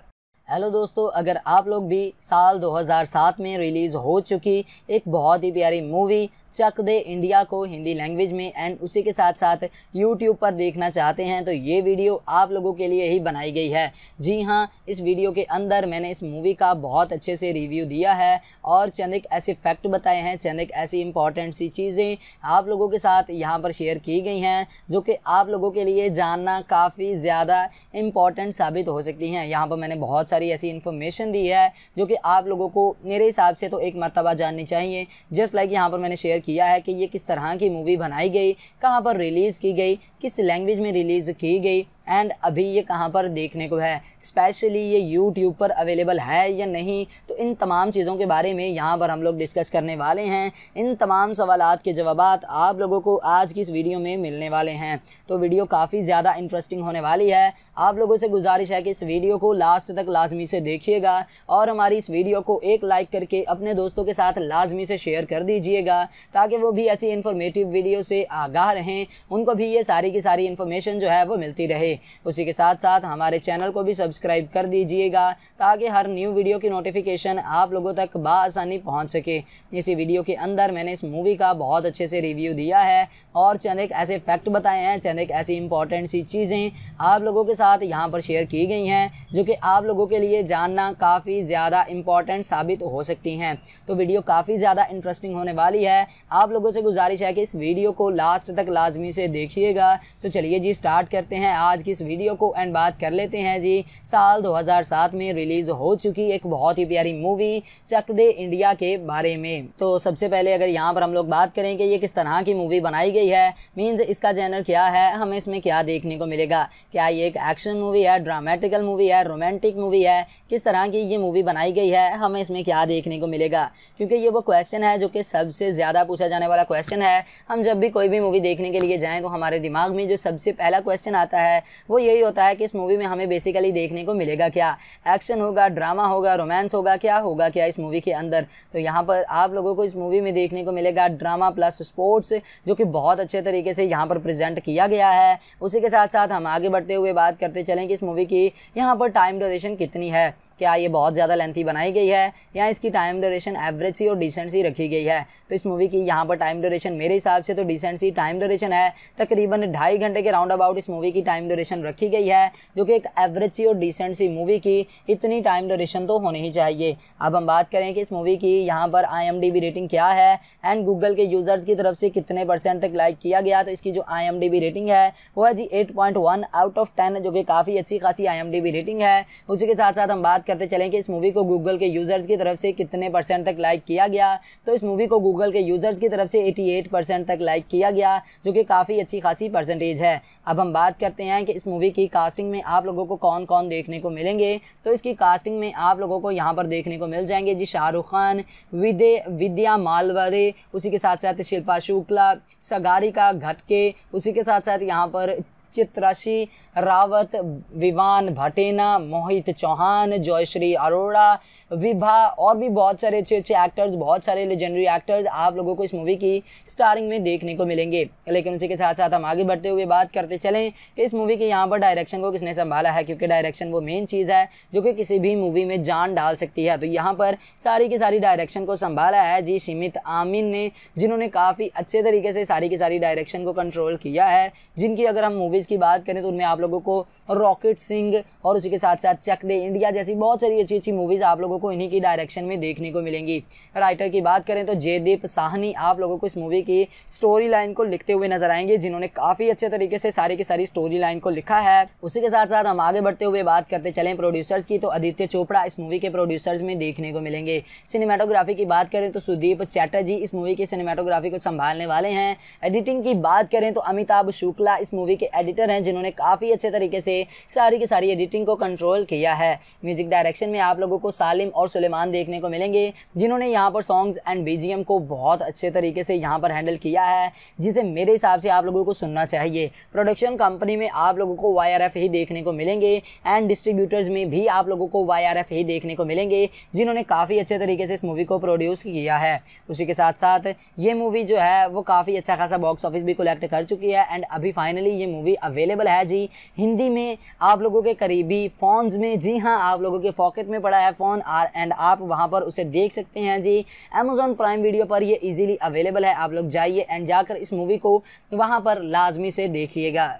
हेलो दोस्तों अगर आप लोग भी साल 2007 में रिलीज़ हो चुकी एक बहुत ही प्यारी मूवी चक दे इंडिया को हिंदी लैंग्वेज में एंड उसी के साथ साथ यूट्यूब पर देखना चाहते हैं तो ये वीडियो आप लोगों के लिए ही बनाई गई है जी हाँ इस वीडियो के अंदर मैंने इस मूवी का बहुत अच्छे से रिव्यू दिया है और चंद एक ऐसे फैक्ट बताए हैं चंद एक ऐसी इंपॉर्टेंट सी चीज़ें आप लोगों के साथ यहाँ पर शेयर की गई हैं जो कि आप लोगों के लिए जानना काफ़ी ज़्यादा इम्पॉर्टेंट साबित हो सकती हैं यहाँ पर मैंने बहुत सारी ऐसी इन्फॉर्मेशन दी है जो कि आप लोगों को मेरे हिसाब से तो एक मरतबा जाननी चाहिए जस्ट लाइक यहाँ पर मैंने शेयर किया है कि ये किस तरह की मूवी बनाई गई कहाँ पर रिलीज़ की गई किस लैंग्वेज में रिलीज़ की गई एंड अभी ये कहाँ पर देखने को है स्पेशली ये यूट्यूब पर अवेलेबल है या नहीं तो इन तमाम चीज़ों के बारे में यहाँ पर हम लोग डिस्कस करने वाले हैं इन तमाम सवाल के जवाब आप लोगों को आज की इस वीडियो में मिलने वाले हैं तो वीडियो काफ़ी ज़्यादा इंटरेस्टिंग होने वाली है आप लोगों से गुजारिश है कि इस वीडियो को लास्ट तक लाजमी से देखिएगा और हमारी इस वीडियो को एक लाइक करके अपने दोस्तों के साथ लाजमी से शेयर कर दीजिएगा ताकि वो भी ऐसी इन्फॉर्मेटिव वीडियो से आगाह रहें उनको भी ये सारी की सारी इन्फॉर्मेशन जो है वो मिलती रहे उसी के साथ साथ हमारे चैनल को भी सब्सक्राइब कर दीजिएगा ताकि हर न्यू वीडियो की नोटिफिकेशन आप लोगों तक बसानी पहुँच सके इसी वीडियो के अंदर मैंने इस मूवी का बहुत अच्छे से रिव्यू दिया है और चंद एक ऐसे फैक्ट बताए हैं चंद एक ऐसी इंपॉर्टेंट सी चीज़ें आप लोगों के साथ यहाँ पर शेयर की गई हैं जो कि आप लोगों के लिए जानना काफ़ी ज़्यादा इंपॉर्टेंट साबित हो सकती हैं तो वीडियो काफ़ी ज़्यादा इंटरेस्टिंग होने वाली है आप लोगों से गुजारिश है कि इस वीडियो को लास्ट तक लाजमी से देखिएगा तो चलिए जी स्टार्ट करते हैं आज की इस वीडियो को एंड बात कर लेते हैं जी साल 2007 में रिलीज़ हो चुकी एक बहुत ही प्यारी मूवी चक दे इंडिया के बारे में तो सबसे पहले अगर यहाँ पर हम लोग बात करें कि ये किस तरह की मूवी बनाई गई है मीन्स इसका जैनर क्या है हमें इसमें क्या देखने को मिलेगा क्या ये एक एक्शन मूवी है ड्रामेटिकल मूवी है रोमांटिक मूवी है किस तरह की ये मूवी बनाई गई है हमें इसमें क्या देखने को मिलेगा क्योंकि ये वो क्वेश्चन है जो कि सबसे ज़्यादा पूछा जाने वाला क्वेश्चन है हम जब भी कोई भी मूवी देखने के लिए जाएं तो हमारे दिमाग में जो सबसे पहला क्वेश्चन आता है वो यही होता है कि इस मूवी में हमें बेसिकली देखने को मिलेगा क्या एक्शन होगा ड्रामा होगा रोमांस होगा क्या होगा क्या इस मूवी के अंदर तो यहाँ पर आप लोगों को इस मूवी में देखने को मिलेगा ड्रामा प्लस स्पोर्ट्स जो कि बहुत अच्छे तरीके से यहाँ पर प्रेजेंट किया गया है उसी के साथ साथ हम आगे बढ़ते हुए बात करते चलें कि इस मूवी की यहाँ पर टाइम डोरेशन कितनी है क्या ये बहुत ज़्यादा लेंथी बनाई गई है या इसकी टाइम ड्यूरेशन एवरेज सी और डिसेंट सी रखी गई है तो इस मूवी की यहाँ पर टाइम ड्यूरेशन मेरे हिसाब से तो डिसेंट सी टाइम ड्यूरेशन है तकरीबन ढाई घंटे के राउंड अबाउट इस मूवी की टाइम ड्यूरेशन रखी गई है जो कि एक एवरेज सी और डिसेंट सी मूवी की इतनी टाइम ड्यूरेशन तो होनी ही चाहिए अब हम बात करें कि इस मूवी की यहाँ पर आई रेटिंग क्या है एंड गूगल के यूज़र्स की तरफ से कितने परसेंट तक लाइक किया गया तो इसकी जो आई रेटिंग है वो है जी एट आउट ऑफ टेन जो कि काफ़ी अच्छी खासी आई रेटिंग है उसी के साथ साथ हम बात करें करते चलें कि इस मूवी को गूगल के यूज़र्स की तरफ से कितने परसेंट तक लाइक किया गया तो इस मूवी को गूगल के यूज़र्स की तरफ से 88 परसेंट तक लाइक किया गया जो कि काफ़ी अच्छी खासी परसेंटेज है अब हम बात करते हैं कि इस मूवी की कास्टिंग में आप लोगों को कौन कौन देखने को मिलेंगे तो इसकी कास्टिंग में आप लोगों को यहाँ पर देखने को मिल जाएंगे जी शाहरुख खान विदे विद्या मालवरे उसी के साथ साथ शिल्पा शुक्ला सगारिका घटके उसी के साथ साथ यहाँ पर चित्राशी रावत विवान भटेना मोहित चौहान जयश्री अरोड़ा विभा और भी बहुत सारे अच्छे अच्छे एक्टर्स बहुत सारे लेजेंडरी एक्टर्स आप लोगों को इस मूवी की स्टारिंग में देखने को मिलेंगे लेकिन उसी के साथ साथ हम आगे बढ़ते हुए बात करते चलें कि इस मूवी के यहाँ पर डायरेक्शन को किसने संभाला है क्योंकि डायरेक्शन वो मेन चीज़ है जो कि किसी भी मूवी में जान डाल सकती है तो यहाँ पर सारी की सारी डायरेक्शन को संभाला है जी शिमित आमिन ने जिन्होंने काफ़ी अच्छे तरीके से सारी की सारी डायरेक्शन को कंट्रोल किया है जिनकी अगर हम मूवीज़ की बात करें तो उनमें आप लोगों को रॉकेट सिंह और उसी के साथ साथ चक दे इंडिया जैसी बहुत सारी अच्छी अच्छी मूवीज़ आप लोगों को इन्हीं की डायरेक्शन में देखने को मिलेंगी राइटर की बात करें तो जयदीप साहनी आप लोगों को इस मूवी की स्टोरी लाइन को लिखते हुए नजर आएंगे जिन्होंने काफ़ी अच्छे तरीके से सारी की सारी स्टोरी लाइन को लिखा है उसी के साथ साथ हम आगे बढ़ते हुए बात करते चले प्रोड्यूसर्स की तो आदित्य चोपड़ा इस मूवी के प्रोड्यूसर्स में देखने को मिलेंगे सिनेमाटोग्राफी की बात करें तो सुदीप चैटर्जी इस मूवी की सिनेमाटोग्राफी को संभालने वाले हैं एडिटिंग की बात करें तो अमिताभ शुक्ला इस मूवी के एडिटर हैं जिन्होंने काफ़ी अच्छे तरीके से सारी की सारी एडिटिंग को कंट्रोल किया है म्यूजिक डायरेक्शन में आप लोगों को सालिम और सुलेमान देखने को मिलेंगे जिन्होंने यहाँ पर सॉन्ग्स एंड बी को बहुत अच्छे तरीके से यहाँ पर हैंडल किया है जिसे मेरे हिसाब से आप लोगों को सुनना चाहिए प्रोडक्शन कंपनी में आप लोगों को वाई ही देखने को मिलेंगे एंड डिस्ट्रीब्यूटर्स में भी आप लोगों को वाई ही देखने को मिलेंगे जिन्होंने काफ़ी अच्छे तरीके से इस मूवी को प्रोड्यूस किया है उसी के साथ साथ ये मूवी जो है वो काफ़ी अच्छा खासा बॉक्स ऑफिस भी कलेक्ट कर चुकी है एंड अभी फाइनली ये मूवी अवेलेबल है जी हिंदी में आप लोगों के करीबी फ़ोन्स में जी हाँ आप लोगों के पॉकेट में पड़ा है फ़ोन आर एंड आप वहाँ पर उसे देख सकते हैं जी अमेज़ोन प्राइम वीडियो पर ये इजीली अवेलेबल है आप लोग जाइए एंड जाकर इस मूवी को वहाँ पर लाजमी से देखिएगा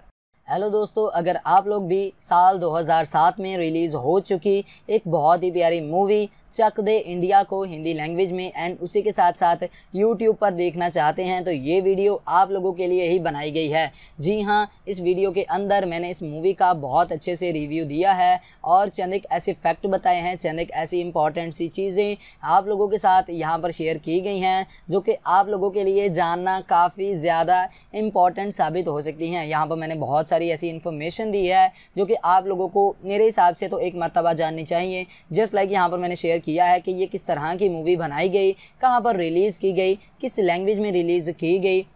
हेलो दोस्तों अगर आप लोग भी साल 2007 में रिलीज़ हो चुकी एक बहुत ही प्यारी मूवी चक दे इंडिया को हिंदी लैंग्वेज में एंड उसी के साथ साथ यूट्यूब पर देखना चाहते हैं तो ये वीडियो आप लोगों के लिए ही बनाई गई है जी हाँ इस वीडियो के अंदर मैंने इस मूवी का बहुत अच्छे से रिव्यू दिया है और चंद एक ऐसे फैक्ट बताए हैं चंद एक ऐसी इंपॉर्टेंट सी चीज़ें आप लोगों के साथ यहाँ पर शेयर की गई हैं जो कि आप लोगों के लिए जानना काफ़ी ज़्यादा इम्पॉर्टेंट साबित हो सकती हैं यहाँ पर मैंने बहुत सारी ऐसी इन्फॉर्मेशन दी है जो कि आप लोगों को मेरे हिसाब से तो एक मरतबा जाननी चाहिए जस्ट लाइक यहाँ पर मैंने शेयर किया है कि ये किस तरह की मूवी बनाई गई कहाँ पर रिलीज़ की गई किस लैंग्वेज में रिलीज़ की गई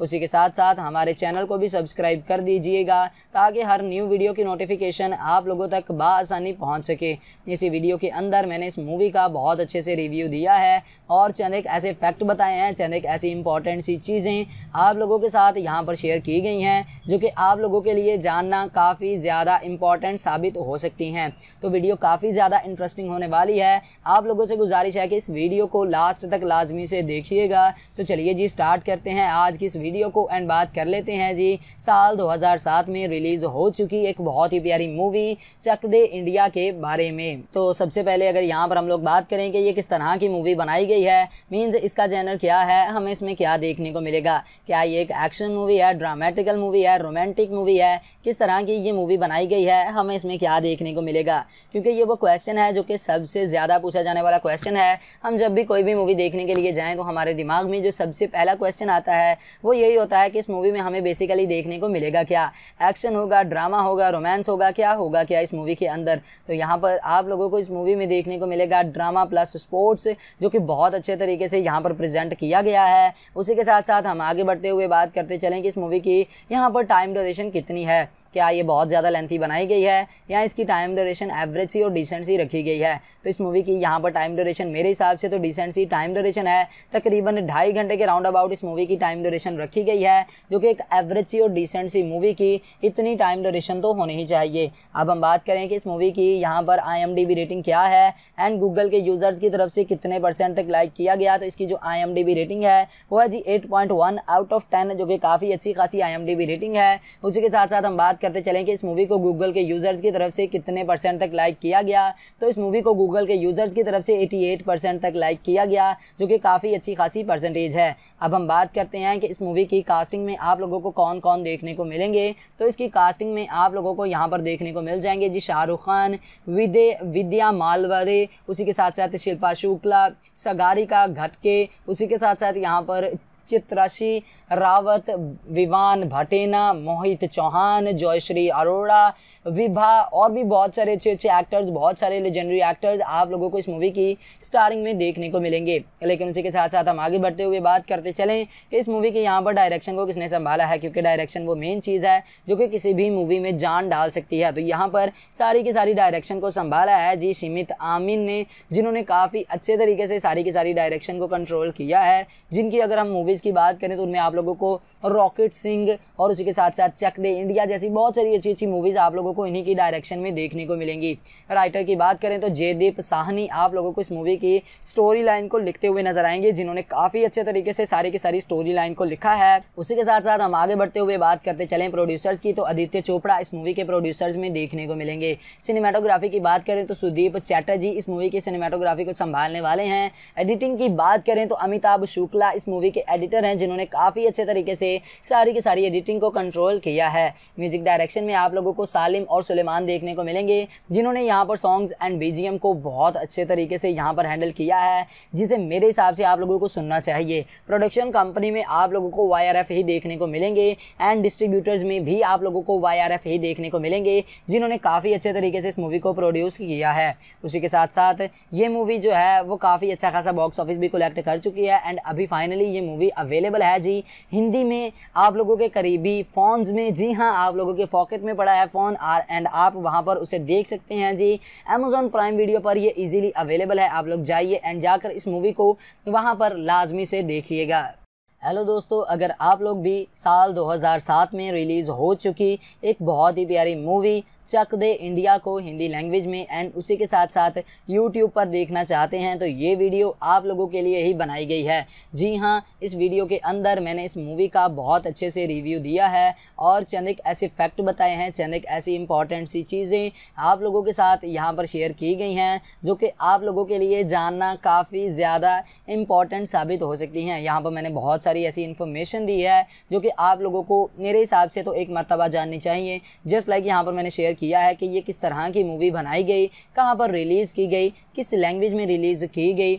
उसी के साथ साथ हमारे चैनल को भी सब्सक्राइब कर दीजिएगा ताकि हर न्यू वीडियो की नोटिफिकेशन आप लोगों तक बसानी पहुँच सके इसी वीडियो के अंदर मैंने इस मूवी का बहुत अच्छे से रिव्यू दिया है और चंद एक ऐसे फैक्ट बताए हैं चंद एक ऐसी इंपॉर्टेंट सी चीज़ें आप लोगों के साथ यहाँ पर शेयर की गई हैं जो कि आप लोगों के लिए जानना काफ़ी ज़्यादा इंपॉर्टेंट साबित हो सकती हैं तो वीडियो काफ़ी ज़्यादा इंटरेस्टिंग होने वाली है आप लोगों से गुजारिश है कि इस वीडियो को लास्ट तक लाजमी से देखिएगा तो चलिए जी स्टार्ट करते हैं आज की इस वीडियो को एंड बात कर लेते हैं जी साल 2007 में रिलीज हो चुकी एक बहुत ही प्यारी मूवी चक दे इंडिया के बारे में तो सबसे पहले अगर यहाँ पर हम लोग बात करें कि ये किस तरह की मूवी बनाई गई है मीन्स इसका जैनर क्या है हमें इसमें क्या देखने को मिलेगा क्या ये एक एक्शन मूवी है ड्रामेटिकल मूवी है रोमांटिक मूवी है किस तरह की ये मूवी बनाई गई है हमें इसमें क्या देखने को मिलेगा क्योंकि ये वो क्वेश्चन है जो कि सबसे ज़्यादा पूछा जाने वाला क्वेश्चन है हम जब भी कोई भी मूवी देखने के लिए जाएं तो हमारे दिमाग में जो सबसे पहला क्वेश्चन आता है वो यही होता है कि इस मूवी में हमें बेसिकली देखने को मिलेगा क्या एक्शन होगा ड्रामा होगा रोमांस होगा क्या होगा क्या इस मूवी के अंदर तो यहाँ पर आप लोगों को इस मूवी में देखने को मिलेगा ड्रामा प्लस स्पोर्ट्स जो कि बहुत अच्छे तरीके से यहाँ पर प्रेजेंट किया गया है उसी के साथ साथ हम आगे बढ़ते हुए बात करते चलें कि इस मूवी की यहाँ पर टाइम ड्यूरेशन कितनी है क्या ये बहुत ज़्यादा लेंथी बनाई गई है या इसकी टाइम ड्यूरेशन एवरेज सी और डिसेंट सी रखी गई है तो इस मूवी की यहाँ पर टाइम ड्यूरेशन मेरे हिसाब से तो डिसेंट सी टाइम ड्यूरेशन है तकरीबन ढाई घंटे के राउंड अबाउट इस मूवी की टाइम ड्यूरेशन ड्यूरेशन रखी गई है जो कि एक एवरेज सी और डिसेंट सी मूवी की इतनी टाइम ड्यूरेशन तो होनी ही चाहिए अब हम बात करें कि इस मूवी की यहाँ पर आई रेटिंग क्या है एंड गूगल के यूज़र्स की तरफ से कितने परसेंट तक लाइक किया गया तो इसकी जो आई रेटिंग है वो है जी एट आउट ऑफ टेन जो कि काफ़ी अच्छी खासी आई रेटिंग है उसी के साथ साथ हम बात करते चलें कि इस मूवी को गूगल के यूज़र्स की तरफ से कितने परसेंट तक लाइक किया गया तो इस मूवी को गूगल के यूज़र्स की तरफ से 88 परसेंट तक लाइक किया गया जो कि काफ़ी अच्छी खासी परसेंटेज है अब हम बात करते हैं कि इस मूवी की कास्टिंग में आप लोगों को कौन कौन देखने को मिलेंगे तो इसकी कास्टिंग में आप लोगों को यहाँ पर देखने को मिल जाएंगे जी शाहरुख खान विदे विद्या मालवरे उसी के साथ साथ शिल्पा शुक्ला सगारिका घटके उसी के साथ साथ यहाँ पर चित्राशी रावत विवान भटेना मोहित चौहान जयश्री अरोड़ा विभा और भी बहुत सारे अच्छे अच्छे एक्टर्स बहुत सारे लेजेंडरी एक्टर्स आप लोगों को इस मूवी की स्टारिंग में देखने को मिलेंगे लेकिन उसी के साथ साथ हम आगे बढ़ते हुए बात करते चलें कि इस मूवी के यहाँ पर डायरेक्शन को किसने संभाला है क्योंकि डायरेक्शन वो मेन चीज़ है जो कि किसी भी मूवी में जान डाल सकती है तो यहाँ पर सारी की सारी डायरेक्शन को संभाला है जी सीमित आमिन ने जिन्होंने काफ़ी अच्छे तरीके से सारी की सारी डायरेक्शन को कंट्रोल किया है जिनकी अगर हम मूवीज़ मूवीज़ की बात करें तो उनमें आप लोगों को रॉकेट सिंह और उसी के साथ साथ चक दे इंडिया जैसी बहुत सारी अच्छी अच्छी मूवीज़ आप लोगों को इन्हीं की डायरेक्शन में देखने को मिलेंगी राइटर की बात करें तो जयदीप साहनी आप लोगों को इस मूवी की स्टोरी लाइन को लिखते हुए नजर आएंगे जिन्होंने काफ़ी अच्छे तरीके से सारी की सारी स्टोरी लाइन को लिखा है उसी के साथ साथ हम आगे बढ़ते हुए बात करते चले प्रोड्यूसर्स की तो आदित्य चोपड़ा इस मूवी के प्रोड्यूसर्स में देखने को मिलेंगे सिनेमाटोग्राफी की बात करें तो सुदीप चैटर्जी इस मूवी की सिनेमाटोग्राफी को संभालने वाले हैं एडिटिंग की बात करें तो अमिताभ शुक्ला इस मूवी के एडिट एडिटर हैं जिन्होंने काफ़ी अच्छे तरीके से सारी की सारी एडिटिंग को कंट्रोल किया है म्यूजिक डायरेक्शन में आप लोगों को सालिम और सुलेमान देखने को मिलेंगे जिन्होंने यहाँ पर सॉन्ग्स एंड बी को बहुत अच्छे तरीके से यहाँ पर हैंडल किया है जिसे मेरे हिसाब से आप लोगों को सुनना चाहिए प्रोडक्शन कंपनी में आप लोगों को वाई ही देखने को मिलेंगे एंड डिस्ट्रीब्यूटर्स में भी आप लोगों को वाई ही देखने को मिलेंगे जिन्होंने काफ़ी अच्छे तरीके से इस मूवी को प्रोड्यूस किया है उसी के साथ साथ ये मूवी जो है वो काफ़ी अच्छा खासा बॉक्स ऑफिस भी कलेक्ट कर चुकी है एंड अभी फाइनली ये मूवी अवेलेबल है जी हिंदी में आप लोगों के करीबी फ़ोन्स में जी हाँ आप लोगों के पॉकेट में पड़ा है फ़ोन आर एंड आप वहाँ पर उसे देख सकते हैं जी अमेज़ोन प्राइम वीडियो पर ये ईजिली अवेलेबल है आप लोग जाइए एंड जाकर इस मूवी को वहाँ पर लाजमी से देखिएगा हेलो दोस्तों अगर आप लोग भी साल 2007 में रिलीज़ हो चुकी एक बहुत ही प्यारी मूवी चक दे इंडिया को हिंदी लैंग्वेज में एंड उसी के साथ साथ यूट्यूब पर देखना चाहते हैं तो ये वीडियो आप लोगों के लिए ही बनाई गई है जी हाँ इस वीडियो के अंदर मैंने इस मूवी का बहुत अच्छे से रिव्यू दिया है और चंद एक ऐसे फैक्ट बताए हैं चंद एक ऐसी इंपॉर्टेंट सी चीज़ें आप लोगों के साथ यहाँ पर शेयर की गई हैं जो कि आप लोगों के लिए जानना काफ़ी ज़्यादा इम्पॉर्टेंट साबित हो सकती हैं यहाँ पर मैंने बहुत सारी ऐसी इन्फॉर्मेशन दी है जो कि आप लोगों को मेरे हिसाब से तो एक मरतबा जाननी चाहिए जस्ट लाइक यहाँ पर मैंने शेयर किया है कि ये किस तरह की मूवी बनाई गई कहाँ पर रिलीज़ की गई किस लैंग्वेज में रिलीज़ की गई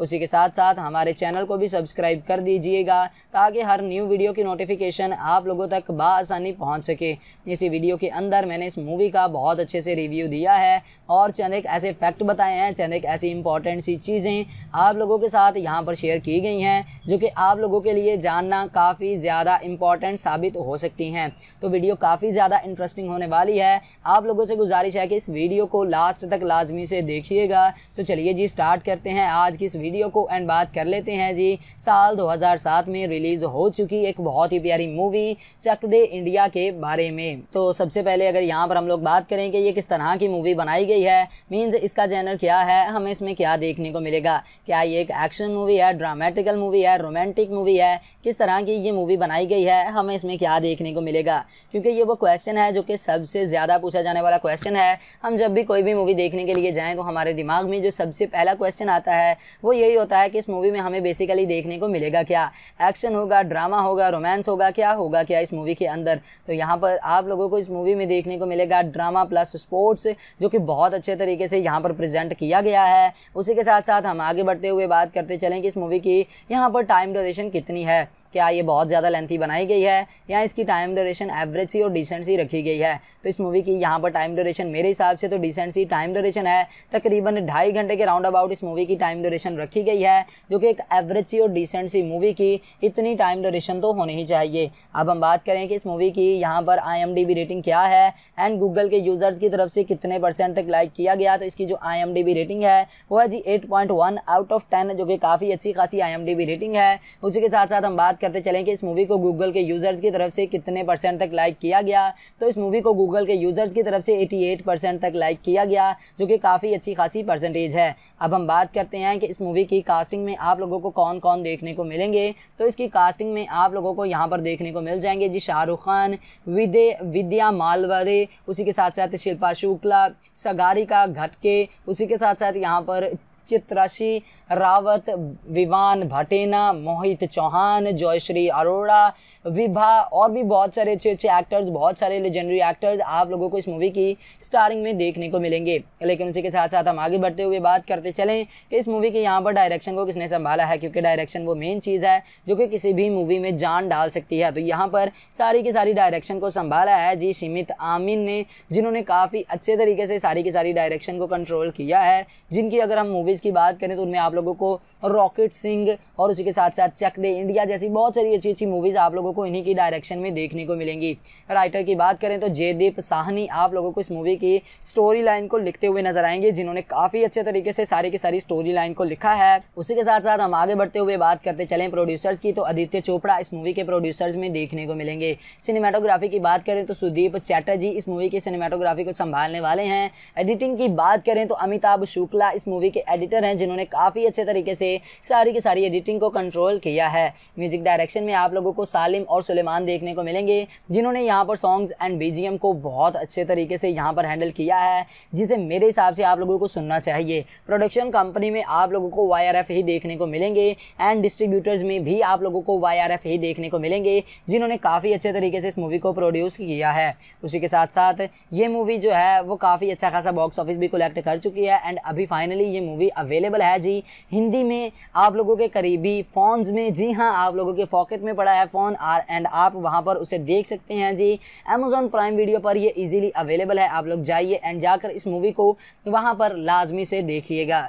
उसी के साथ साथ हमारे चैनल को भी सब्सक्राइब कर दीजिएगा ताकि हर न्यू वीडियो की नोटिफिकेशन आप लोगों तक बसानी पहुँच सके इसी वीडियो के अंदर मैंने इस मूवी का बहुत अच्छे से रिव्यू दिया है और चंद एक ऐसे फैक्ट बताए हैं चंद एक ऐसी इंपॉर्टेंट सी चीज़ें आप लोगों के साथ यहाँ पर शेयर की गई हैं जो कि आप लोगों के लिए जानना काफ़ी ज़्यादा इंपॉर्टेंट साबित हो सकती हैं तो वीडियो काफ़ी ज़्यादा इंटरेस्टिंग होने वाली है आप लोगों से गुजारिश है कि इस वीडियो को लास्ट तक लाजमी से देखिएगा तो चलिए जी स्टार्ट करते हैं आज की इस वीडियो को एंड बात कर लेते हैं जी साल 2007 में रिलीज़ हो चुकी एक बहुत ही प्यारी मूवी चक दे इंडिया के बारे में तो सबसे पहले अगर यहाँ पर हम लोग बात करें कि ये किस तरह की मूवी बनाई गई है मीन्स इसका जैनर क्या है हमें इसमें क्या देखने को मिलेगा क्या ये एक एक्शन मूवी है ड्रामेटिकल मूवी है रोमांटिक मूवी है किस तरह की ये मूवी बनाई गई है हमें इसमें क्या देखने को मिलेगा क्योंकि ये वो क्वेश्चन है जो कि सबसे ज़्यादा पूछा जाने वाला क्वेश्चन है हम जब भी कोई भी मूवी देखने के लिए जाएं तो हमारे दिमाग में जो सबसे पहला क्वेश्चन आता है वो यही होता है कि इस मूवी में हमें बेसिकली देखने को मिलेगा क्या एक्शन होगा ड्रामा होगा रोमांस होगा क्या होगा क्या इस मूवी के अंदर तो यहाँ पर आप लोगों को इस मूवी में देखने को मिलेगा ड्रामा प्लस स्पोर्ट्स जो कि बहुत अच्छे तरीके से यहाँ पर प्रेजेंट किया गया है उसी के साथ साथ हम आगे बढ़ते हुए बात करते चलें कि इस मूवी की यहाँ पर टाइम ड्यूरेशन कितनी है क्या ये बहुत ज़्यादा लेंथी बनाई गई है या इसकी टाइम ड्यूरेशन एवरेज सी और डिसेंट सी रखी गई है तो इस मूवी की यहाँ पर टाइम ड्यूरेशन मेरे हिसाब से तो डिसेंट सी टाइम ड्यूरेशन है तकरीबन ढाई घंटे के राउंड अबाउट इस मूवी की टाइम ड्यूरेशन ड्यूरेशन रखी गई है जो कि एक एवरेज सी और डिसेंट सी मूवी की इतनी टाइम ड्यूरेशन तो होनी ही चाहिए अब हम बात करें कि इस मूवी की यहाँ पर आई रेटिंग क्या है एंड गूगल के यूज़र्स की तरफ से कितने परसेंट तक लाइक किया गया तो इसकी जो आई रेटिंग है वो है जी एट आउट ऑफ टेन जो कि काफ़ी अच्छी खासी आई रेटिंग है उसी के साथ साथ हम बात करते चलें कि इस मूवी को गूगल के यूज़र्स की तरफ से कितने परसेंट तक लाइक किया गया तो इस मूवी को गूगल के यूज़र्स की तरफ से 88 परसेंट तक लाइक किया गया जो कि काफ़ी अच्छी खासी परसेंटेज है अब हम बात करते हैं कि इस मूवी की कास्टिंग में आप लोगों को कौन कौन देखने को मिलेंगे तो इसकी कास्टिंग में आप लोगों को यहाँ पर देखने को मिल जाएंगे जी शाहरुख खान विदे विद्या मालवरे उसी के साथ साथ शिल्पा शुक्ला सगारिका घटके उसी के साथ साथ यहाँ पर चित्रशि रावत विवान भटेना मोहित चौहान जयश्री अरोड़ा विभा और भी बहुत सारे अच्छे अच्छे एक्टर्स बहुत सारे लेजेंडरी एक्टर्स आप लोगों को इस मूवी की स्टारिंग में देखने को मिलेंगे लेकिन उसी के साथ साथ हम आगे बढ़ते हुए बात करते चलें कि इस मूवी के यहाँ पर डायरेक्शन को किसने संभाला है क्योंकि डायरेक्शन वो मेन चीज़ है जो कि किसी भी मूवी में जान डाल सकती है तो यहाँ पर सारी की सारी डायरेक्शन को संभाला है जी शिमित आमिन ने जिन्होंने काफ़ी अच्छे तरीके से सारी की सारी डायरेक्शन को कंट्रोल किया है जिनकी अगर हम मूवीज़ की बात करें तो उनमें आप लोगों को रॉकेट सिंह और उसी के साथ साथ चक दे इंडिया जैसी बहुत सारी अच्छी अच्छी मूवीज़ आप लोगों को आपको इन्हीं की डायरेक्शन में देखने को मिलेंगी राइटर की बात करें तो जयदीप साहनी आप लोगों को इस मूवी की स्टोरी लाइन को लिखते हुए नजर आएंगे जिन्होंने काफ़ी अच्छे तरीके से सारी की सारी स्टोरी लाइन को लिखा है उसी के साथ साथ हम आगे बढ़ते हुए बात करते चले प्रोड्यूसर्स की तो आदित्य चोपड़ा इस मूवी के प्रोड्यूसर्स में देखने को मिलेंगे सिनेमाटोग्राफी की बात करें तो सुदीप चैटर्जी इस मूवी की सिनेमाटोग्राफी को संभालने वाले हैं एडिटिंग की बात करें तो अमिताभ शुक्ला इस मूवी के एडिटर हैं जिन्होंने काफ़ी अच्छे तरीके से सारी की सारी एडिटिंग को कंट्रोल किया है म्यूजिक डायरेक्शन में आप लोगों को सालिम और सुलेमान देखने को मिलेंगे जिन्होंने यहाँ पर सॉन्ग्स एंड बी को बहुत अच्छे तरीके से यहाँ पर हैंडल किया है जिसे मेरे हिसाब से आप लोगों को सुनना चाहिए प्रोडक्शन कंपनी में आप लोगों को वाई ही देखने को मिलेंगे एंड डिस्ट्रीब्यूटर्स में भी आप लोगों को वाई ही देखने को मिलेंगे जिन्होंने काफ़ी अच्छे तरीके से इस मूवी को प्रोड्यूस किया है उसी के साथ साथ ये मूवी जो है वो काफ़ी अच्छा खासा बॉक्स ऑफिस भी कलेक्ट कर चुकी है एंड अभी फाइनली ये मूवी अवेलेबल है जी हिंदी में आप लोगों के करीबी फ़ोन्स में जी हाँ आप लोगों के पॉकेट में पड़ा है फ़ोन आर एंड आप वहाँ पर उसे देख सकते हैं जी अमेजोन प्राइम वीडियो पर ये इजीली अवेलेबल है आप लोग जाइए एंड जाकर इस मूवी को वहाँ पर लाजमी से देखिएगा